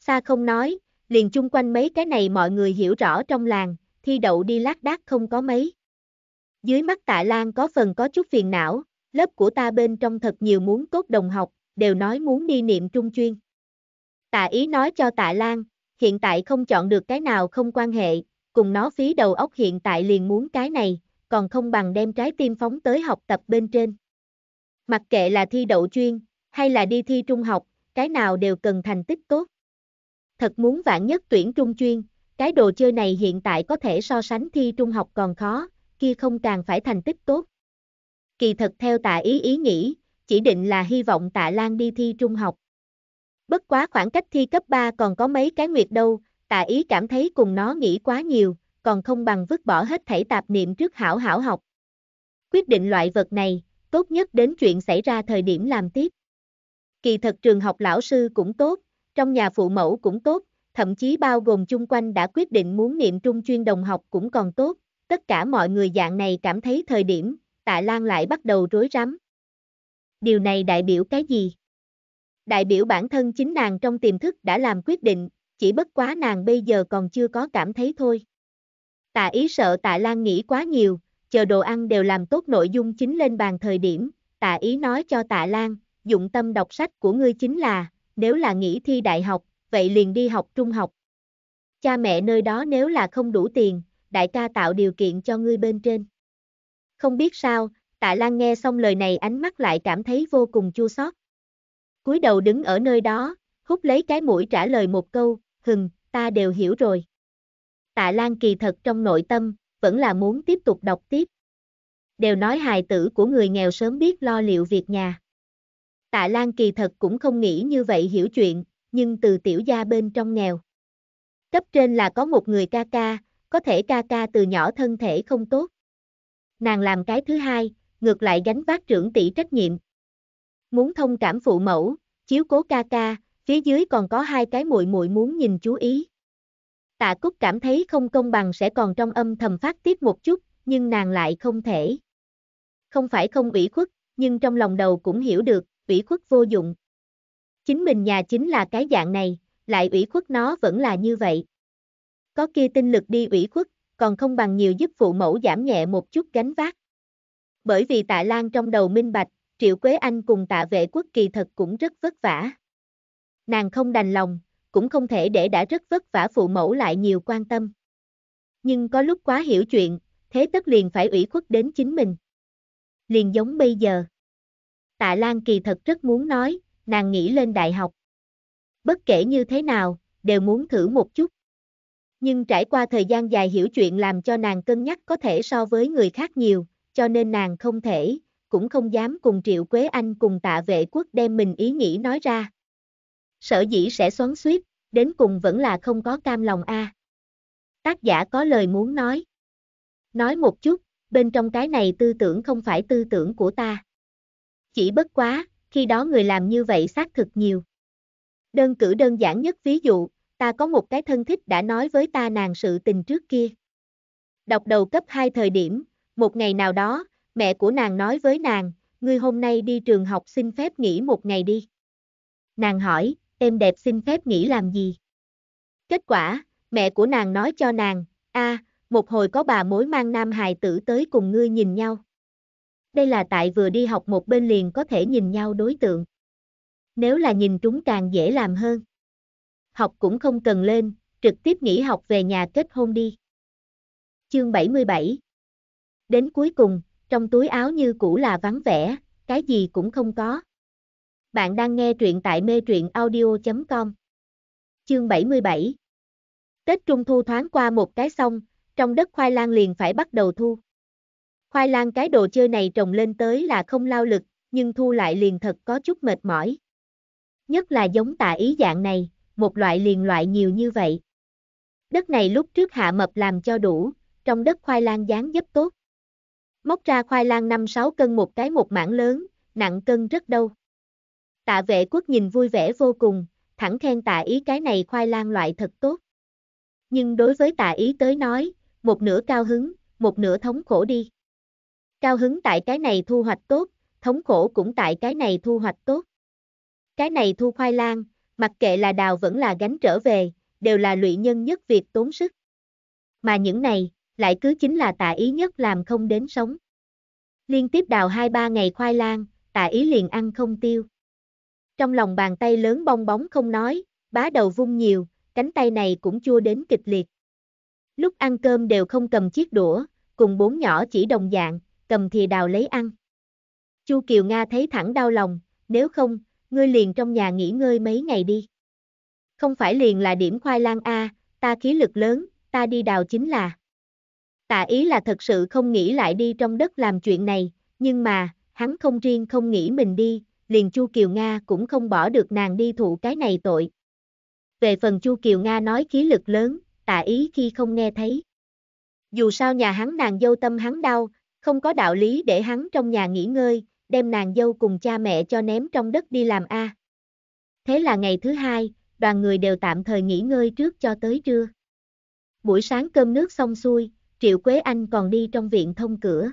Xa không nói, liền chung quanh mấy cái này mọi người hiểu rõ trong làng, thi đậu đi lác đác không có mấy. Dưới mắt tạ Lan có phần có chút phiền não, lớp của ta bên trong thật nhiều muốn cốt đồng học, đều nói muốn đi niệm trung chuyên. Tạ ý nói cho tạ Lan, hiện tại không chọn được cái nào không quan hệ, cùng nó phí đầu óc hiện tại liền muốn cái này, còn không bằng đem trái tim phóng tới học tập bên trên. Mặc kệ là thi đậu chuyên, hay là đi thi trung học, cái nào đều cần thành tích tốt. Thật muốn vạn nhất tuyển trung chuyên, cái đồ chơi này hiện tại có thể so sánh thi trung học còn khó, kia không càng phải thành tích tốt. Kỳ thật theo tạ ý ý nghĩ, chỉ định là hy vọng tạ Lan đi thi trung học. Bất quá khoảng cách thi cấp 3 còn có mấy cái nguyệt đâu, tạ ý cảm thấy cùng nó nghĩ quá nhiều, còn không bằng vứt bỏ hết thảy tạp niệm trước hảo hảo học. Quyết định loại vật này, tốt nhất đến chuyện xảy ra thời điểm làm tiếp. Kỳ thật trường học lão sư cũng tốt, trong nhà phụ mẫu cũng tốt, thậm chí bao gồm chung quanh đã quyết định muốn niệm trung chuyên đồng học cũng còn tốt, tất cả mọi người dạng này cảm thấy thời điểm, tạ Lan lại bắt đầu rối rắm. Điều này đại biểu cái gì? Đại biểu bản thân chính nàng trong tiềm thức đã làm quyết định, chỉ bất quá nàng bây giờ còn chưa có cảm thấy thôi. Tạ ý sợ tạ Lan nghĩ quá nhiều, chờ đồ ăn đều làm tốt nội dung chính lên bàn thời điểm, tạ ý nói cho tạ Lan, dụng tâm đọc sách của ngươi chính là, nếu là nghỉ thi đại học, vậy liền đi học trung học. Cha mẹ nơi đó nếu là không đủ tiền, đại ca tạo điều kiện cho ngươi bên trên. Không biết sao, tạ Lan nghe xong lời này ánh mắt lại cảm thấy vô cùng chua xót. cúi đầu đứng ở nơi đó, hút lấy cái mũi trả lời một câu, hừng, ta đều hiểu rồi. Tạ Lan kỳ thật trong nội tâm, vẫn là muốn tiếp tục đọc tiếp. Đều nói hài tử của người nghèo sớm biết lo liệu việc nhà. Tạ Lan kỳ thật cũng không nghĩ như vậy hiểu chuyện, nhưng từ tiểu gia bên trong nghèo. Cấp trên là có một người ca ca, có thể ca ca từ nhỏ thân thể không tốt. Nàng làm cái thứ hai, ngược lại gánh vác trưởng tỷ trách nhiệm. Muốn thông cảm phụ mẫu, chiếu cố ca ca, phía dưới còn có hai cái muội muội muốn nhìn chú ý. Tạ Cúc cảm thấy không công bằng sẽ còn trong âm thầm phát tiết một chút, nhưng nàng lại không thể. Không phải không ủy khuất, nhưng trong lòng đầu cũng hiểu được, ủy khuất vô dụng. Chính mình nhà chính là cái dạng này, lại ủy khuất nó vẫn là như vậy. Có kia tinh lực đi ủy khuất, còn không bằng nhiều giúp phụ mẫu giảm nhẹ một chút gánh vác. Bởi vì tạ Lan trong đầu minh bạch, Triệu Quế Anh cùng tạ vệ quốc kỳ thật cũng rất vất vả. Nàng không đành lòng, cũng không thể để đã rất vất vả phụ mẫu lại nhiều quan tâm. Nhưng có lúc quá hiểu chuyện, thế tất liền phải ủy khuất đến chính mình. Liền giống bây giờ. Tạ Lan kỳ thật rất muốn nói, nàng nghĩ lên đại học. Bất kể như thế nào, đều muốn thử một chút. Nhưng trải qua thời gian dài hiểu chuyện làm cho nàng cân nhắc có thể so với người khác nhiều, cho nên nàng không thể, cũng không dám cùng Triệu Quế Anh cùng tạ vệ quốc đem mình ý nghĩ nói ra sở dĩ sẽ xoắn suýt, đến cùng vẫn là không có cam lòng a. Tác giả có lời muốn nói. Nói một chút, bên trong cái này tư tưởng không phải tư tưởng của ta. Chỉ bất quá, khi đó người làm như vậy xác thực nhiều. Đơn cử đơn giản nhất ví dụ, ta có một cái thân thích đã nói với ta nàng sự tình trước kia. Đọc đầu cấp 2 thời điểm, một ngày nào đó, mẹ của nàng nói với nàng, ngươi hôm nay đi trường học xin phép nghỉ một ngày đi. Nàng hỏi, em đẹp xin phép nghỉ làm gì. Kết quả, mẹ của nàng nói cho nàng, a, một hồi có bà mối mang nam hài tử tới cùng ngươi nhìn nhau. Đây là tại vừa đi học một bên liền có thể nhìn nhau đối tượng. Nếu là nhìn trúng càng dễ làm hơn. Học cũng không cần lên, trực tiếp nghỉ học về nhà kết hôn đi. Chương 77 Đến cuối cùng, trong túi áo như cũ là vắng vẻ, cái gì cũng không có. Bạn đang nghe truyện tại mê truyện audio.com. Chương 77 Tết Trung Thu thoáng qua một cái xong, trong đất khoai lang liền phải bắt đầu thu. Khoai lang cái đồ chơi này trồng lên tới là không lao lực, nhưng thu lại liền thật có chút mệt mỏi. Nhất là giống tạ ý dạng này, một loại liền loại nhiều như vậy. Đất này lúc trước hạ mập làm cho đủ, trong đất khoai lang dáng dấp tốt. Móc ra khoai lang 5-6 cân một cái một mảng lớn, nặng cân rất đâu. Tạ vệ quốc nhìn vui vẻ vô cùng, thẳng khen tạ ý cái này khoai lang loại thật tốt. Nhưng đối với tạ ý tới nói, một nửa cao hứng, một nửa thống khổ đi. Cao hứng tại cái này thu hoạch tốt, thống khổ cũng tại cái này thu hoạch tốt. Cái này thu khoai lang, mặc kệ là đào vẫn là gánh trở về, đều là lụy nhân nhất việc tốn sức. Mà những này, lại cứ chính là tạ ý nhất làm không đến sống. Liên tiếp đào 2-3 ngày khoai lang, tạ ý liền ăn không tiêu trong lòng bàn tay lớn bong bóng không nói, bá đầu vung nhiều, cánh tay này cũng chua đến kịch liệt. Lúc ăn cơm đều không cầm chiếc đũa, cùng bốn nhỏ chỉ đồng dạng, cầm thì đào lấy ăn. Chu Kiều Nga thấy thẳng đau lòng, nếu không, ngươi liền trong nhà nghỉ ngơi mấy ngày đi. Không phải liền là điểm khoai lang A, ta khí lực lớn, ta đi đào chính là. Tạ ý là thật sự không nghĩ lại đi trong đất làm chuyện này, nhưng mà, hắn không riêng không nghĩ mình đi, liền Chu Kiều Nga cũng không bỏ được nàng đi thụ cái này tội. Về phần Chu Kiều Nga nói khí lực lớn, tạ ý khi không nghe thấy. Dù sao nhà hắn nàng dâu tâm hắn đau, không có đạo lý để hắn trong nhà nghỉ ngơi, đem nàng dâu cùng cha mẹ cho ném trong đất đi làm a. Thế là ngày thứ hai, đoàn người đều tạm thời nghỉ ngơi trước cho tới trưa. Buổi sáng cơm nước xong xuôi, Triệu Quế Anh còn đi trong viện thông cửa.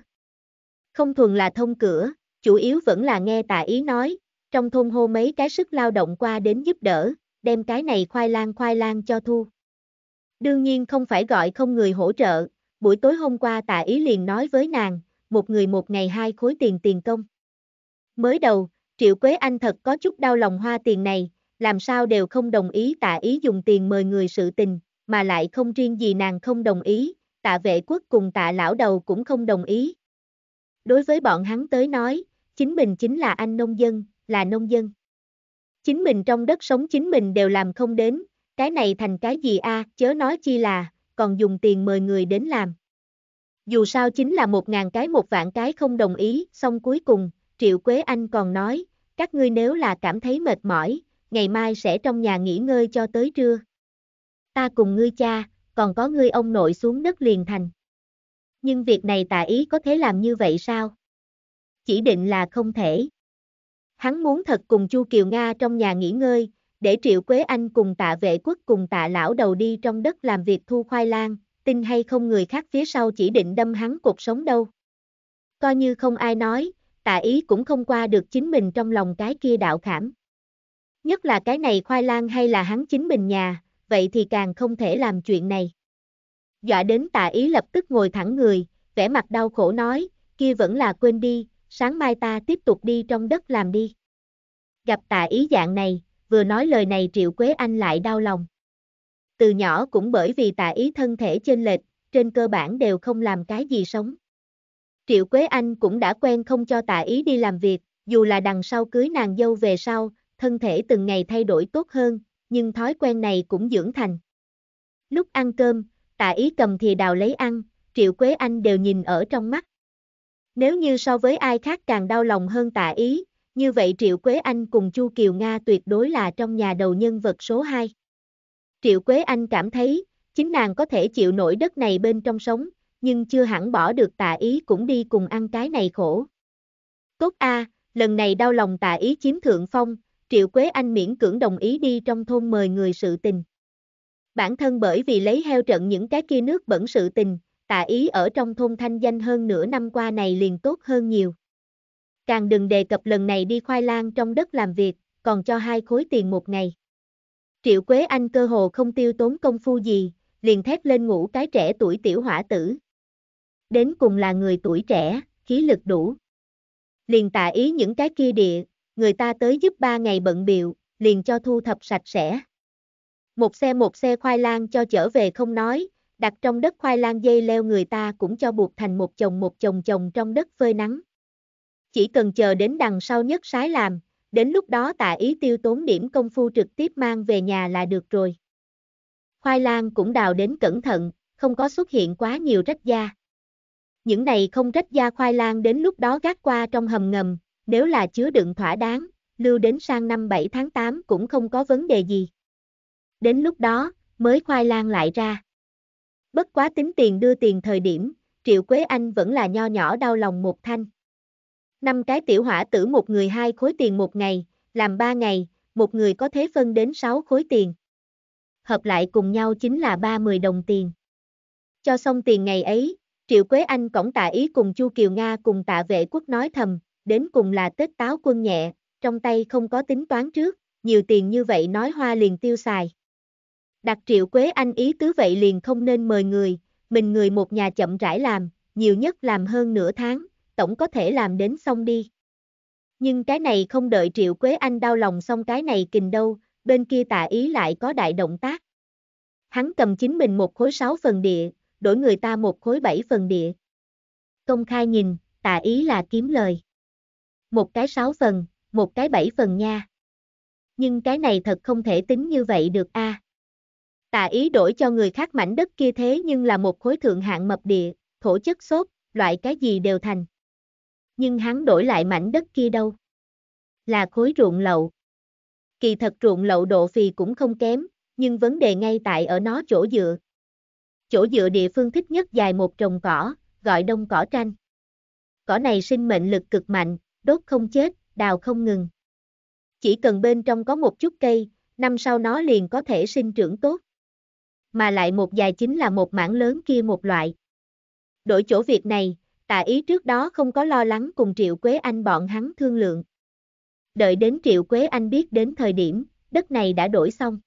Không thuần là thông cửa, Chủ yếu vẫn là nghe tạ ý nói, trong thôn hô mấy cái sức lao động qua đến giúp đỡ, đem cái này khoai lang khoai lang cho thu. Đương nhiên không phải gọi không người hỗ trợ, buổi tối hôm qua tạ ý liền nói với nàng, một người một ngày hai khối tiền tiền công. Mới đầu, Triệu Quế Anh thật có chút đau lòng hoa tiền này, làm sao đều không đồng ý tạ ý dùng tiền mời người sự tình, mà lại không riêng gì nàng không đồng ý, tạ vệ quốc cùng tạ lão đầu cũng không đồng ý, đối với bọn hắn tới nói, chính mình chính là anh nông dân, là nông dân. Chính mình trong đất sống chính mình đều làm không đến, cái này thành cái gì a, à, chớ nói chi là, còn dùng tiền mời người đến làm. Dù sao chính là một ngàn cái một vạn cái không đồng ý, xong cuối cùng, Triệu Quế Anh còn nói, các ngươi nếu là cảm thấy mệt mỏi, ngày mai sẽ trong nhà nghỉ ngơi cho tới trưa. Ta cùng ngươi cha, còn có ngươi ông nội xuống đất liền thành nhưng việc này tà ý có thể làm như vậy sao? Chỉ định là không thể. Hắn muốn thật cùng Chu Kiều Nga trong nhà nghỉ ngơi, để Triệu Quế Anh cùng tạ vệ quốc cùng tạ lão đầu đi trong đất làm việc thu khoai lang, tin hay không người khác phía sau chỉ định đâm hắn cuộc sống đâu. Coi như không ai nói, tạ ý cũng không qua được chính mình trong lòng cái kia đạo khảm. Nhất là cái này khoai lang hay là hắn chính mình nhà, vậy thì càng không thể làm chuyện này. Dọa đến tạ ý lập tức ngồi thẳng người, vẻ mặt đau khổ nói, kia vẫn là quên đi, sáng mai ta tiếp tục đi trong đất làm đi. Gặp tạ ý dạng này, vừa nói lời này Triệu Quế Anh lại đau lòng. Từ nhỏ cũng bởi vì tạ ý thân thể trên lệch, trên cơ bản đều không làm cái gì sống. Triệu Quế Anh cũng đã quen không cho tạ ý đi làm việc, dù là đằng sau cưới nàng dâu về sau, thân thể từng ngày thay đổi tốt hơn, nhưng thói quen này cũng dưỡng thành. Lúc ăn cơm, tạ ý cầm thì đào lấy ăn, Triệu Quế Anh đều nhìn ở trong mắt. Nếu như so với ai khác càng đau lòng hơn tạ ý, như vậy Triệu Quế Anh cùng Chu Kiều Nga tuyệt đối là trong nhà đầu nhân vật số 2. Triệu Quế Anh cảm thấy, chính nàng có thể chịu nổi đất này bên trong sống, nhưng chưa hẳn bỏ được tạ ý cũng đi cùng ăn cái này khổ. Tốt a, lần này đau lòng tạ ý chiếm thượng phong, Triệu Quế Anh miễn cưỡng đồng ý đi trong thôn mời người sự tình. Bản thân bởi vì lấy heo trận những cái kia nước bẩn sự tình, tạ ý ở trong thôn thanh danh hơn nửa năm qua này liền tốt hơn nhiều. Càng đừng đề cập lần này đi khoai lang trong đất làm việc, còn cho hai khối tiền một ngày. Triệu Quế Anh cơ hồ không tiêu tốn công phu gì, liền thét lên ngủ cái trẻ tuổi tiểu hỏa tử. Đến cùng là người tuổi trẻ, khí lực đủ. Liền tạ ý những cái kia địa, người ta tới giúp ba ngày bận biệu, liền cho thu thập sạch sẽ. Một xe một xe khoai lang cho trở về không nói, đặt trong đất khoai lang dây leo người ta cũng cho buộc thành một chồng một chồng chồng trong đất phơi nắng. Chỉ cần chờ đến đằng sau nhất sái làm, đến lúc đó tạ ý tiêu tốn điểm công phu trực tiếp mang về nhà là được rồi. Khoai lang cũng đào đến cẩn thận, không có xuất hiện quá nhiều rách da. Những này không rách da khoai lang đến lúc đó gác qua trong hầm ngầm, nếu là chứa đựng thỏa đáng, lưu đến sang năm 7 tháng 8 cũng không có vấn đề gì đến lúc đó, mới khoai lang lại ra. Bất quá tính tiền đưa tiền thời điểm, Triệu Quế Anh vẫn là nho nhỏ đau lòng một thanh. Năm cái tiểu hỏa tử một người hai khối tiền một ngày, làm ba ngày, một người có thế phân đến sáu khối tiền. Hợp lại cùng nhau chính là ba mươi đồng tiền. Cho xong tiền ngày ấy, Triệu Quế Anh cổng tạ ý cùng Chu Kiều Nga cùng tạ vệ quốc nói thầm, đến cùng là Tết táo quân nhẹ, trong tay không có tính toán trước, nhiều tiền như vậy nói hoa liền tiêu xài. Đặt triệu quế anh ý tứ vậy liền không nên mời người, mình người một nhà chậm rãi làm, nhiều nhất làm hơn nửa tháng, tổng có thể làm đến xong đi. Nhưng cái này không đợi triệu quế anh đau lòng xong cái này kình đâu, bên kia tạ ý lại có đại động tác. Hắn cầm chính mình một khối sáu phần địa, đổi người ta một khối bảy phần địa. Công khai nhìn, tạ ý là kiếm lời. Một cái sáu phần, một cái bảy phần nha. Nhưng cái này thật không thể tính như vậy được a. À. Tà ý đổi cho người khác mảnh đất kia thế nhưng là một khối thượng hạng mập địa, thổ chất xốp, loại cái gì đều thành. Nhưng hắn đổi lại mảnh đất kia đâu? Là khối ruộng lậu. Kỳ thật ruộng lậu độ phì cũng không kém, nhưng vấn đề ngay tại ở nó chỗ dựa. Chỗ dựa địa phương thích nhất dài một trồng cỏ, gọi đông cỏ tranh. Cỏ này sinh mệnh lực cực mạnh, đốt không chết, đào không ngừng. Chỉ cần bên trong có một chút cây, năm sau nó liền có thể sinh trưởng tốt mà lại một dài chính là một mảng lớn kia một loại. Đổi chỗ việc này, tạ ý trước đó không có lo lắng cùng Triệu Quế Anh bọn hắn thương lượng. Đợi đến Triệu Quế Anh biết đến thời điểm, đất này đã đổi xong.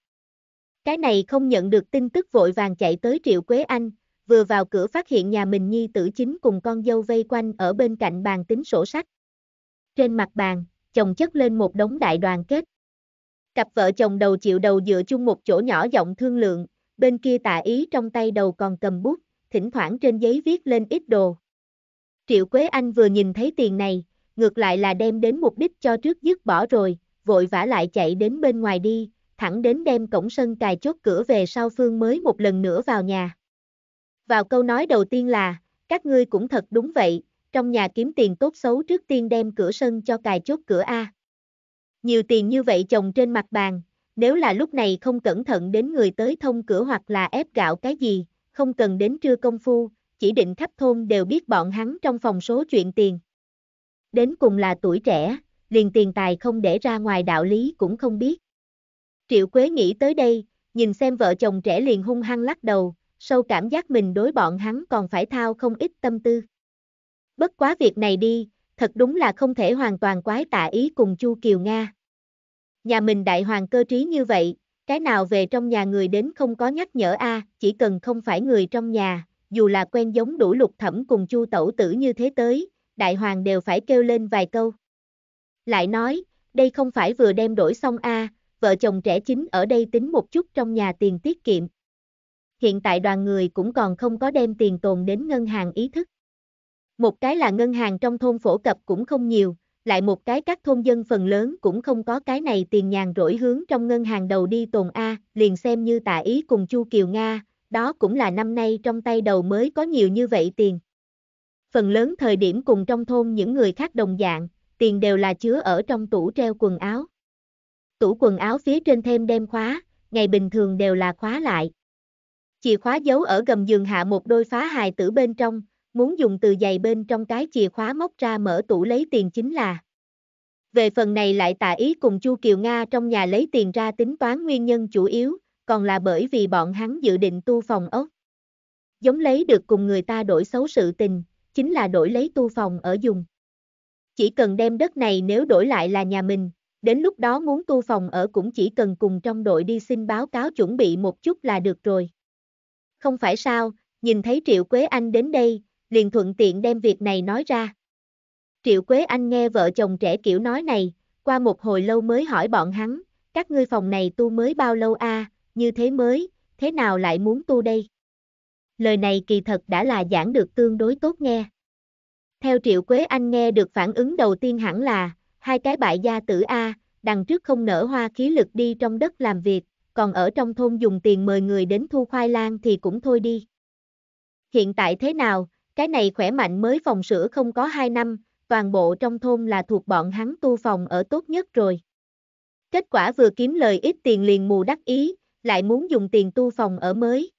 Cái này không nhận được tin tức vội vàng chạy tới Triệu Quế Anh, vừa vào cửa phát hiện nhà mình nhi tử chính cùng con dâu vây quanh ở bên cạnh bàn tính sổ sách. Trên mặt bàn, chồng chất lên một đống đại đoàn kết. Cặp vợ chồng đầu chịu đầu dựa chung một chỗ nhỏ giọng thương lượng, bên kia tạ ý trong tay đầu còn cầm bút, thỉnh thoảng trên giấy viết lên ít đồ. Triệu Quế Anh vừa nhìn thấy tiền này, ngược lại là đem đến mục đích cho trước dứt bỏ rồi, vội vã lại chạy đến bên ngoài đi, thẳng đến đem cổng sân cài chốt cửa về sau phương mới một lần nữa vào nhà. Vào câu nói đầu tiên là, các ngươi cũng thật đúng vậy, trong nhà kiếm tiền tốt xấu trước tiên đem cửa sân cho cài chốt cửa A. Nhiều tiền như vậy chồng trên mặt bàn, nếu là lúc này không cẩn thận đến người tới thông cửa hoặc là ép gạo cái gì, không cần đến trưa công phu, chỉ định khắp thôn đều biết bọn hắn trong phòng số chuyện tiền. Đến cùng là tuổi trẻ, liền tiền tài không để ra ngoài đạo lý cũng không biết. Triệu Quế nghĩ tới đây, nhìn xem vợ chồng trẻ liền hung hăng lắc đầu, sâu cảm giác mình đối bọn hắn còn phải thao không ít tâm tư. Bất quá việc này đi, thật đúng là không thể hoàn toàn quái tạ ý cùng Chu Kiều Nga. Nhà mình đại hoàng cơ trí như vậy, cái nào về trong nhà người đến không có nhắc nhở a, chỉ cần không phải người trong nhà, dù là quen giống đủ lục thẩm cùng chu tẩu tử như thế tới, đại hoàng đều phải kêu lên vài câu. Lại nói, đây không phải vừa đem đổi xong a, vợ chồng trẻ chính ở đây tính một chút trong nhà tiền tiết kiệm. Hiện tại đoàn người cũng còn không có đem tiền tồn đến ngân hàng ý thức. Một cái là ngân hàng trong thôn phổ cập cũng không nhiều, lại một cái các thôn dân phần lớn cũng không có cái này tiền nhàn rỗi hướng trong ngân hàng đầu đi tồn A, liền xem như tạ ý cùng Chu Kiều Nga, đó cũng là năm nay trong tay đầu mới có nhiều như vậy tiền. Phần lớn thời điểm cùng trong thôn những người khác đồng dạng, tiền đều là chứa ở trong tủ treo quần áo. Tủ quần áo phía trên thêm đem khóa, ngày bình thường đều là khóa lại. Chìa khóa giấu ở gầm giường hạ một đôi phá hài tử bên trong, muốn dùng từ giày bên trong cái chìa khóa móc ra mở tủ lấy tiền chính là. Về phần này lại tà ý cùng Chu Kiều Nga trong nhà lấy tiền ra tính toán nguyên nhân chủ yếu, còn là bởi vì bọn hắn dự định tu phòng ốc. Giống lấy được cùng người ta đổi xấu sự tình, chính là đổi lấy tu phòng ở dùng. Chỉ cần đem đất này nếu đổi lại là nhà mình, đến lúc đó muốn tu phòng ở cũng chỉ cần cùng trong đội đi xin báo cáo chuẩn bị một chút là được rồi. Không phải sao, nhìn thấy Triệu Quế Anh đến đây, liền thuận tiện đem việc này nói ra. Triệu Quế Anh nghe vợ chồng trẻ kiểu nói này, qua một hồi lâu mới hỏi bọn hắn, các ngươi phòng này tu mới bao lâu a? như thế mới, thế nào lại muốn tu đây? Lời này kỳ thật đã là giảng được tương đối tốt nghe. Theo Triệu Quế Anh nghe được phản ứng đầu tiên hẳn là, hai cái bại gia tử A, đằng trước không nở hoa khí lực đi trong đất làm việc, còn ở trong thôn dùng tiền mời người đến thu khoai lang thì cũng thôi đi. Hiện tại thế nào, cái này khỏe mạnh mới phòng sửa không có 2 năm, toàn bộ trong thôn là thuộc bọn hắn tu phòng ở tốt nhất rồi. Kết quả vừa kiếm lời ít tiền liền mù đắc ý, lại muốn dùng tiền tu phòng ở mới.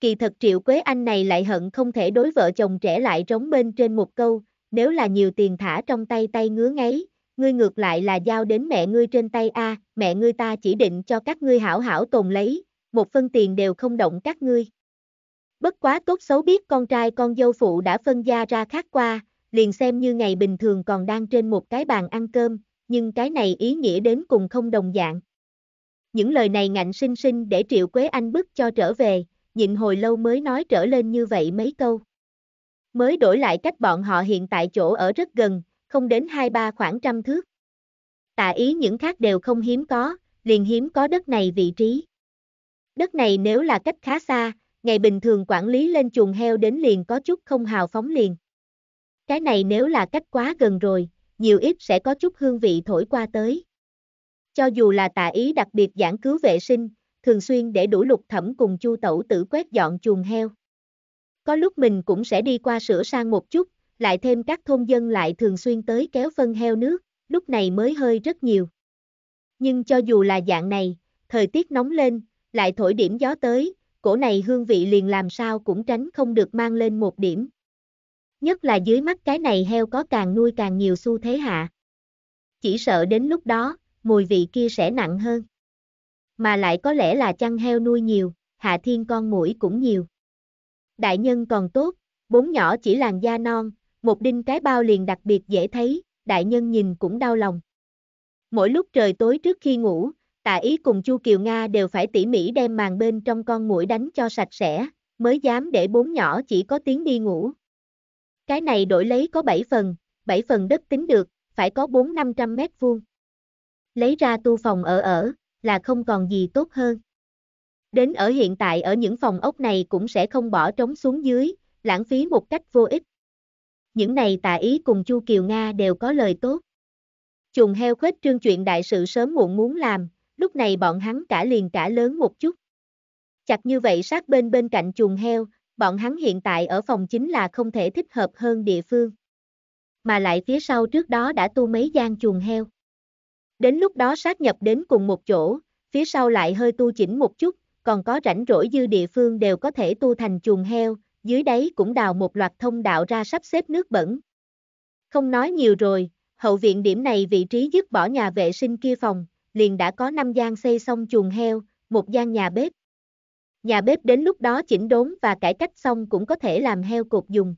Kỳ thật Triệu Quế Anh này lại hận không thể đối vợ chồng trẻ lại trống bên trên một câu, nếu là nhiều tiền thả trong tay tay ngứa ngáy, ngươi ngược lại là giao đến mẹ ngươi trên tay a, mẹ ngươi ta chỉ định cho các ngươi hảo hảo tồn lấy, một phân tiền đều không động các ngươi. Bất quá tốt xấu biết con trai con dâu phụ đã phân gia ra khác qua, liền xem như ngày bình thường còn đang trên một cái bàn ăn cơm, nhưng cái này ý nghĩa đến cùng không đồng dạng. Những lời này ngạnh sinh sinh để Triệu Quế Anh bức cho trở về, nhịn hồi lâu mới nói trở lên như vậy mấy câu. Mới đổi lại cách bọn họ hiện tại chỗ ở rất gần, không đến hai ba khoảng trăm thước. Tạ ý những khác đều không hiếm có, liền hiếm có đất này vị trí. Đất này nếu là cách khá xa, ngày bình thường quản lý lên chuồng heo đến liền có chút không hào phóng liền. Cái này nếu là cách quá gần rồi, nhiều ít sẽ có chút hương vị thổi qua tới. Cho dù là tạ ý đặc biệt giảng cứu vệ sinh, thường xuyên để đuổi lục thẩm cùng chu tẩu tử quét dọn chuồng heo. Có lúc mình cũng sẽ đi qua sửa sang một chút, lại thêm các thôn dân lại thường xuyên tới kéo phân heo nước, lúc này mới hơi rất nhiều. Nhưng cho dù là dạng này, thời tiết nóng lên, lại thổi điểm gió tới, cổ này hương vị liền làm sao cũng tránh không được mang lên một điểm. Nhất là dưới mắt cái này heo có càng nuôi càng nhiều xu thế hạ. Chỉ sợ đến lúc đó, mùi vị kia sẽ nặng hơn. Mà lại có lẽ là chăn heo nuôi nhiều, hạ thiên con mũi cũng nhiều. Đại nhân còn tốt, bốn nhỏ chỉ làn da non, một đinh cái bao liền đặc biệt dễ thấy, đại nhân nhìn cũng đau lòng. Mỗi lúc trời tối trước khi ngủ, Tạ Ý cùng Chu Kiều Nga đều phải tỉ mỉ đem màn bên trong con mũi đánh cho sạch sẽ, mới dám để bốn nhỏ chỉ có tiếng đi ngủ. Cái này đổi lấy có 7 phần, 7 phần đất tính được, phải có 4-500 mét vuông. Lấy ra tu phòng ở ở, là không còn gì tốt hơn. Đến ở hiện tại ở những phòng ốc này cũng sẽ không bỏ trống xuống dưới, lãng phí một cách vô ích. Những này Tà ý cùng Chu Kiều Nga đều có lời tốt. Chuồng heo khuếch trương chuyện đại sự sớm muộn muốn làm, lúc này bọn hắn cả liền cả lớn một chút. Chặt như vậy sát bên bên cạnh chuồng heo, bọn hắn hiện tại ở phòng chính là không thể thích hợp hơn địa phương. Mà lại phía sau trước đó đã tu mấy gian chuồng heo. Đến lúc đó sát nhập đến cùng một chỗ, phía sau lại hơi tu chỉnh một chút, còn có rảnh rỗi dư địa phương đều có thể tu thành chuồng heo, dưới đáy cũng đào một loạt thông đạo ra sắp xếp nước bẩn. Không nói nhiều rồi, hậu viện điểm này vị trí dứt bỏ nhà vệ sinh kia phòng, liền đã có 5 gian xây xong chuồng heo, một gian nhà bếp. Nhà bếp đến lúc đó chỉnh đốn và cải cách xong cũng có thể làm heo cột dùng.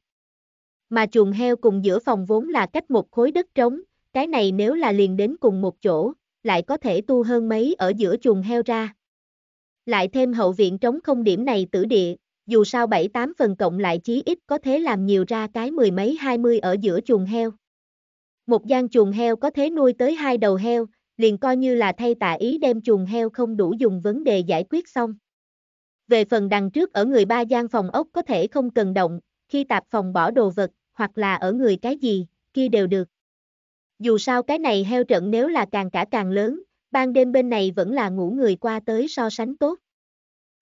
Mà chuồng heo cùng giữa phòng vốn là cách một khối đất trống, cái này nếu là liền đến cùng một chỗ, lại có thể tu hơn mấy ở giữa chuồng heo ra. Lại thêm hậu viện trống không điểm này tử địa, dù sao 7-8 phần cộng lại chí ít có thể làm nhiều ra cái mười mấy 20 ở giữa chuồng heo. Một gian chuồng heo có thế nuôi tới hai đầu heo, liền coi như là thay tạ ý đem chuồng heo không đủ dùng vấn đề giải quyết xong. Về phần đằng trước ở người ba gian phòng ốc có thể không cần động, khi tạp phòng bỏ đồ vật, hoặc là ở người cái gì, kia đều được. Dù sao cái này heo trận nếu là càng cả càng lớn, ban đêm bên này vẫn là ngủ người qua tới so sánh tốt.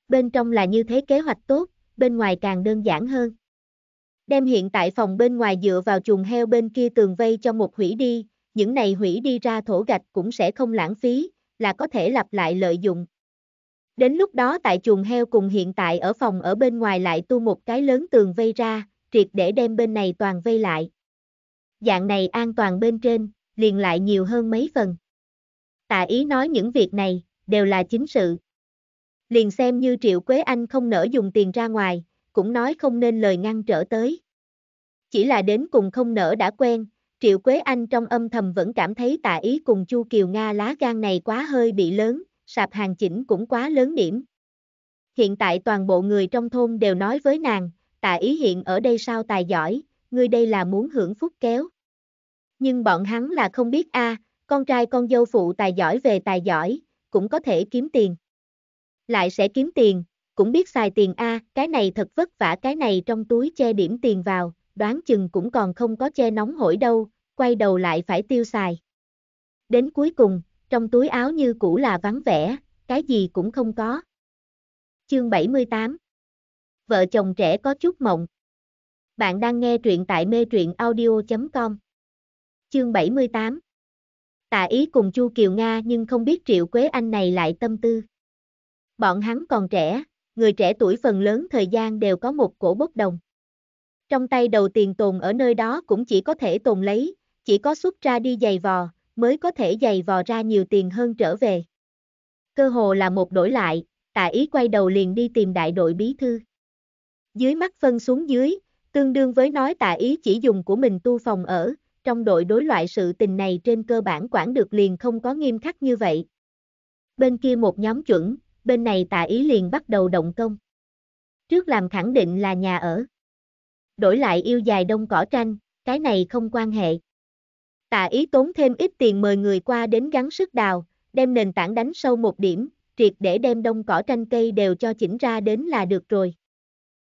Bên trong là như thế kế hoạch tốt, bên ngoài càng đơn giản hơn. Đem hiện tại phòng bên ngoài dựa vào chuồng heo bên kia tường vây cho một hủy đi, những này hủy đi ra thổ gạch cũng sẽ không lãng phí, là có thể lặp lại lợi dụng. Đến lúc đó tại chuồng heo cùng hiện tại ở phòng ở bên ngoài lại tu một cái lớn tường vây ra, triệt để đem bên này toàn vây lại. Dạng này an toàn bên trên, liền lại nhiều hơn mấy phần. Tạ ý nói những việc này, đều là chính sự. Liền xem như Triệu Quế Anh không nỡ dùng tiền ra ngoài, cũng nói không nên lời ngăn trở tới. Chỉ là đến cùng không nỡ đã quen, Triệu Quế Anh trong âm thầm vẫn cảm thấy tạ ý cùng Chu Kiều Nga lá gan này quá hơi bị lớn, sạp hàng chỉnh cũng quá lớn điểm. Hiện tại toàn bộ người trong thôn đều nói với nàng, tạ ý hiện ở đây sao tài giỏi, ngươi đây là muốn hưởng phúc kéo. Nhưng bọn hắn là không biết a, con trai con dâu phụ tài giỏi về tài giỏi, cũng có thể kiếm tiền. Lại sẽ kiếm tiền, cũng biết xài tiền a, cái này thật vất vả cái này trong túi che điểm tiền vào, đoán chừng cũng còn không có che nóng hổi đâu, quay đầu lại phải tiêu xài. Đến cuối cùng, trong túi áo như cũ là vắng vẻ, cái gì cũng không có. Chương 78 Vợ chồng trẻ có chút mộng. Bạn đang nghe truyện tại mê truyện audio.com Chương 78 Tạ ý cùng Chu Kiều Nga nhưng không biết Triệu Quế Anh này lại tâm tư. Bọn hắn còn trẻ, người trẻ tuổi phần lớn thời gian đều có một cổ bốc đồng trong tay đầu tiền tồn ở nơi đó cũng chỉ có thể tồn lấy, chỉ có xuất ra đi giày vò, mới có thể giày vò ra nhiều tiền hơn trở về. Cơ hồ là một đổi lại, tạ ý quay đầu liền đi tìm đại đội bí thư. Dưới mắt phân xuống dưới, tương đương với nói tạ ý chỉ dùng của mình tu phòng ở, trong đội đối loại sự tình này trên cơ bản quản được liền không có nghiêm khắc như vậy. Bên kia một nhóm chuẩn, bên này tạ ý liền bắt đầu động công. Trước làm khẳng định là nhà ở đổi lại yêu dài đông cỏ tranh, cái này không quan hệ. Tạ ý tốn thêm ít tiền mời người qua đến gắn sức đào, đem nền tảng đánh sâu một điểm, triệt để đem đông cỏ tranh cây đều cho chỉnh ra đến là được rồi.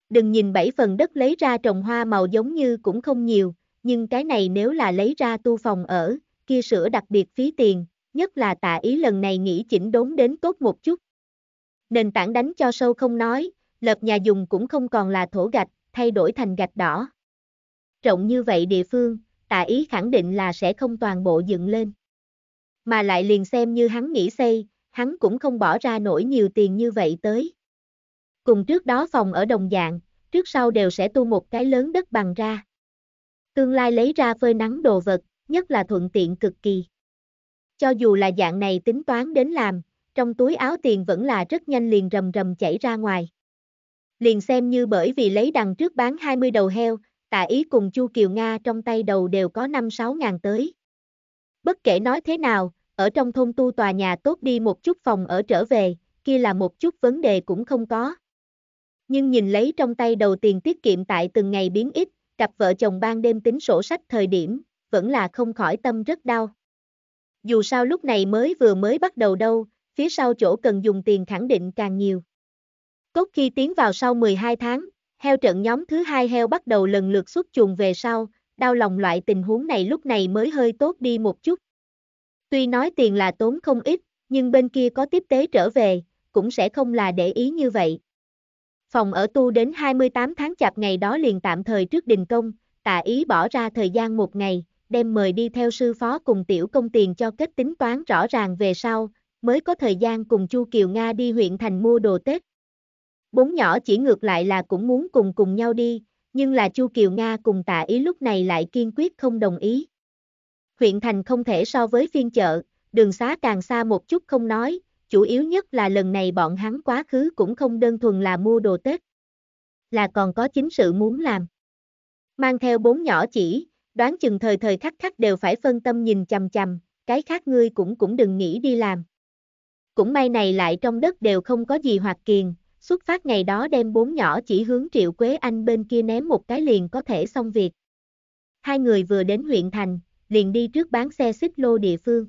Đừng nhìn bảy phần đất lấy ra trồng hoa màu giống như cũng không nhiều, nhưng cái này nếu là lấy ra tu phòng ở, kia sửa đặc biệt phí tiền, nhất là tạ ý lần này nghĩ chỉnh đốn đến tốt một chút. Nền tảng đánh cho sâu không nói, lợp nhà dùng cũng không còn là thổ gạch, thay đổi thành gạch đỏ. Rộng như vậy địa phương, tạ ý khẳng định là sẽ không toàn bộ dựng lên. Mà lại liền xem như hắn nghĩ xây, hắn cũng không bỏ ra nổi nhiều tiền như vậy tới. Cùng trước đó phòng ở đồng dạng, trước sau đều sẽ tu một cái lớn đất bằng ra. Tương lai lấy ra phơi nắng đồ vật, nhất là thuận tiện cực kỳ. Cho dù là dạng này tính toán đến làm, trong túi áo tiền vẫn là rất nhanh liền rầm rầm chảy ra ngoài liền xem như bởi vì lấy đằng trước bán 20 đầu heo, tạ ý cùng Chu Kiều Nga trong tay đầu đều có 5-6 ngàn tới. Bất kể nói thế nào, ở trong thôn tu tòa nhà tốt đi một chút phòng ở trở về, kia là một chút vấn đề cũng không có. Nhưng nhìn lấy trong tay đầu tiền tiết kiệm tại từng ngày biến ít, cặp vợ chồng ban đêm tính sổ sách thời điểm, vẫn là không khỏi tâm rất đau. Dù sao lúc này mới vừa mới bắt đầu đâu, phía sau chỗ cần dùng tiền khẳng định càng nhiều. Cốt khi tiến vào sau 12 tháng, heo trận nhóm thứ hai heo bắt đầu lần lượt xuất chuồng về sau, đau lòng loại tình huống này lúc này mới hơi tốt đi một chút. Tuy nói tiền là tốn không ít, nhưng bên kia có tiếp tế trở về, cũng sẽ không là để ý như vậy. Phòng ở tu đến 28 tháng chạp ngày đó liền tạm thời trước đình công, tạ ý bỏ ra thời gian một ngày, đem mời đi theo sư phó cùng tiểu công tiền cho kết tính toán rõ ràng về sau, mới có thời gian cùng Chu Kiều Nga đi huyện thành mua đồ Tết bốn nhỏ chỉ ngược lại là cũng muốn cùng cùng nhau đi, nhưng là Chu Kiều Nga cùng tạ ý lúc này lại kiên quyết không đồng ý. Huyện thành không thể so với phiên chợ, đường xá càng xa một chút không nói, chủ yếu nhất là lần này bọn hắn quá khứ cũng không đơn thuần là mua đồ Tết, là còn có chính sự muốn làm. Mang theo bốn nhỏ chỉ, đoán chừng thời thời khắc khắc đều phải phân tâm nhìn chầm chầm, cái khác ngươi cũng cũng đừng nghĩ đi làm. Cũng may này lại trong đất đều không có gì hoạt kiền, Xuất phát ngày đó đem bốn nhỏ chỉ hướng Triệu Quế Anh bên kia ném một cái liền có thể xong việc. Hai người vừa đến huyện thành, liền đi trước bán xe xích lô địa phương.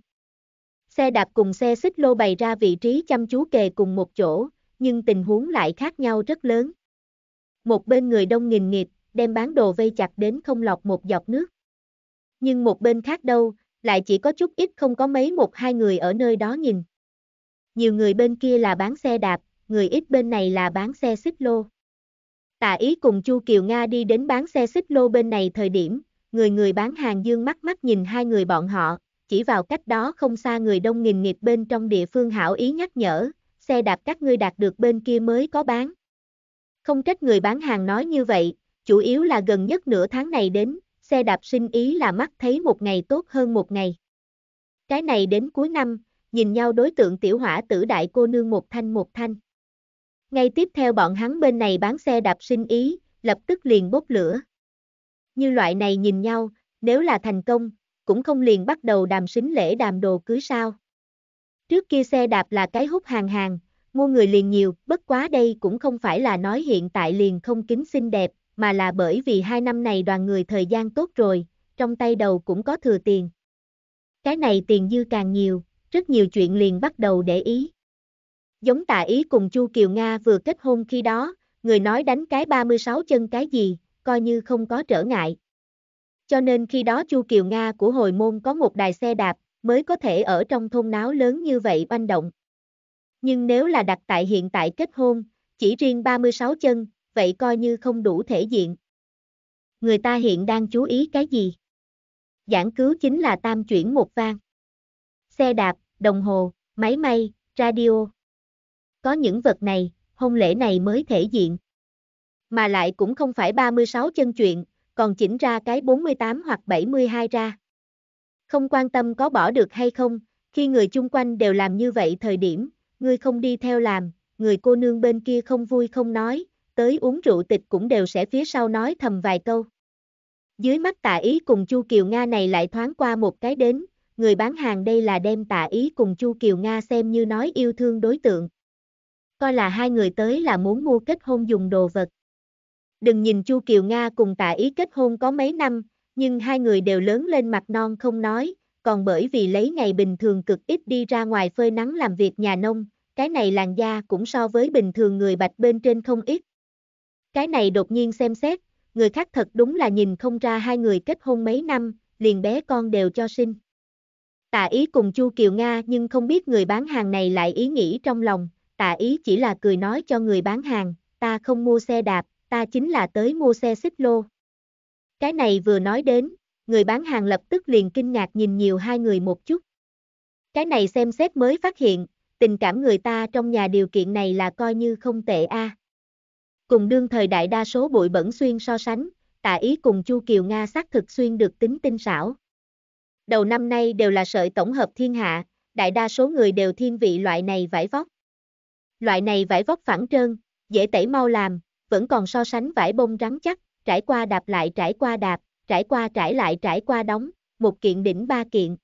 Xe đạp cùng xe xích lô bày ra vị trí chăm chú kề cùng một chỗ, nhưng tình huống lại khác nhau rất lớn. Một bên người đông nghìn nghịt, đem bán đồ vây chặt đến không lọt một giọt nước. Nhưng một bên khác đâu, lại chỉ có chút ít không có mấy một hai người ở nơi đó nhìn. Nhiều người bên kia là bán xe đạp, người ít bên này là bán xe xích lô. Tạ ý cùng Chu Kiều Nga đi đến bán xe xích lô bên này thời điểm, người người bán hàng dương mắt mắt nhìn hai người bọn họ, chỉ vào cách đó không xa người đông nghìn nghịt bên trong địa phương hảo ý nhắc nhở, xe đạp các ngươi đạt được bên kia mới có bán. Không trách người bán hàng nói như vậy, chủ yếu là gần nhất nửa tháng này đến, xe đạp sinh ý là mắt thấy một ngày tốt hơn một ngày. Cái này đến cuối năm, nhìn nhau đối tượng tiểu hỏa tử đại cô nương một thanh một thanh. Ngay tiếp theo bọn hắn bên này bán xe đạp sinh ý, lập tức liền bốc lửa. Như loại này nhìn nhau, nếu là thành công, cũng không liền bắt đầu đàm xính lễ đàm đồ cưới sao. Trước kia xe đạp là cái hút hàng hàng, mua người liền nhiều, bất quá đây cũng không phải là nói hiện tại liền không kính xinh đẹp, mà là bởi vì hai năm này đoàn người thời gian tốt rồi, trong tay đầu cũng có thừa tiền. Cái này tiền dư càng nhiều, rất nhiều chuyện liền bắt đầu để ý. Giống tạ ý cùng Chu Kiều Nga vừa kết hôn khi đó, người nói đánh cái 36 chân cái gì, coi như không có trở ngại. Cho nên khi đó Chu Kiều Nga của hồi môn có một đài xe đạp, mới có thể ở trong thôn náo lớn như vậy banh động. Nhưng nếu là đặt tại hiện tại kết hôn, chỉ riêng 36 chân, vậy coi như không đủ thể diện. Người ta hiện đang chú ý cái gì? Giảng cứu chính là tam chuyển một vang. Xe đạp, đồng hồ, máy may, radio có những vật này, hôn lễ này mới thể diện. Mà lại cũng không phải 36 chân chuyện, còn chỉnh ra cái 48 hoặc 72 ra. Không quan tâm có bỏ được hay không, khi người chung quanh đều làm như vậy thời điểm, người không đi theo làm, người cô nương bên kia không vui không nói, tới uống rượu tịch cũng đều sẽ phía sau nói thầm vài câu. Dưới mắt tạ ý cùng Chu Kiều Nga này lại thoáng qua một cái đến, người bán hàng đây là đem tạ ý cùng Chu Kiều Nga xem như nói yêu thương đối tượng coi là hai người tới là muốn mua kết hôn dùng đồ vật. Đừng nhìn Chu Kiều Nga cùng tạ ý kết hôn có mấy năm, nhưng hai người đều lớn lên mặt non không nói, còn bởi vì lấy ngày bình thường cực ít đi ra ngoài phơi nắng làm việc nhà nông, cái này làn da cũng so với bình thường người bạch bên trên không ít. Cái này đột nhiên xem xét, người khác thật đúng là nhìn không ra hai người kết hôn mấy năm, liền bé con đều cho sinh. Tạ ý cùng Chu Kiều Nga nhưng không biết người bán hàng này lại ý nghĩ trong lòng, tạ ý chỉ là cười nói cho người bán hàng, ta không mua xe đạp, ta chính là tới mua xe xích lô. Cái này vừa nói đến, người bán hàng lập tức liền kinh ngạc nhìn nhiều hai người một chút. Cái này xem xét mới phát hiện, tình cảm người ta trong nhà điều kiện này là coi như không tệ a. À. Cùng đương thời đại đa số bụi bẩn xuyên so sánh, tạ ý cùng Chu Kiều Nga xác thực xuyên được tính tinh xảo. Đầu năm nay đều là sợi tổng hợp thiên hạ, đại đa số người đều thiên vị loại này vải vóc. Loại này vải vóc phẳng trơn, dễ tẩy mau làm, vẫn còn so sánh vải bông rắn chắc, trải qua đạp lại trải qua đạp, trải qua trải lại trải qua đóng, một kiện đỉnh ba kiện.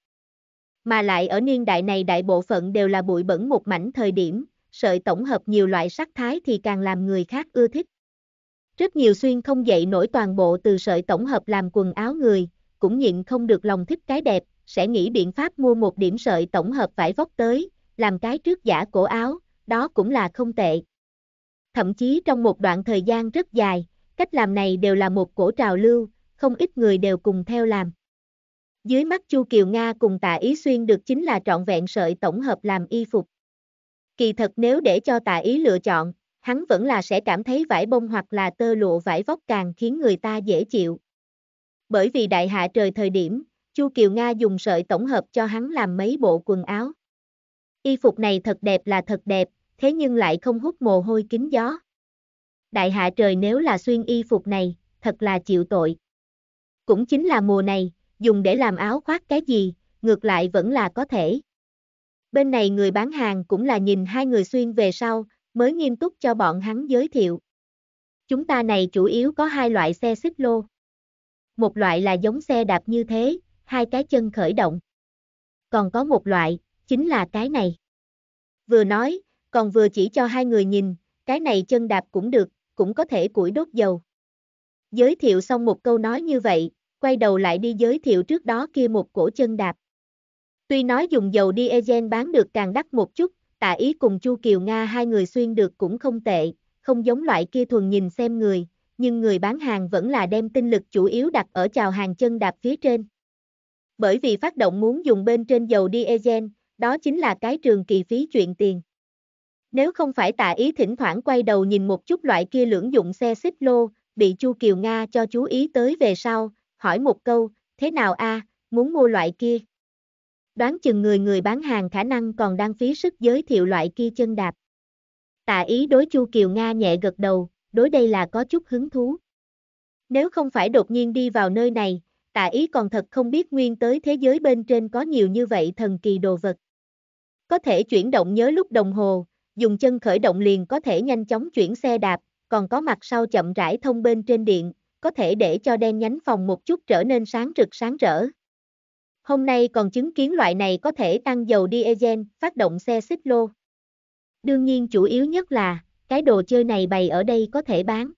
Mà lại ở niên đại này đại bộ phận đều là bụi bẩn một mảnh thời điểm, sợi tổng hợp nhiều loại sắc thái thì càng làm người khác ưa thích. Rất nhiều xuyên không dậy nổi toàn bộ từ sợi tổng hợp làm quần áo người, cũng nhịn không được lòng thích cái đẹp, sẽ nghĩ biện pháp mua một điểm sợi tổng hợp vải vóc tới, làm cái trước giả cổ áo, đó cũng là không tệ. Thậm chí trong một đoạn thời gian rất dài, cách làm này đều là một cổ trào lưu, không ít người đều cùng theo làm. Dưới mắt Chu Kiều Nga cùng Tạ Ý Xuyên được chính là trọn vẹn sợi tổng hợp làm y phục. Kỳ thật nếu để cho Tạ Ý lựa chọn, hắn vẫn là sẽ cảm thấy vải bông hoặc là tơ lụa vải vóc càng khiến người ta dễ chịu. Bởi vì đại hạ trời thời điểm, Chu Kiều Nga dùng sợi tổng hợp cho hắn làm mấy bộ quần áo. Y phục này thật đẹp là thật đẹp, thế nhưng lại không hút mồ hôi kín gió. Đại hạ trời nếu là xuyên y phục này, thật là chịu tội. Cũng chính là mùa này, dùng để làm áo khoác cái gì, ngược lại vẫn là có thể. Bên này người bán hàng cũng là nhìn hai người xuyên về sau, mới nghiêm túc cho bọn hắn giới thiệu. Chúng ta này chủ yếu có hai loại xe xích lô. Một loại là giống xe đạp như thế, hai cái chân khởi động. Còn có một loại, chính là cái này. Vừa nói, còn vừa chỉ cho hai người nhìn, cái này chân đạp cũng được, cũng có thể củi đốt dầu. Giới thiệu xong một câu nói như vậy, quay đầu lại đi giới thiệu trước đó kia một cổ chân đạp. Tuy nói dùng dầu diesel bán được càng đắt một chút, tạ ý cùng Chu Kiều Nga hai người xuyên được cũng không tệ, không giống loại kia thuần nhìn xem người, nhưng người bán hàng vẫn là đem tinh lực chủ yếu đặt ở chào hàng chân đạp phía trên. Bởi vì phát động muốn dùng bên trên dầu diesel, đó chính là cái trường kỳ phí chuyện tiền. Nếu không phải tạ ý thỉnh thoảng quay đầu nhìn một chút loại kia lưỡng dụng xe xích lô, bị Chu Kiều Nga cho chú ý tới về sau, hỏi một câu, thế nào a, à, muốn mua loại kia? Đoán chừng người người bán hàng khả năng còn đang phí sức giới thiệu loại kia chân đạp. Tạ ý đối Chu Kiều Nga nhẹ gật đầu, đối đây là có chút hứng thú. Nếu không phải đột nhiên đi vào nơi này, tạ ý còn thật không biết nguyên tới thế giới bên trên có nhiều như vậy thần kỳ đồ vật có thể chuyển động nhớ lúc đồng hồ, dùng chân khởi động liền có thể nhanh chóng chuyển xe đạp, còn có mặt sau chậm rãi thông bên trên điện, có thể để cho đen nhánh phòng một chút trở nên sáng rực sáng rỡ. Hôm nay còn chứng kiến loại này có thể tăng dầu diesel, phát động xe xích lô. Đương nhiên chủ yếu nhất là, cái đồ chơi này bày ở đây có thể bán.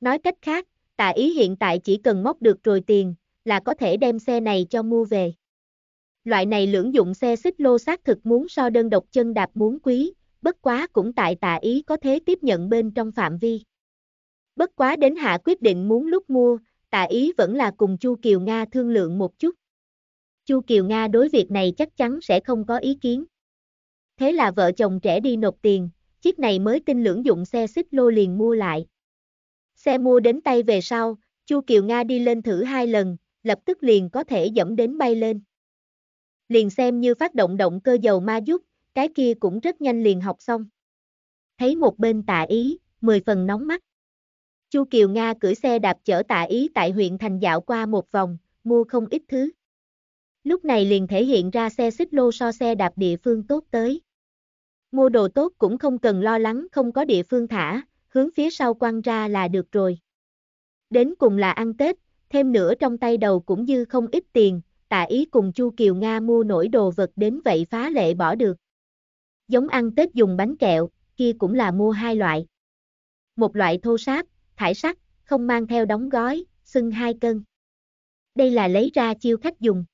Nói cách khác, tạ ý hiện tại chỉ cần móc được rồi tiền, là có thể đem xe này cho mua về loại này lưỡng dụng xe xích lô xác thực muốn so đơn độc chân đạp muốn quý, bất quá cũng tại tạ ý có thế tiếp nhận bên trong phạm vi. Bất quá đến hạ quyết định muốn lúc mua, tạ ý vẫn là cùng Chu Kiều Nga thương lượng một chút. Chu Kiều Nga đối việc này chắc chắn sẽ không có ý kiến. Thế là vợ chồng trẻ đi nộp tiền, chiếc này mới tin lưỡng dụng xe xích lô liền mua lại. Xe mua đến tay về sau, Chu Kiều Nga đi lên thử hai lần, lập tức liền có thể dẫm đến bay lên liền xem như phát động động cơ dầu ma giúp, cái kia cũng rất nhanh liền học xong. Thấy một bên tạ ý, mười phần nóng mắt. Chu Kiều Nga cưỡi xe đạp chở tạ ý tại huyện thành dạo qua một vòng, mua không ít thứ. Lúc này liền thể hiện ra xe xích lô so xe đạp địa phương tốt tới. Mua đồ tốt cũng không cần lo lắng không có địa phương thả, hướng phía sau quăng ra là được rồi. Đến cùng là ăn Tết, thêm nữa trong tay đầu cũng dư không ít tiền, tạ ý cùng Chu Kiều Nga mua nổi đồ vật đến vậy phá lệ bỏ được. Giống ăn Tết dùng bánh kẹo, kia cũng là mua hai loại. Một loại thô sáp, thải sắc, không mang theo đóng gói, xưng hai cân. Đây là lấy ra chiêu khách dùng.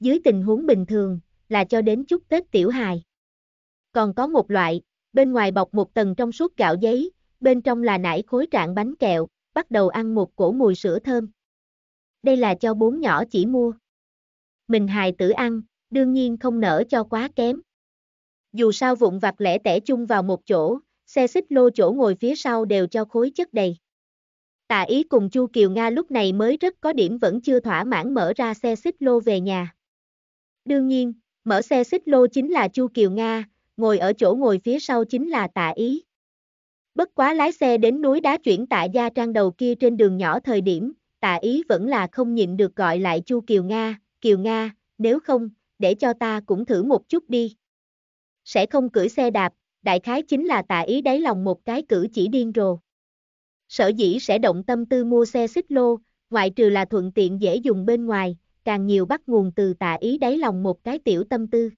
Dưới tình huống bình thường, là cho đến chút Tết tiểu hài. Còn có một loại, bên ngoài bọc một tầng trong suốt gạo giấy, bên trong là nải khối trạng bánh kẹo, bắt đầu ăn một cổ mùi sữa thơm. Đây là cho bốn nhỏ chỉ mua mình hài tử ăn, đương nhiên không nở cho quá kém. Dù sao vụn vặt lẻ tẻ chung vào một chỗ, xe xích lô chỗ ngồi phía sau đều cho khối chất đầy. Tạ ý cùng Chu Kiều Nga lúc này mới rất có điểm vẫn chưa thỏa mãn mở ra xe xích lô về nhà. Đương nhiên, mở xe xích lô chính là Chu Kiều Nga, ngồi ở chỗ ngồi phía sau chính là tạ ý. Bất quá lái xe đến núi đá chuyển tạ gia trang đầu kia trên đường nhỏ thời điểm, tạ ý vẫn là không nhịn được gọi lại Chu Kiều Nga, Kiều Nga, nếu không, để cho ta cũng thử một chút đi. Sẽ không cưỡi xe đạp, đại khái chính là tạ ý đáy lòng một cái cử chỉ điên rồ. Sở dĩ sẽ động tâm tư mua xe xích lô, ngoại trừ là thuận tiện dễ dùng bên ngoài, càng nhiều bắt nguồn từ tạ ý đáy lòng một cái tiểu tâm tư.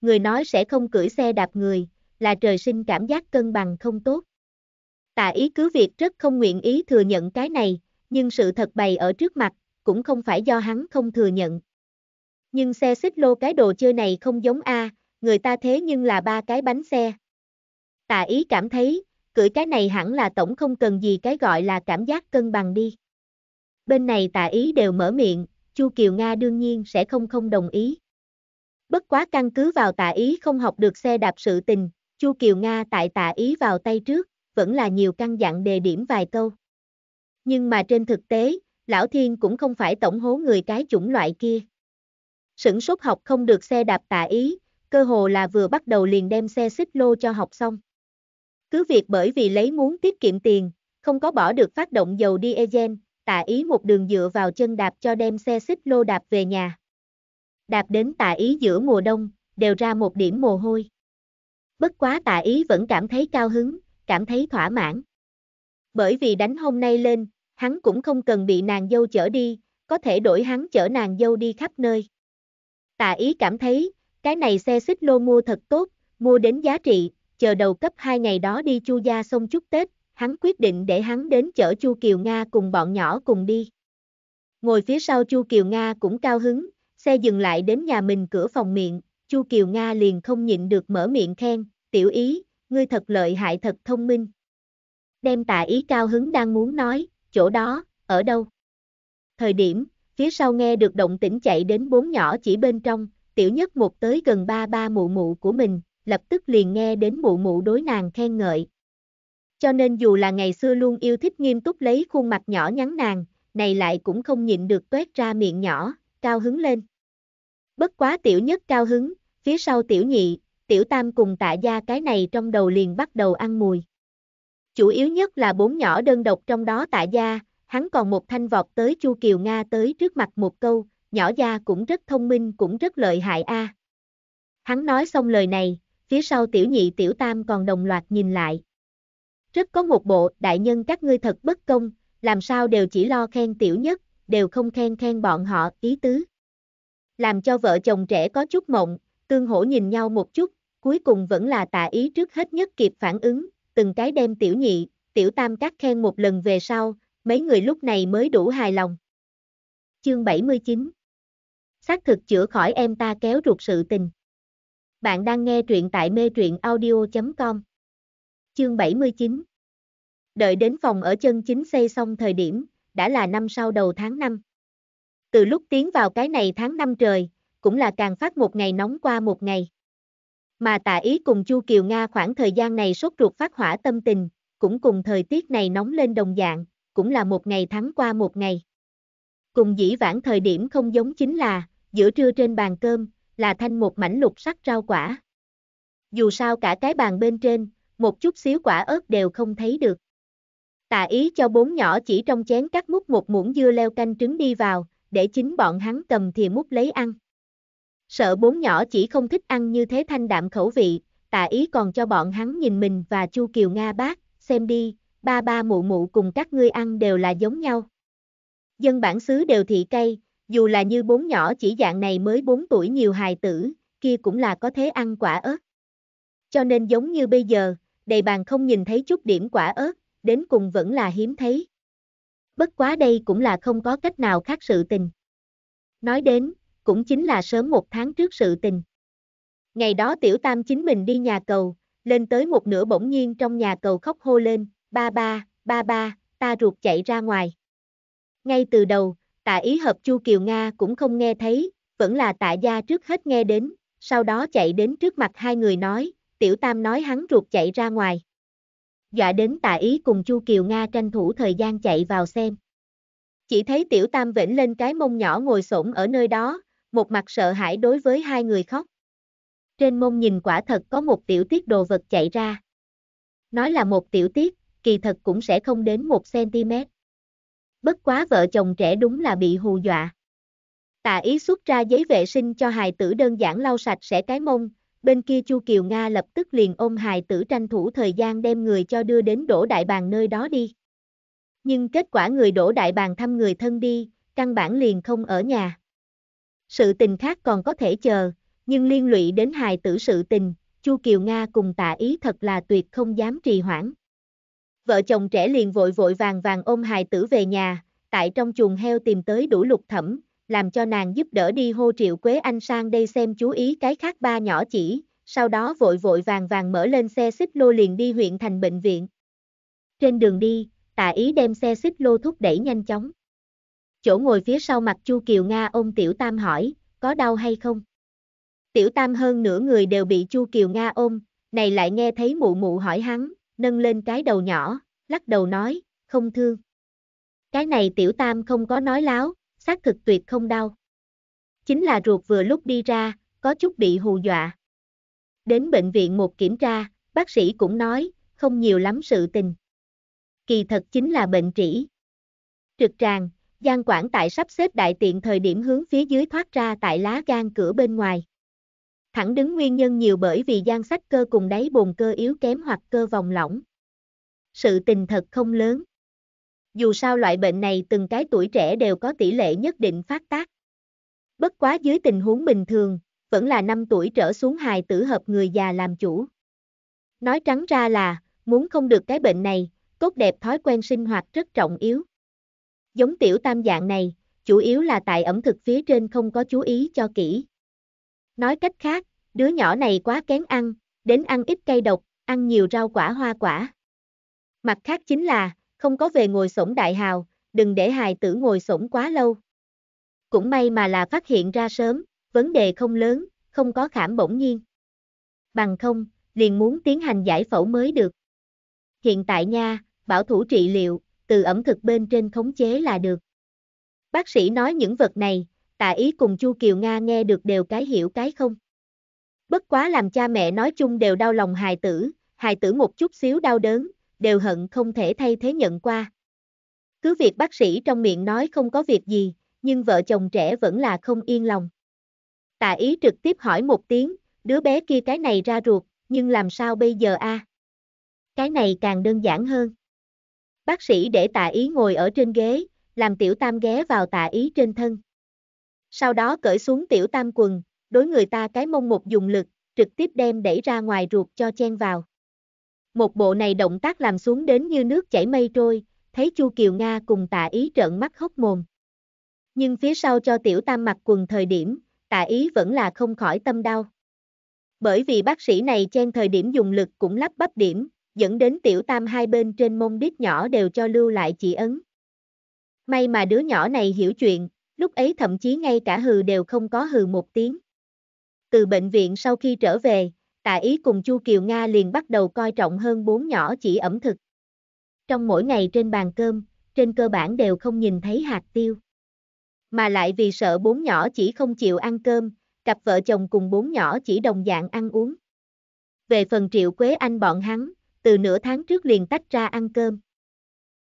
Người nói sẽ không cưỡi xe đạp người, là trời sinh cảm giác cân bằng không tốt. Tạ ý cứ việc rất không nguyện ý thừa nhận cái này, nhưng sự thật bày ở trước mặt, cũng không phải do hắn không thừa nhận. Nhưng xe xích lô cái đồ chơi này không giống A, người ta thế nhưng là ba cái bánh xe. Tạ ý cảm thấy, cưỡi cái này hẳn là tổng không cần gì cái gọi là cảm giác cân bằng đi. Bên này tạ ý đều mở miệng, Chu Kiều Nga đương nhiên sẽ không không đồng ý. Bất quá căn cứ vào tạ ý không học được xe đạp sự tình, Chu Kiều Nga tại tạ ý vào tay trước, vẫn là nhiều căn dặn đề điểm vài câu. Nhưng mà trên thực tế, lão thiên cũng không phải tổng hố người cái chủng loại kia. Sửng sốt học không được xe đạp tạ ý, cơ hồ là vừa bắt đầu liền đem xe xích lô cho học xong. Cứ việc bởi vì lấy muốn tiết kiệm tiền, không có bỏ được phát động dầu diesel, tạ ý một đường dựa vào chân đạp cho đem xe xích lô đạp về nhà. Đạp đến tạ ý giữa mùa đông, đều ra một điểm mồ hôi. Bất quá tạ ý vẫn cảm thấy cao hứng, cảm thấy thỏa mãn. Bởi vì đánh hôm nay lên, hắn cũng không cần bị nàng dâu chở đi, có thể đổi hắn chở nàng dâu đi khắp nơi. Tạ ý cảm thấy, cái này xe xích lô mua thật tốt, mua đến giá trị, chờ đầu cấp hai ngày đó đi chu gia xong chúc Tết, hắn quyết định để hắn đến chở chu Kiều Nga cùng bọn nhỏ cùng đi. Ngồi phía sau chu Kiều Nga cũng cao hứng, xe dừng lại đến nhà mình cửa phòng miệng, chu Kiều Nga liền không nhịn được mở miệng khen, tiểu ý, ngươi thật lợi hại thật thông minh. Đem tạ ý cao hứng đang muốn nói, chỗ đó, ở đâu? Thời điểm, phía sau nghe được động tĩnh chạy đến bốn nhỏ chỉ bên trong, tiểu nhất một tới gần ba ba mụ mụ của mình, lập tức liền nghe đến mụ mụ đối nàng khen ngợi. Cho nên dù là ngày xưa luôn yêu thích nghiêm túc lấy khuôn mặt nhỏ nhắn nàng, này lại cũng không nhịn được tuét ra miệng nhỏ, cao hứng lên. Bất quá tiểu nhất cao hứng, phía sau tiểu nhị, tiểu tam cùng tạ gia cái này trong đầu liền bắt đầu ăn mùi. Chủ yếu nhất là bốn nhỏ đơn độc trong đó tạ gia, hắn còn một thanh vọt tới Chu Kiều Nga tới trước mặt một câu, nhỏ gia cũng rất thông minh cũng rất lợi hại a. À. Hắn nói xong lời này, phía sau tiểu nhị tiểu tam còn đồng loạt nhìn lại. Rất có một bộ, đại nhân các ngươi thật bất công, làm sao đều chỉ lo khen tiểu nhất, đều không khen khen bọn họ, ý tứ. Làm cho vợ chồng trẻ có chút mộng, tương hổ nhìn nhau một chút, cuối cùng vẫn là tạ ý trước hết nhất kịp phản ứng, từng cái đem tiểu nhị, tiểu tam các khen một lần về sau, mấy người lúc này mới đủ hài lòng. Chương 79 Xác thực chữa khỏi em ta kéo ruột sự tình. Bạn đang nghe truyện tại mê truyện audio.com Chương 79 Đợi đến phòng ở chân chính xây xong thời điểm, đã là năm sau đầu tháng 5. Từ lúc tiến vào cái này tháng 5 trời, cũng là càng phát một ngày nóng qua một ngày. Mà tạ ý cùng Chu Kiều Nga khoảng thời gian này sốt ruột phát hỏa tâm tình, cũng cùng thời tiết này nóng lên đồng dạng, cũng là một ngày thắng qua một ngày. Cùng dĩ vãng thời điểm không giống chính là, giữa trưa trên bàn cơm, là thanh một mảnh lục sắc rau quả. Dù sao cả cái bàn bên trên, một chút xíu quả ớt đều không thấy được. Tạ ý cho bốn nhỏ chỉ trong chén cắt múc một muỗng dưa leo canh trứng đi vào, để chính bọn hắn cầm thì múc lấy ăn sợ bốn nhỏ chỉ không thích ăn như thế thanh đạm khẩu vị, tạ ý còn cho bọn hắn nhìn mình và Chu Kiều Nga bác, xem đi, ba ba mụ mụ cùng các ngươi ăn đều là giống nhau. Dân bản xứ đều thị cây, dù là như bốn nhỏ chỉ dạng này mới bốn tuổi nhiều hài tử, kia cũng là có thế ăn quả ớt. Cho nên giống như bây giờ, đầy bàn không nhìn thấy chút điểm quả ớt, đến cùng vẫn là hiếm thấy. Bất quá đây cũng là không có cách nào khác sự tình. Nói đến, cũng chính là sớm một tháng trước sự tình. Ngày đó tiểu tam chính mình đi nhà cầu, lên tới một nửa bỗng nhiên trong nhà cầu khóc hô lên, ba ba, ba ba, ta ruột chạy ra ngoài. Ngay từ đầu, tạ ý hợp Chu Kiều Nga cũng không nghe thấy, vẫn là tạ gia trước hết nghe đến, sau đó chạy đến trước mặt hai người nói, tiểu tam nói hắn ruột chạy ra ngoài. Dọa đến tạ ý cùng Chu Kiều Nga tranh thủ thời gian chạy vào xem. Chỉ thấy tiểu tam vĩnh lên cái mông nhỏ ngồi xổm ở nơi đó, một mặt sợ hãi đối với hai người khóc. Trên mông nhìn quả thật có một tiểu tiết đồ vật chạy ra. Nói là một tiểu tiết, kỳ thật cũng sẽ không đến một cm. Bất quá vợ chồng trẻ đúng là bị hù dọa. Tạ ý xuất ra giấy vệ sinh cho hài tử đơn giản lau sạch sẽ cái mông, bên kia Chu Kiều Nga lập tức liền ôm hài tử tranh thủ thời gian đem người cho đưa đến đổ đại bàng nơi đó đi. Nhưng kết quả người đổ đại bàng thăm người thân đi, căn bản liền không ở nhà sự tình khác còn có thể chờ, nhưng liên lụy đến hài tử sự tình, Chu Kiều Nga cùng tạ ý thật là tuyệt không dám trì hoãn. Vợ chồng trẻ liền vội vội vàng vàng ôm hài tử về nhà, tại trong chuồng heo tìm tới đủ lục thẩm, làm cho nàng giúp đỡ đi hô triệu Quế Anh sang đây xem chú ý cái khác ba nhỏ chỉ, sau đó vội vội vàng vàng mở lên xe xích lô liền đi huyện thành bệnh viện. Trên đường đi, tạ ý đem xe xích lô thúc đẩy nhanh chóng. Chỗ ngồi phía sau mặt Chu Kiều Nga ôm Tiểu Tam hỏi, có đau hay không? Tiểu Tam hơn nửa người đều bị Chu Kiều Nga ôm, này lại nghe thấy mụ mụ hỏi hắn, nâng lên cái đầu nhỏ, lắc đầu nói, không thương. Cái này Tiểu Tam không có nói láo, xác thực tuyệt không đau. Chính là ruột vừa lúc đi ra, có chút bị hù dọa. Đến bệnh viện một kiểm tra, bác sĩ cũng nói, không nhiều lắm sự tình. Kỳ thật chính là bệnh trĩ. Trực tràng, Giang Quảng Tại sắp xếp đại tiện thời điểm hướng phía dưới thoát ra tại lá gan cửa bên ngoài. Thẳng đứng nguyên nhân nhiều bởi vì gian sách cơ cùng đáy bồn cơ yếu kém hoặc cơ vòng lỏng. Sự tình thật không lớn. Dù sao loại bệnh này từng cái tuổi trẻ đều có tỷ lệ nhất định phát tác. Bất quá dưới tình huống bình thường, vẫn là 5 tuổi trở xuống hài tử hợp người già làm chủ. Nói trắng ra là, muốn không được cái bệnh này, tốt đẹp thói quen sinh hoạt rất trọng yếu giống tiểu tam dạng này, chủ yếu là tại ẩm thực phía trên không có chú ý cho kỹ. Nói cách khác, đứa nhỏ này quá kén ăn, đến ăn ít cây độc, ăn nhiều rau quả hoa quả. Mặt khác chính là, không có về ngồi sổng đại hào, đừng để hài tử ngồi sổng quá lâu. Cũng may mà là phát hiện ra sớm, vấn đề không lớn, không có khảm bỗng nhiên. Bằng không, liền muốn tiến hành giải phẫu mới được. Hiện tại nha, bảo thủ trị liệu, từ ẩm thực bên trên khống chế là được. Bác sĩ nói những vật này, tạ ý cùng Chu Kiều Nga nghe được đều cái hiểu cái không. Bất quá làm cha mẹ nói chung đều đau lòng hài tử, hài tử một chút xíu đau đớn, đều hận không thể thay thế nhận qua. Cứ việc bác sĩ trong miệng nói không có việc gì, nhưng vợ chồng trẻ vẫn là không yên lòng. Tạ ý trực tiếp hỏi một tiếng, đứa bé kia cái này ra ruột, nhưng làm sao bây giờ a? À? Cái này càng đơn giản hơn. Bác sĩ để tạ ý ngồi ở trên ghế, làm tiểu tam ghé vào tạ ý trên thân. Sau đó cởi xuống tiểu tam quần, đối người ta cái mông một dùng lực, trực tiếp đem đẩy ra ngoài ruột cho chen vào. Một bộ này động tác làm xuống đến như nước chảy mây trôi, thấy Chu Kiều Nga cùng tạ ý trợn mắt hốc mồm. Nhưng phía sau cho tiểu tam mặc quần thời điểm, tạ ý vẫn là không khỏi tâm đau. Bởi vì bác sĩ này chen thời điểm dùng lực cũng lắp bắp điểm, dẫn đến tiểu tam hai bên trên mông đít nhỏ đều cho lưu lại chỉ ấn. May mà đứa nhỏ này hiểu chuyện, lúc ấy thậm chí ngay cả hừ đều không có hừ một tiếng. Từ bệnh viện sau khi trở về, Tạ Ý cùng Chu Kiều Nga liền bắt đầu coi trọng hơn bốn nhỏ chỉ ẩm thực. Trong mỗi ngày trên bàn cơm, trên cơ bản đều không nhìn thấy hạt tiêu. Mà lại vì sợ bốn nhỏ chỉ không chịu ăn cơm, cặp vợ chồng cùng bốn nhỏ chỉ đồng dạng ăn uống. Về phần Triệu Quế Anh bọn hắn, từ nửa tháng trước liền tách ra ăn cơm.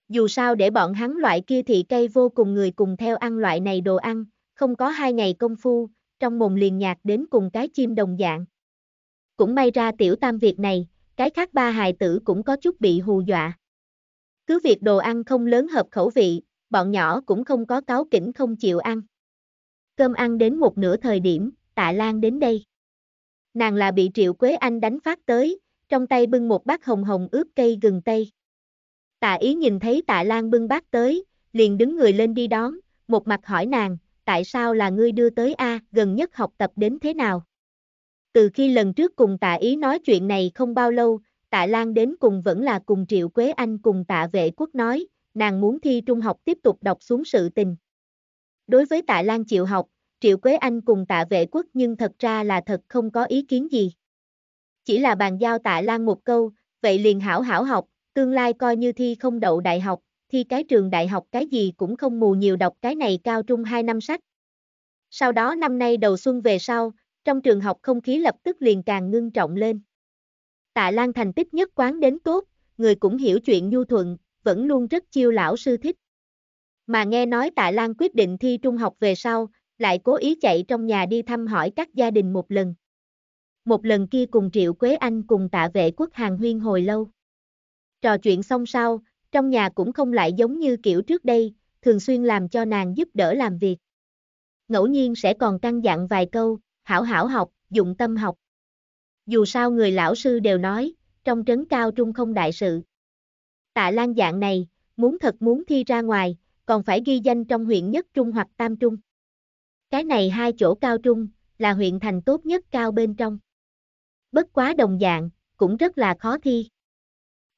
Dù sao để bọn hắn loại kia thì cây vô cùng người cùng theo ăn loại này đồ ăn, không có hai ngày công phu, trong mồm liền nhạt đến cùng cái chim đồng dạng. Cũng may ra tiểu tam việc này, cái khác ba hài tử cũng có chút bị hù dọa. Cứ việc đồ ăn không lớn hợp khẩu vị, bọn nhỏ cũng không có cáo kỉnh không chịu ăn. Cơm ăn đến một nửa thời điểm, tạ Lan đến đây. Nàng là bị Triệu Quế Anh đánh phát tới, trong tay bưng một bát hồng hồng ướp cây gừng tây. Tạ ý nhìn thấy tạ Lan bưng bát tới, liền đứng người lên đi đón, một mặt hỏi nàng, tại sao là ngươi đưa tới A, gần nhất học tập đến thế nào? Từ khi lần trước cùng tạ ý nói chuyện này không bao lâu, tạ Lan đến cùng vẫn là cùng Triệu Quế Anh cùng tạ vệ quốc nói, nàng muốn thi trung học tiếp tục đọc xuống sự tình. Đối với tạ Lan chịu học, Triệu Quế Anh cùng tạ vệ quốc nhưng thật ra là thật không có ý kiến gì chỉ là bàn giao tạ Lan một câu, vậy liền hảo hảo học, tương lai coi như thi không đậu đại học, thi cái trường đại học cái gì cũng không mù nhiều đọc cái này cao trung 2 năm sách. Sau đó năm nay đầu xuân về sau, trong trường học không khí lập tức liền càng ngưng trọng lên. Tạ Lan thành tích nhất quán đến tốt, người cũng hiểu chuyện nhu thuận, vẫn luôn rất chiêu lão sư thích. Mà nghe nói Tạ Lan quyết định thi trung học về sau, lại cố ý chạy trong nhà đi thăm hỏi các gia đình một lần một lần kia cùng Triệu Quế Anh cùng tạ vệ quốc hàng huyên hồi lâu. Trò chuyện xong sau, trong nhà cũng không lại giống như kiểu trước đây, thường xuyên làm cho nàng giúp đỡ làm việc. Ngẫu nhiên sẽ còn căn dặn vài câu, hảo hảo học, dụng tâm học. Dù sao người lão sư đều nói, trong trấn cao trung không đại sự. Tạ Lan dạng này, muốn thật muốn thi ra ngoài, còn phải ghi danh trong huyện nhất trung hoặc tam trung. Cái này hai chỗ cao trung, là huyện thành tốt nhất cao bên trong bất quá đồng dạng, cũng rất là khó thi.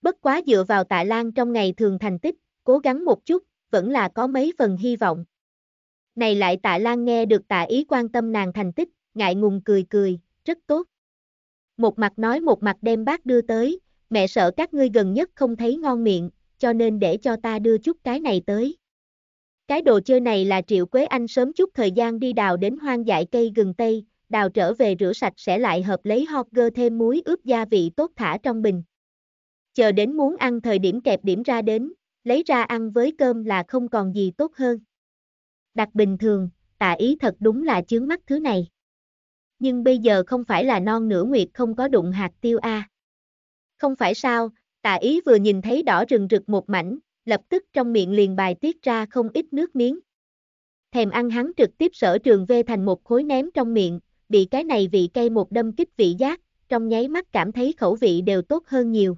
Bất quá dựa vào Tạ Lan trong ngày thường thành tích, cố gắng một chút, vẫn là có mấy phần hy vọng. Này lại Tạ Lan nghe được Tạ Ý quan tâm nàng thành tích, ngại ngùng cười cười, rất tốt. Một mặt nói một mặt đem bác đưa tới, mẹ sợ các ngươi gần nhất không thấy ngon miệng, cho nên để cho ta đưa chút cái này tới. Cái đồ chơi này là Triệu Quế Anh sớm chút thời gian đi đào đến hoang dại cây gừng Tây, đào trở về rửa sạch sẽ lại hợp lấy hot girl thêm muối ướp gia vị tốt thả trong bình. Chờ đến muốn ăn thời điểm kẹp điểm ra đến, lấy ra ăn với cơm là không còn gì tốt hơn. Đặt bình thường, tạ ý thật đúng là chướng mắt thứ này. Nhưng bây giờ không phải là non nửa nguyệt không có đụng hạt tiêu a. À. Không phải sao, tạ ý vừa nhìn thấy đỏ rừng rực một mảnh, lập tức trong miệng liền bài tiết ra không ít nước miếng. Thèm ăn hắn trực tiếp sở trường vê thành một khối ném trong miệng, bị cái này vị cây một đâm kích vị giác, trong nháy mắt cảm thấy khẩu vị đều tốt hơn nhiều.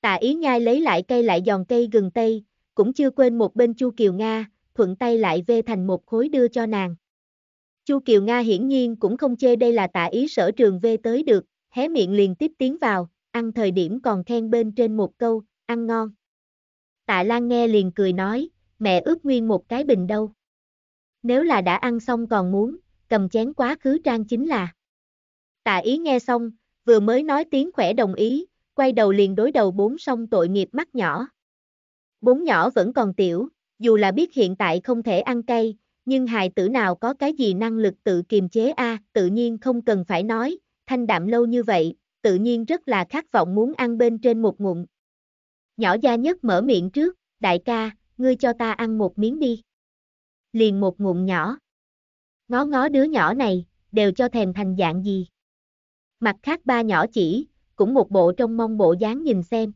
Tạ Ý Nhai lấy lại cây lại giòn cây gừng tây, cũng chưa quên một bên Chu Kiều Nga, thuận tay lại vê thành một khối đưa cho nàng. Chu Kiều Nga hiển nhiên cũng không chê đây là tạ ý sở trường vê tới được, hé miệng liền tiếp tiến vào, ăn thời điểm còn khen bên trên một câu, ăn ngon. Tạ Lan nghe liền cười nói, mẹ ướp nguyên một cái bình đâu. Nếu là đã ăn xong còn muốn, cầm chén quá khứ trang chính là. Tạ ý nghe xong, vừa mới nói tiếng khỏe đồng ý, quay đầu liền đối đầu bốn song tội nghiệp mắt nhỏ. Bốn nhỏ vẫn còn tiểu, dù là biết hiện tại không thể ăn cay, nhưng hài tử nào có cái gì năng lực tự kiềm chế a, tự nhiên không cần phải nói, thanh đạm lâu như vậy, tự nhiên rất là khát vọng muốn ăn bên trên một ngụm. Nhỏ da nhất mở miệng trước, đại ca, ngươi cho ta ăn một miếng đi. Liền một ngụm nhỏ ngó ngó đứa nhỏ này, đều cho thèm thành dạng gì. Mặt khác ba nhỏ chỉ, cũng một bộ trong mong bộ dáng nhìn xem.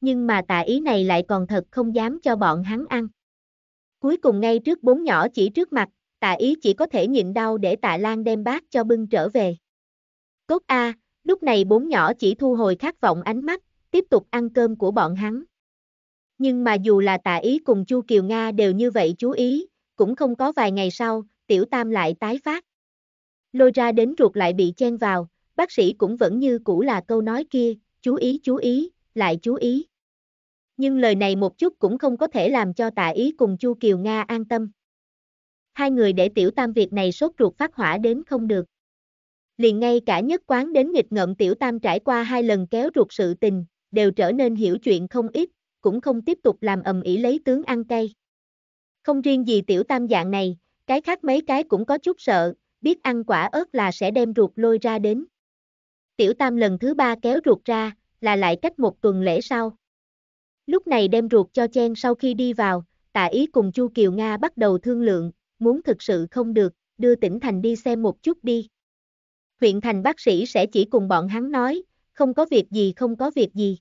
Nhưng mà tà ý này lại còn thật không dám cho bọn hắn ăn. Cuối cùng ngay trước bốn nhỏ chỉ trước mặt, tà ý chỉ có thể nhịn đau để tà Lan đem bát cho bưng trở về. Cốt A, lúc này bốn nhỏ chỉ thu hồi khát vọng ánh mắt, tiếp tục ăn cơm của bọn hắn. Nhưng mà dù là tà ý cùng Chu Kiều Nga đều như vậy chú ý, cũng không có vài ngày sau, tiểu tam lại tái phát. Lôi ra đến ruột lại bị chen vào, bác sĩ cũng vẫn như cũ là câu nói kia, chú ý chú ý, lại chú ý. Nhưng lời này một chút cũng không có thể làm cho tạ ý cùng Chu Kiều Nga an tâm. Hai người để tiểu tam việc này sốt ruột phát hỏa đến không được. Liền ngay cả nhất quán đến nghịch ngợm tiểu tam trải qua hai lần kéo ruột sự tình, đều trở nên hiểu chuyện không ít, cũng không tiếp tục làm ầm ĩ lấy tướng ăn cay. Không riêng gì tiểu tam dạng này, cái khác mấy cái cũng có chút sợ, biết ăn quả ớt là sẽ đem ruột lôi ra đến. Tiểu tam lần thứ ba kéo ruột ra, là lại cách một tuần lễ sau. Lúc này đem ruột cho chen sau khi đi vào, tạ ý cùng Chu Kiều Nga bắt đầu thương lượng, muốn thực sự không được, đưa tỉnh thành đi xem một chút đi. Huyện thành bác sĩ sẽ chỉ cùng bọn hắn nói, không có việc gì không có việc gì.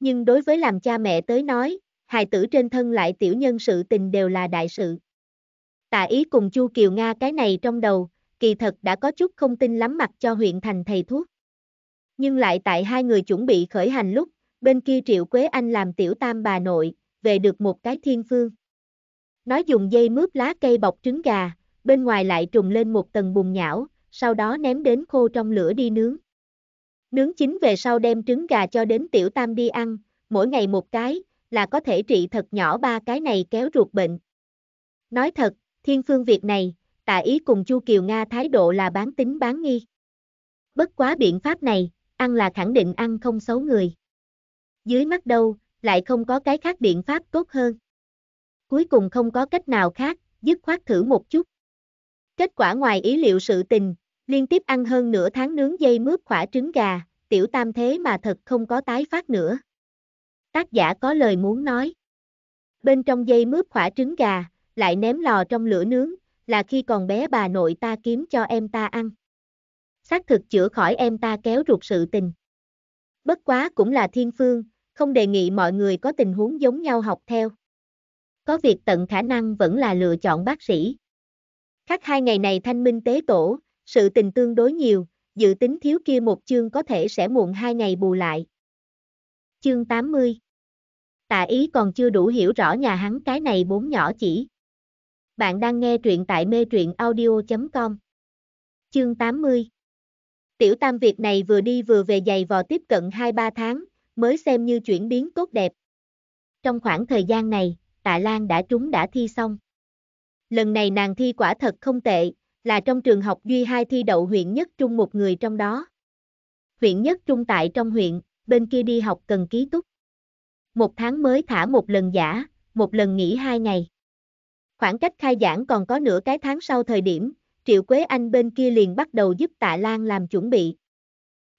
Nhưng đối với làm cha mẹ tới nói, hài tử trên thân lại tiểu nhân sự tình đều là đại sự. Tạ ý cùng Chu Kiều Nga cái này trong đầu, kỳ thật đã có chút không tin lắm mặt cho huyện thành thầy thuốc. Nhưng lại tại hai người chuẩn bị khởi hành lúc, bên kia Triệu Quế Anh làm tiểu tam bà nội, về được một cái thiên phương. Nói dùng dây mướp lá cây bọc trứng gà, bên ngoài lại trùng lên một tầng bùn nhão, sau đó ném đến khô trong lửa đi nướng. Nướng chín về sau đem trứng gà cho đến tiểu tam đi ăn, mỗi ngày một cái, là có thể trị thật nhỏ ba cái này kéo ruột bệnh. Nói thật, Thiên Phương việc này, tạ ý cùng Chu Kiều Nga thái độ là bán tính bán nghi. Bất quá biện pháp này, ăn là khẳng định ăn không xấu người. Dưới mắt đâu, lại không có cái khác biện pháp tốt hơn. Cuối cùng không có cách nào khác, dứt khoát thử một chút. Kết quả ngoài ý liệu sự tình, liên tiếp ăn hơn nửa tháng nướng dây mướp khỏa trứng gà, tiểu tam thế mà thật không có tái phát nữa. Tác giả có lời muốn nói. Bên trong dây mướp khỏa trứng gà, lại ném lò trong lửa nướng, là khi còn bé bà nội ta kiếm cho em ta ăn. Xác thực chữa khỏi em ta kéo ruột sự tình. Bất quá cũng là thiên phương, không đề nghị mọi người có tình huống giống nhau học theo. Có việc tận khả năng vẫn là lựa chọn bác sĩ. Khác hai ngày này thanh minh tế tổ, sự tình tương đối nhiều, dự tính thiếu kia một chương có thể sẽ muộn hai ngày bù lại. Chương 80 Tạ ý còn chưa đủ hiểu rõ nhà hắn cái này bốn nhỏ chỉ. Bạn đang nghe truyện tại mê truyện audio.com. Chương 80 Tiểu Tam việc này vừa đi vừa về giày vò tiếp cận 2-3 tháng, mới xem như chuyển biến tốt đẹp. Trong khoảng thời gian này, Tạ Lan đã trúng đã thi xong. Lần này nàng thi quả thật không tệ, là trong trường học Duy hai thi đậu huyện nhất trung một người trong đó. Huyện nhất trung tại trong huyện, bên kia đi học cần ký túc. Một tháng mới thả một lần giả, một lần nghỉ hai ngày. Khoảng cách khai giảng còn có nửa cái tháng sau thời điểm, Triệu Quế Anh bên kia liền bắt đầu giúp Tạ Lan làm chuẩn bị.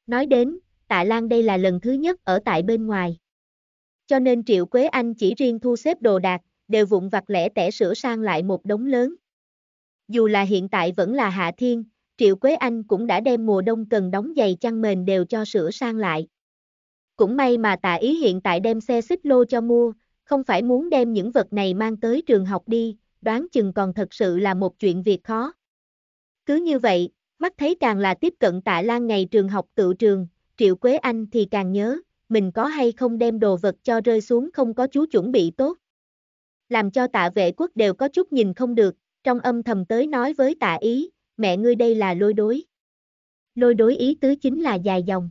Nói đến, Tạ Lan đây là lần thứ nhất ở tại bên ngoài. Cho nên Triệu Quế Anh chỉ riêng thu xếp đồ đạc, đều vụn vặt lẻ tẻ sửa sang lại một đống lớn. Dù là hiện tại vẫn là hạ thiên, Triệu Quế Anh cũng đã đem mùa đông cần đóng giày chăn mền đều cho sửa sang lại. Cũng may mà tạ ý hiện tại đem xe xích lô cho mua, không phải muốn đem những vật này mang tới trường học đi, đoán chừng còn thật sự là một chuyện việc khó. Cứ như vậy, mắt thấy càng là tiếp cận tạ lan ngày trường học tự trường, Triệu Quế Anh thì càng nhớ, mình có hay không đem đồ vật cho rơi xuống không có chú chuẩn bị tốt. Làm cho tạ vệ quốc đều có chút nhìn không được, trong âm thầm tới nói với tạ ý, mẹ ngươi đây là lôi đối. Lôi đối ý tứ chính là dài dòng.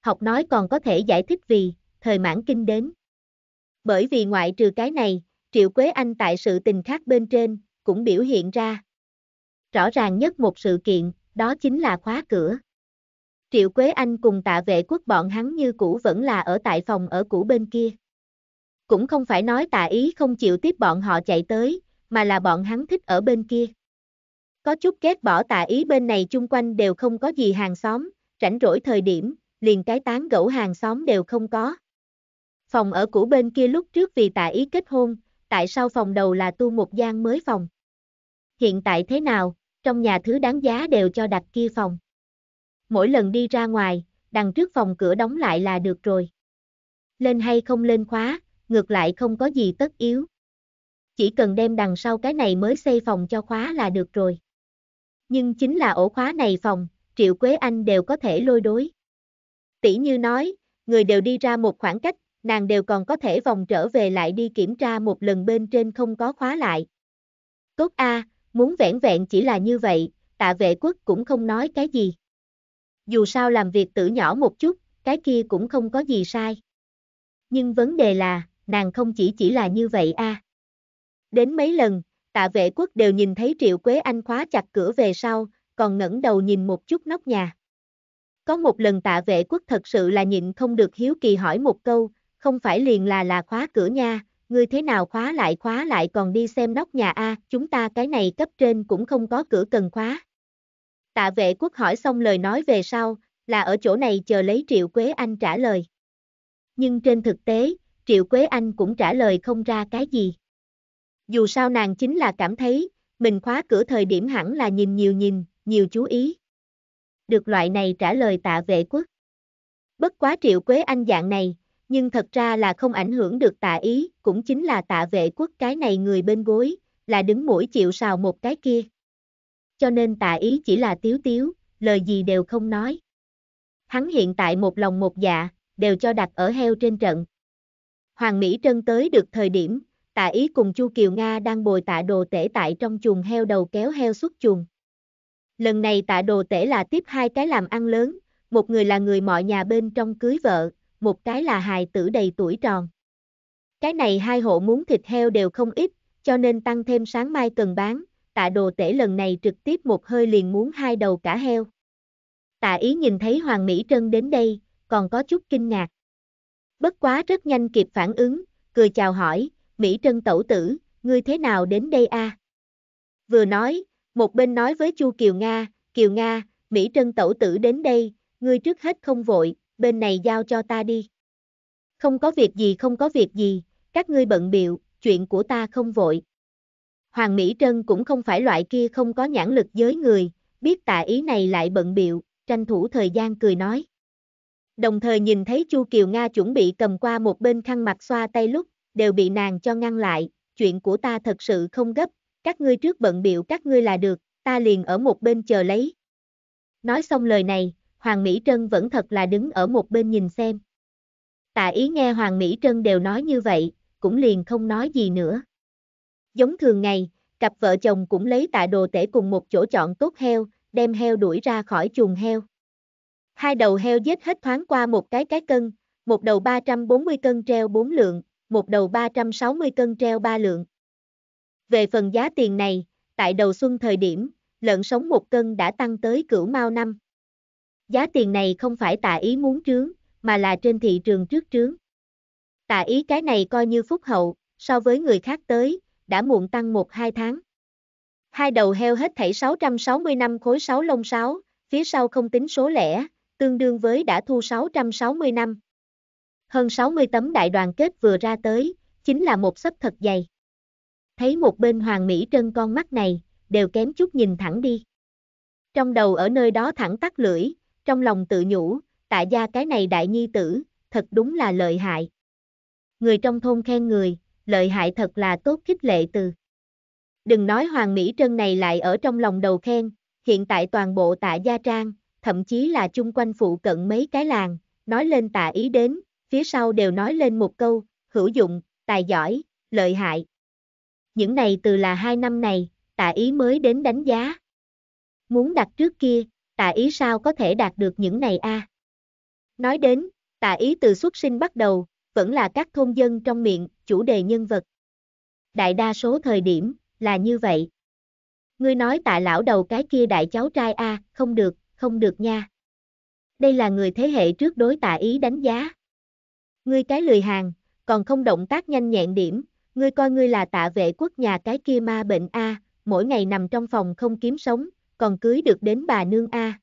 Học nói còn có thể giải thích vì, thời mãn kinh đến. Bởi vì ngoại trừ cái này, Triệu Quế Anh tại sự tình khác bên trên, cũng biểu hiện ra. Rõ ràng nhất một sự kiện, đó chính là khóa cửa. Triệu Quế Anh cùng tạ vệ quốc bọn hắn như cũ vẫn là ở tại phòng ở cũ bên kia. Cũng không phải nói tạ ý không chịu tiếp bọn họ chạy tới, mà là bọn hắn thích ở bên kia. Có chút ghét bỏ tạ ý bên này chung quanh đều không có gì hàng xóm, rảnh rỗi thời điểm, liền cái tán gẫu hàng xóm đều không có. Phòng ở cũ bên kia lúc trước vì tạ ý kết hôn, tại sao phòng đầu là tu một gian mới phòng? Hiện tại thế nào, trong nhà thứ đáng giá đều cho đặt kia phòng. Mỗi lần đi ra ngoài, đằng trước phòng cửa đóng lại là được rồi. Lên hay không lên khóa, ngược lại không có gì tất yếu. Chỉ cần đem đằng sau cái này mới xây phòng cho khóa là được rồi. Nhưng chính là ổ khóa này phòng, Triệu Quế Anh đều có thể lôi đối. Tỷ như nói, người đều đi ra một khoảng cách, nàng đều còn có thể vòng trở về lại đi kiểm tra một lần bên trên không có khóa lại. Cốt A, muốn vẹn vẹn chỉ là như vậy, tạ vệ quốc cũng không nói cái gì. Dù sao làm việc tử nhỏ một chút, cái kia cũng không có gì sai. Nhưng vấn đề là, nàng không chỉ chỉ là như vậy a. Đến mấy lần, tạ vệ quốc đều nhìn thấy Triệu Quế Anh khóa chặt cửa về sau, còn ngẩng đầu nhìn một chút nóc nhà. Có một lần tạ vệ quốc thật sự là nhịn không được hiếu kỳ hỏi một câu, không phải liền là là khóa cửa nha, ngươi thế nào khóa lại khóa lại còn đi xem nóc nhà A, chúng ta cái này cấp trên cũng không có cửa cần khóa. Tạ vệ quốc hỏi xong lời nói về sau, là ở chỗ này chờ lấy Triệu Quế Anh trả lời. Nhưng trên thực tế, Triệu Quế Anh cũng trả lời không ra cái gì. Dù sao nàng chính là cảm thấy, mình khóa cửa thời điểm hẳn là nhìn nhiều nhìn, nhiều chú ý. Được loại này trả lời tạ vệ quốc. Bất quá Triệu Quế Anh dạng này, nhưng thật ra là không ảnh hưởng được tạ ý, cũng chính là tạ vệ quốc cái này người bên gối, là đứng mũi chịu sào một cái kia. Cho nên tạ ý chỉ là tiếu tiếu, lời gì đều không nói. Hắn hiện tại một lòng một dạ, đều cho đặt ở heo trên trận. Hoàng Mỹ Trân tới được thời điểm, tạ ý cùng Chu Kiều Nga đang bồi tạ đồ tể tại trong chuồng heo đầu kéo heo xuất chuồng. Lần này tạ đồ tể là tiếp hai cái làm ăn lớn, một người là người mọi nhà bên trong cưới vợ, một cái là hài tử đầy tuổi tròn. Cái này hai hộ muốn thịt heo đều không ít, cho nên tăng thêm sáng mai cần bán, tạ đồ tể lần này trực tiếp một hơi liền muốn hai đầu cả heo. Tạ ý nhìn thấy Hoàng Mỹ Trân đến đây, còn có chút kinh ngạc. Bất quá rất nhanh kịp phản ứng, cười chào hỏi, Mỹ Trân tẩu tử, ngươi thế nào đến đây a? À? Vừa nói, một bên nói với Chu Kiều Nga, Kiều Nga, Mỹ Trân tẩu tử đến đây, ngươi trước hết không vội, bên này giao cho ta đi. Không có việc gì không có việc gì, các ngươi bận biệu, chuyện của ta không vội. Hoàng Mỹ Trân cũng không phải loại kia không có nhãn lực giới người, biết tạ ý này lại bận biệu, tranh thủ thời gian cười nói. Đồng thời nhìn thấy Chu Kiều Nga chuẩn bị cầm qua một bên khăn mặt xoa tay lúc, đều bị nàng cho ngăn lại, chuyện của ta thật sự không gấp, các ngươi trước bận biệu các ngươi là được, ta liền ở một bên chờ lấy. Nói xong lời này, Hoàng Mỹ Trân vẫn thật là đứng ở một bên nhìn xem. Tạ ý nghe Hoàng Mỹ Trân đều nói như vậy, cũng liền không nói gì nữa. Giống thường ngày, cặp vợ chồng cũng lấy tạ đồ tể cùng một chỗ chọn tốt heo, đem heo đuổi ra khỏi chuồng heo. Hai đầu heo giết hết thoáng qua một cái cái cân, một đầu 340 cân treo 4 lượng, một đầu 360 cân treo 3 lượng. Về phần giá tiền này, tại đầu xuân thời điểm, lợn sống một cân đã tăng tới cửu mao năm. Giá tiền này không phải tạ ý muốn trướng, mà là trên thị trường trước trướng. Tạ ý cái này coi như phúc hậu, so với người khác tới, đã muộn tăng 1-2 tháng. Hai đầu heo hết thảy 660 năm khối 6 lông 6, phía sau không tính số lẻ, tương đương với đã thu 660 năm. Hơn 60 tấm đại đoàn kết vừa ra tới, chính là một sấp thật dày. Thấy một bên Hoàng Mỹ Trân con mắt này, đều kém chút nhìn thẳng đi. Trong đầu ở nơi đó thẳng tắt lưỡi, trong lòng tự nhủ, tạ gia cái này đại nhi tử, thật đúng là lợi hại. Người trong thôn khen người, lợi hại thật là tốt khích lệ từ. Đừng nói Hoàng Mỹ Trân này lại ở trong lòng đầu khen, hiện tại toàn bộ tạ gia trang, thậm chí là chung quanh phụ cận mấy cái làng, nói lên tạ ý đến, phía sau đều nói lên một câu, hữu dụng, tài giỏi, lợi hại. Những này từ là hai năm này, tạ ý mới đến đánh giá. Muốn đặt trước kia, tạ ý sao có thể đạt được những này a? Nói đến, tạ ý từ xuất sinh bắt đầu, vẫn là các thôn dân trong miệng, chủ đề nhân vật. Đại đa số thời điểm, là như vậy. Ngươi nói tạ lão đầu cái kia đại cháu trai a, không được, không được nha. Đây là người thế hệ trước đối tạ ý đánh giá. Ngươi cái lười hàng, còn không động tác nhanh nhẹn điểm, ngươi coi ngươi là tạ vệ quốc nhà cái kia ma bệnh a, mỗi ngày nằm trong phòng không kiếm sống, còn cưới được đến bà nương A.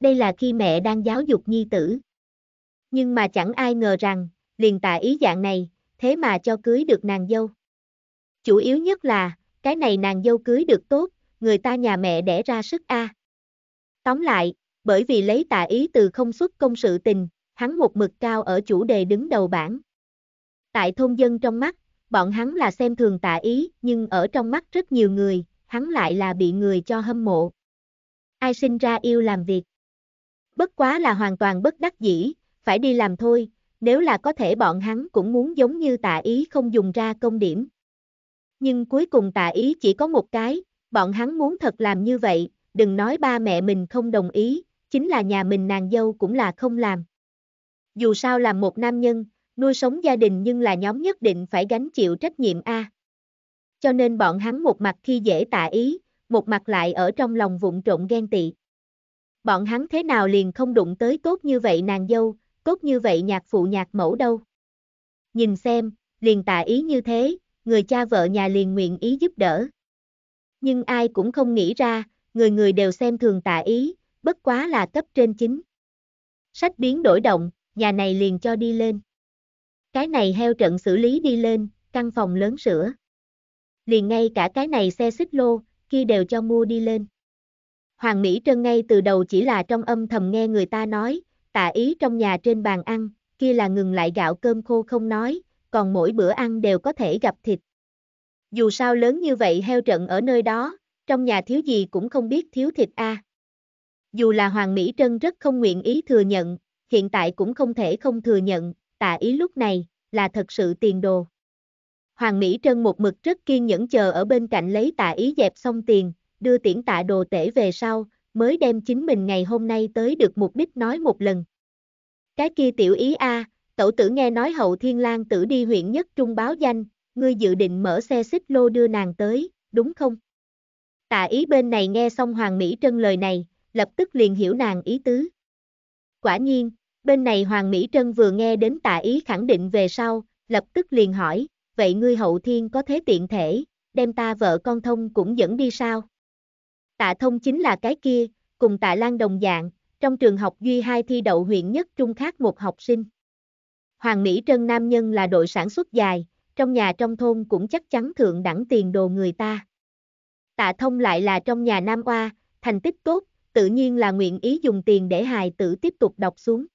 Đây là khi mẹ đang giáo dục nhi tử. Nhưng mà chẳng ai ngờ rằng, liền tạ ý dạng này, thế mà cho cưới được nàng dâu. Chủ yếu nhất là, cái này nàng dâu cưới được tốt, người ta nhà mẹ đẻ ra sức A. Tóm lại, bởi vì lấy tạ ý từ không xuất công sự tình, hắn một mực cao ở chủ đề đứng đầu bảng. Tại thôn dân trong mắt, bọn hắn là xem thường tạ ý, nhưng ở trong mắt rất nhiều người, hắn lại là bị người cho hâm mộ. Ai sinh ra yêu làm việc. Bất quá là hoàn toàn bất đắc dĩ, phải đi làm thôi, nếu là có thể bọn hắn cũng muốn giống như tạ ý không dùng ra công điểm. Nhưng cuối cùng tạ ý chỉ có một cái, bọn hắn muốn thật làm như vậy, đừng nói ba mẹ mình không đồng ý, chính là nhà mình nàng dâu cũng là không làm. Dù sao làm một nam nhân, nuôi sống gia đình nhưng là nhóm nhất định phải gánh chịu trách nhiệm A cho nên bọn hắn một mặt khi dễ tạ ý, một mặt lại ở trong lòng vụng trộn ghen tị. Bọn hắn thế nào liền không đụng tới tốt như vậy nàng dâu, tốt như vậy nhạc phụ nhạc mẫu đâu. Nhìn xem, liền tạ ý như thế, người cha vợ nhà liền nguyện ý giúp đỡ. Nhưng ai cũng không nghĩ ra, người người đều xem thường tạ ý, bất quá là cấp trên chính. Sách biến đổi động, nhà này liền cho đi lên. Cái này heo trận xử lý đi lên, căn phòng lớn sửa liền ngay cả cái này xe xích lô, kia đều cho mua đi lên. Hoàng Mỹ Trân ngay từ đầu chỉ là trong âm thầm nghe người ta nói, tạ ý trong nhà trên bàn ăn, kia là ngừng lại gạo cơm khô không nói, còn mỗi bữa ăn đều có thể gặp thịt. Dù sao lớn như vậy heo trận ở nơi đó, trong nhà thiếu gì cũng không biết thiếu thịt a. À. Dù là Hoàng Mỹ Trân rất không nguyện ý thừa nhận, hiện tại cũng không thể không thừa nhận, tạ ý lúc này, là thật sự tiền đồ. Hoàng Mỹ Trân một mực rất kiên nhẫn chờ ở bên cạnh lấy tạ ý dẹp xong tiền, đưa tiễn tạ đồ tể về sau, mới đem chính mình ngày hôm nay tới được mục đích nói một lần. Cái kia tiểu ý a, tẩu tử nghe nói hậu thiên lang tử đi huyện nhất trung báo danh, ngươi dự định mở xe xích lô đưa nàng tới, đúng không? Tạ ý bên này nghe xong Hoàng Mỹ Trân lời này, lập tức liền hiểu nàng ý tứ. Quả nhiên, bên này Hoàng Mỹ Trân vừa nghe đến tạ ý khẳng định về sau, lập tức liền hỏi, vậy ngươi hậu thiên có thế tiện thể, đem ta vợ con thông cũng dẫn đi sao? Tạ thông chính là cái kia, cùng tạ lan đồng dạng, trong trường học Duy hai thi đậu huyện nhất trung khác một học sinh. Hoàng Mỹ Trân Nam Nhân là đội sản xuất dài, trong nhà trong thôn cũng chắc chắn thượng đẳng tiền đồ người ta. Tạ thông lại là trong nhà Nam Oa, thành tích tốt, tự nhiên là nguyện ý dùng tiền để hài tử tiếp tục đọc xuống.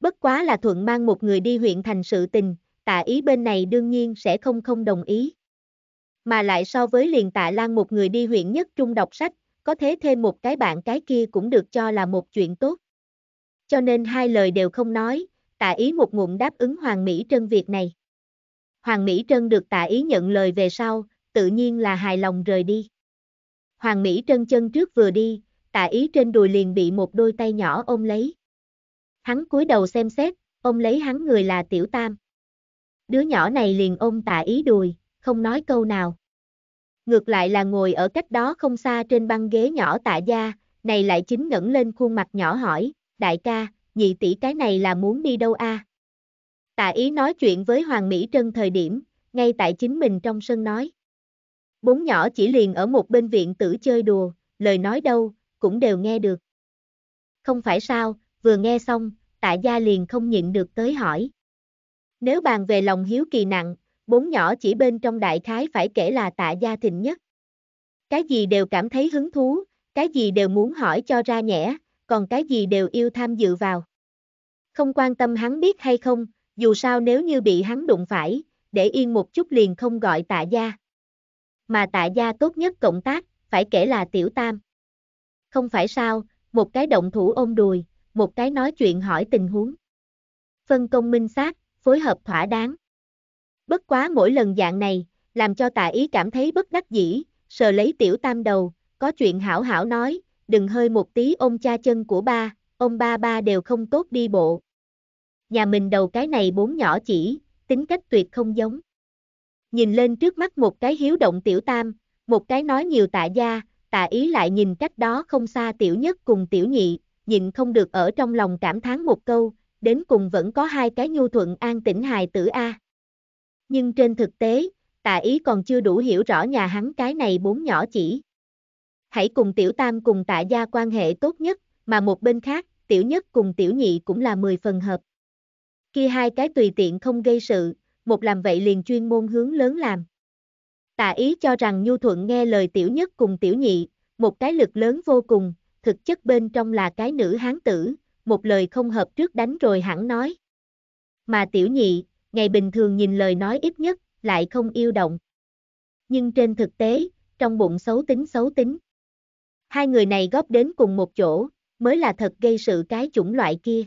Bất quá là thuận mang một người đi huyện thành sự tình, tạ ý bên này đương nhiên sẽ không không đồng ý. Mà lại so với liền tạ lan một người đi huyện nhất trung đọc sách, có thế thêm một cái bạn cái kia cũng được cho là một chuyện tốt. Cho nên hai lời đều không nói, tạ ý một ngụm đáp ứng Hoàng Mỹ Trân việc này. Hoàng Mỹ Trân được tạ ý nhận lời về sau, tự nhiên là hài lòng rời đi. Hoàng Mỹ Trân chân trước vừa đi, tạ ý trên đùi liền bị một đôi tay nhỏ ôm lấy. Hắn cúi đầu xem xét, ôm lấy hắn người là Tiểu Tam đứa nhỏ này liền ôm tạ ý đùi, không nói câu nào. Ngược lại là ngồi ở cách đó không xa trên băng ghế nhỏ tạ gia, này lại chính ngẩng lên khuôn mặt nhỏ hỏi, đại ca, nhị tỷ cái này là muốn đi đâu a? À? Tạ ý nói chuyện với Hoàng Mỹ Trân thời điểm, ngay tại chính mình trong sân nói. Bốn nhỏ chỉ liền ở một bên viện tử chơi đùa, lời nói đâu, cũng đều nghe được. Không phải sao, vừa nghe xong, tạ gia liền không nhịn được tới hỏi, nếu bàn về lòng hiếu kỳ nặng, bốn nhỏ chỉ bên trong đại khái phải kể là tạ gia thịnh nhất. Cái gì đều cảm thấy hứng thú, cái gì đều muốn hỏi cho ra nhẽ, còn cái gì đều yêu tham dự vào. Không quan tâm hắn biết hay không, dù sao nếu như bị hắn đụng phải, để yên một chút liền không gọi tạ gia. Mà tạ gia tốt nhất cộng tác, phải kể là tiểu tam. Không phải sao, một cái động thủ ôm đùi, một cái nói chuyện hỏi tình huống. Phân công minh xác, phối hợp thỏa đáng. Bất quá mỗi lần dạng này, làm cho tạ ý cảm thấy bất đắc dĩ, sờ lấy tiểu tam đầu, có chuyện hảo hảo nói, đừng hơi một tí ôm cha chân của ba, ông ba ba đều không tốt đi bộ. Nhà mình đầu cái này bốn nhỏ chỉ, tính cách tuyệt không giống. Nhìn lên trước mắt một cái hiếu động tiểu tam, một cái nói nhiều tạ gia, tạ ý lại nhìn cách đó không xa tiểu nhất cùng tiểu nhị, nhịn không được ở trong lòng cảm thán một câu, đến cùng vẫn có hai cái nhu thuận an tĩnh hài tử A. Nhưng trên thực tế, tạ ý còn chưa đủ hiểu rõ nhà hắn cái này bốn nhỏ chỉ. Hãy cùng tiểu tam cùng tạ gia quan hệ tốt nhất, mà một bên khác, tiểu nhất cùng tiểu nhị cũng là 10 phần hợp. Khi hai cái tùy tiện không gây sự, một làm vậy liền chuyên môn hướng lớn làm. Tạ ý cho rằng Nhu Thuận nghe lời tiểu nhất cùng tiểu nhị, một cái lực lớn vô cùng, thực chất bên trong là cái nữ hán tử, một lời không hợp trước đánh rồi hẳn nói. Mà tiểu nhị, ngày bình thường nhìn lời nói ít nhất, lại không yêu động. Nhưng trên thực tế, trong bụng xấu tính xấu tính. Hai người này góp đến cùng một chỗ, mới là thật gây sự cái chủng loại kia.